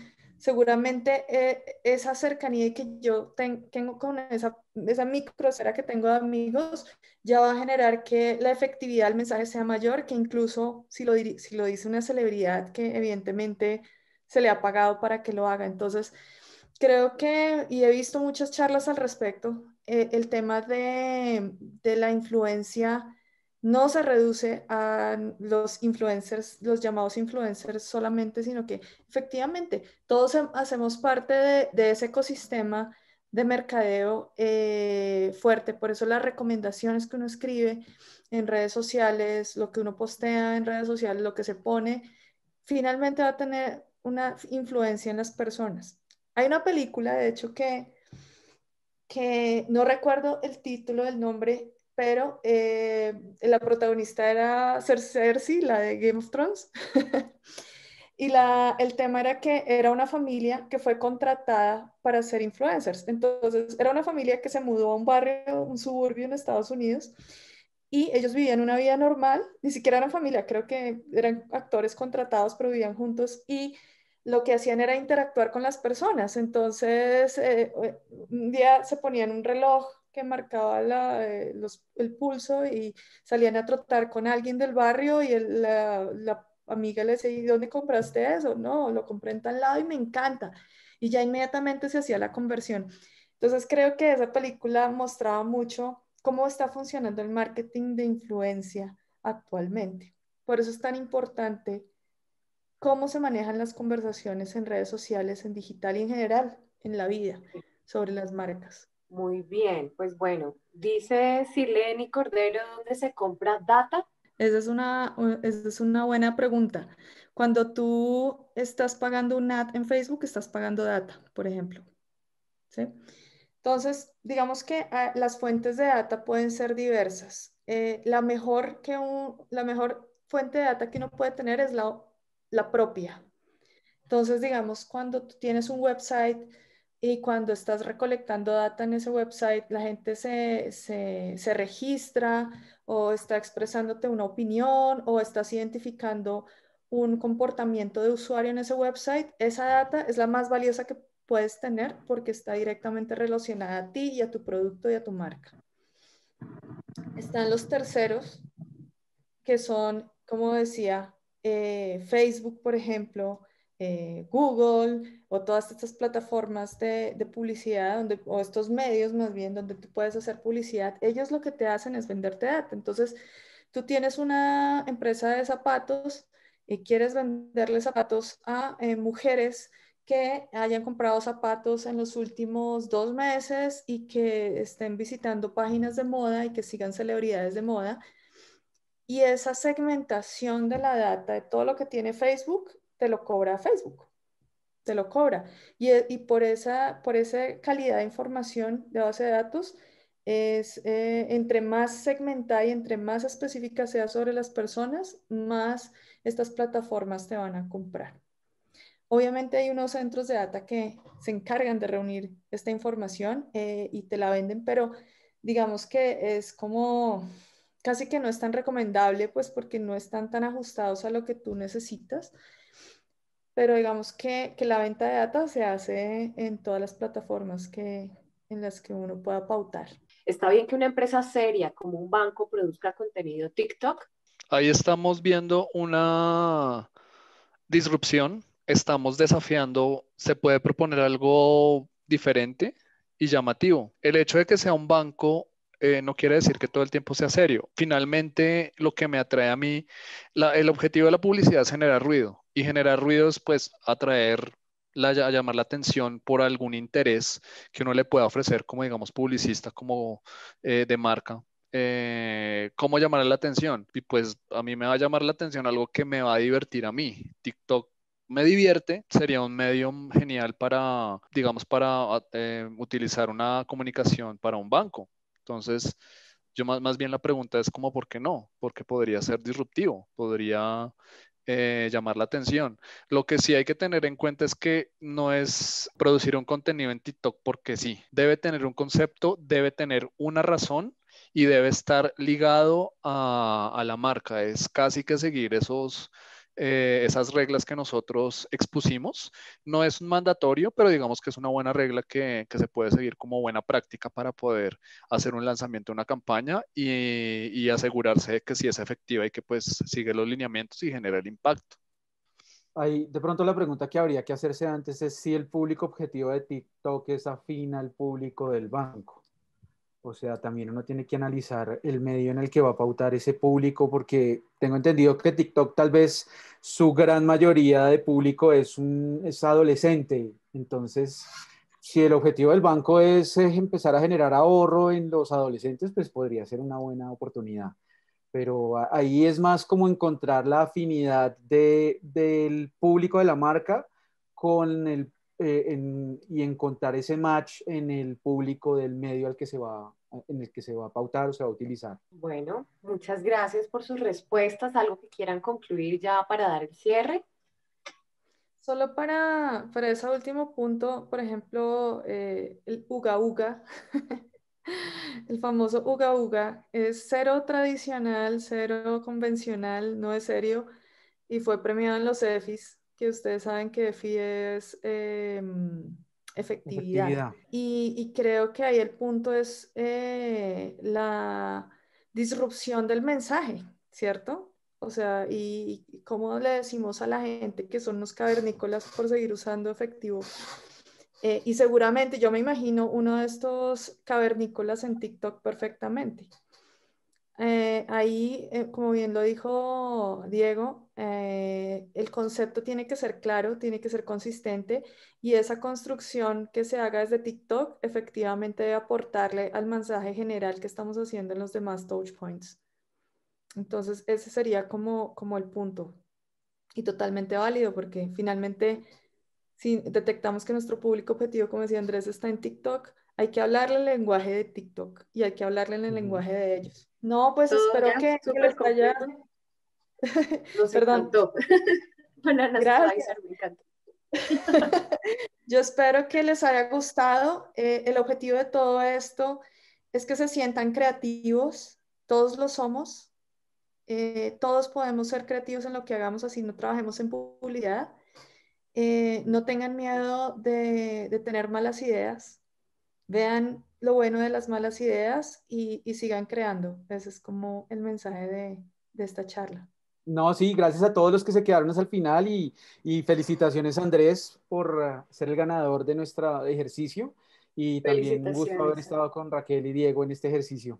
seguramente eh, esa cercanía que yo tengo con esa, microcera que tengo de amigos ya va a generar que la efectividad del mensaje sea mayor que incluso si lo, si lo dice una celebridad que evidentemente se le ha pagado para que lo haga. Entonces, creo que, y he visto muchas charlas al respecto, eh, el tema de, de la influencia no se reduce a los influencers, los llamados influencers solamente, sino que efectivamente todos hacemos parte de, ese ecosistema de mercadeo eh, fuerte. Por eso las recomendaciones que uno escribe en redes sociales, lo que uno postea en redes sociales, lo que se pone, finalmente va a tener una influencia en las personas. Hay una película, de hecho, que, que no recuerdo el título, el nombre, pero eh, la protagonista era Cersei, la de Game of Thrones. y el tema era que era una familia que fue contratada para ser influencers. Entonces, era una familia que se mudó a un barrio, un suburbio en Estados Unidos, y ellos vivían una vida normal, ni siquiera eran familia, creo que eran actores contratados, pero vivían juntos y lo que hacían era interactuar con las personas. Entonces, eh, eh, un día se ponían un reloj que marcaba eh, el pulso y salían a trotar con alguien del barrio y la, la, amiga le decía, ¿y dónde compraste eso? No, lo compré en tal lado y me encanta. Y ya inmediatamente se hacía la conversión. Entonces creo que esa película mostraba mucho cómo está funcionando el marketing de influencia actualmente. Por eso es tan importante cómo se manejan las conversaciones en redes sociales, en digital y en general, en la vida, sobre las marcas. Muy bien, pues bueno, dice Sileni Cordero, ¿dónde se compra data? Esa es una, es una buena pregunta. Cuando tú estás pagando un ad en Facebook, estás pagando data, por ejemplo. Entonces, digamos que ah, las fuentes de data pueden ser diversas. Eh, la, mejor que la mejor fuente de data que uno puede tener es la, la propia. Entonces, digamos, cuando tú tienes un website y cuando estás recolectando data en ese website, la gente se, registra o está expresándote una opinión o estás identificando un comportamiento de usuario en ese website, esa data es la más valiosa que puedes tener porque está directamente relacionada a ti y a tu producto y a tu marca. Están los terceros, que son, como decía, eh, Facebook, por ejemplo, eh, Google o todas estas plataformas de, publicidad donde, o estos medios más bien donde tú puedes hacer publicidad, ellos lo que te hacen es venderte data. Entonces, tú tienes una empresa de zapatos y quieres venderle zapatos a eh, mujeres que hayan comprado zapatos en los últimos dos meses y que estén visitando páginas de moda y que sigan celebridades de moda. Y esa segmentación de la data, de todo lo que tiene Facebook, te lo cobra Facebook, te lo cobra. Y, eh, y por, esa, por esa calidad de información de base de datos, es eh, entre más segmentada y entre más específica sea sobre las personas, más estas plataformas te van a comprar. Obviamente hay unos centros de data que se encargan de reunir esta información eh, y te la venden, pero digamos que es como casi que no es tan recomendable, pues porque no están tan ajustados a lo que tú necesitas pero digamos que, que, la venta de data se hace en todas las plataformas que, en las que uno pueda pautar. ¿Está bien que una empresa seria como un banco produzca contenido TikTok? Ahí estamos viendo una disrupción, estamos desafiando, se puede proponer algo diferente y llamativo. El hecho de que sea un banco eh, no quiere decir que todo el tiempo sea serio. Finalmente, lo que me atrae a mí, el objetivo de la publicidad es generar ruido y generar ruidos, pues atraer, la, llamar la atención por algún interés que uno le pueda ofrecer como, digamos, publicista, como eh, de marca. Eh, ¿Cómo llamar la atención? Y pues a mí me va a llamar la atención algo que me va a divertir a mí. TikTok me divierte, sería un medio genial para, digamos, para eh, utilizar una comunicación para un banco. Entonces, yo más, más, bien la pregunta es como, ¿por qué no? Porque podría ser disruptivo, podría eh, llamar la atención. Lo que sí hay que tener en cuenta es que no es producir un contenido en TikTok porque sí, debe tener un concepto, debe tener una razón y debe estar ligado a la marca. Es casi que seguir esos eh, esas reglas que nosotros expusimos. No es un mandatorio, pero digamos que es una buena regla que, se puede seguir como buena práctica para poder hacer un lanzamiento de una campaña y, asegurarse de que si es efectiva y que pues sigue los lineamientos y genera el impacto. Ahí, de pronto la pregunta que habría que hacerse antes es si el público objetivo de TikTok es afín al público del banco. O sea, también uno tiene que analizar el medio en el que va a pautar ese público, porque tengo entendido que TikTok tal vez su gran mayoría de público es, un, adolescente. Entonces, si el objetivo del banco es, empezar a generar ahorro en los adolescentes, pues podría ser una buena oportunidad. Pero ahí es más como encontrar la afinidad de, del público de la marca con el eh, y encontrar ese match en el público del medio al que se va en el que se va a pautar o se va a utilizar. Bueno, muchas gracias por sus respuestas. ¿Algo que quieran concluir ya para dar el cierre? Solo para, para ese último punto, por ejemplo, eh, el Uga Uga, el famoso Uga Uga, es cero tradicional, cero convencional, no es serio, y fue premiado en los EFIs que ustedes saben que FI es em, efectividad. Y, creo que ahí el punto es eh, la disrupción del mensaje, ¿cierto? O sea, y, cómo le decimos a la gente que son los cavernícolas por seguir usando efectivo. Eh, y seguramente yo me imagino uno de estos cavernícolas en TikTok perfectamente. Eh, ahí, eh, como bien lo dijo Diego, eh, el concepto tiene que ser claro, tiene que ser consistente y esa construcción que se haga desde TikTok efectivamente debe aportarle al mensaje general que estamos haciendo en los demás touch points. Entonces, ese sería como, como el punto y totalmente válido porque finalmente si detectamos que nuestro público objetivo, como decía Andrés, está en TikTok, hay que hablarle el lenguaje de TikTok y hay que hablarle el lenguaje de ellos. No, pues espero que, les haya... Perdón. Yo espero que les haya gustado. Eh, el objetivo de todo esto es que se sientan creativos. Todos lo somos. Eh, todos podemos ser creativos en lo que hagamos, así no trabajemos en publicidad. Eh, no tengan miedo de, de tener malas ideas vean lo bueno de las malas ideas y, sigan creando. Ese es como el mensaje de, de esta charla. No, sí, gracias a todos los que se quedaron hasta el final y, y felicitaciones Andrés por ah, ser el ganador de nuestro ejercicio y también un gusto haber estado con Raquel y Diego en este ejercicio.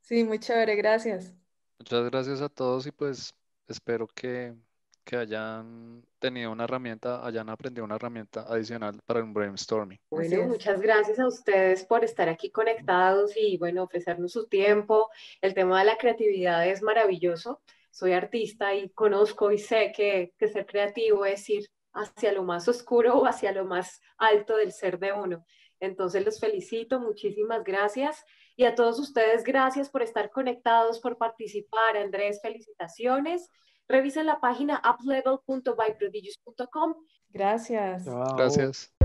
Sí, muy chévere, gracias. Muchas gracias a todos y pues espero que que hayan tenido una herramienta, hayan aprendido una herramienta adicional para un brainstorming. Bueno, muchas gracias a ustedes por estar aquí conectados y bueno, ofrecernos su tiempo. El tema de la creatividad es maravilloso. Soy artista y conozco y sé que, que ser creativo es ir hacia lo más oscuro o hacia lo más alto del ser de uno. Entonces los felicito, muchísimas gracias. Y a todos ustedes, gracias por estar conectados, por participar. Andrés, felicitaciones revisen la página uplevel.byprodigious.com. Gracias. Gracias.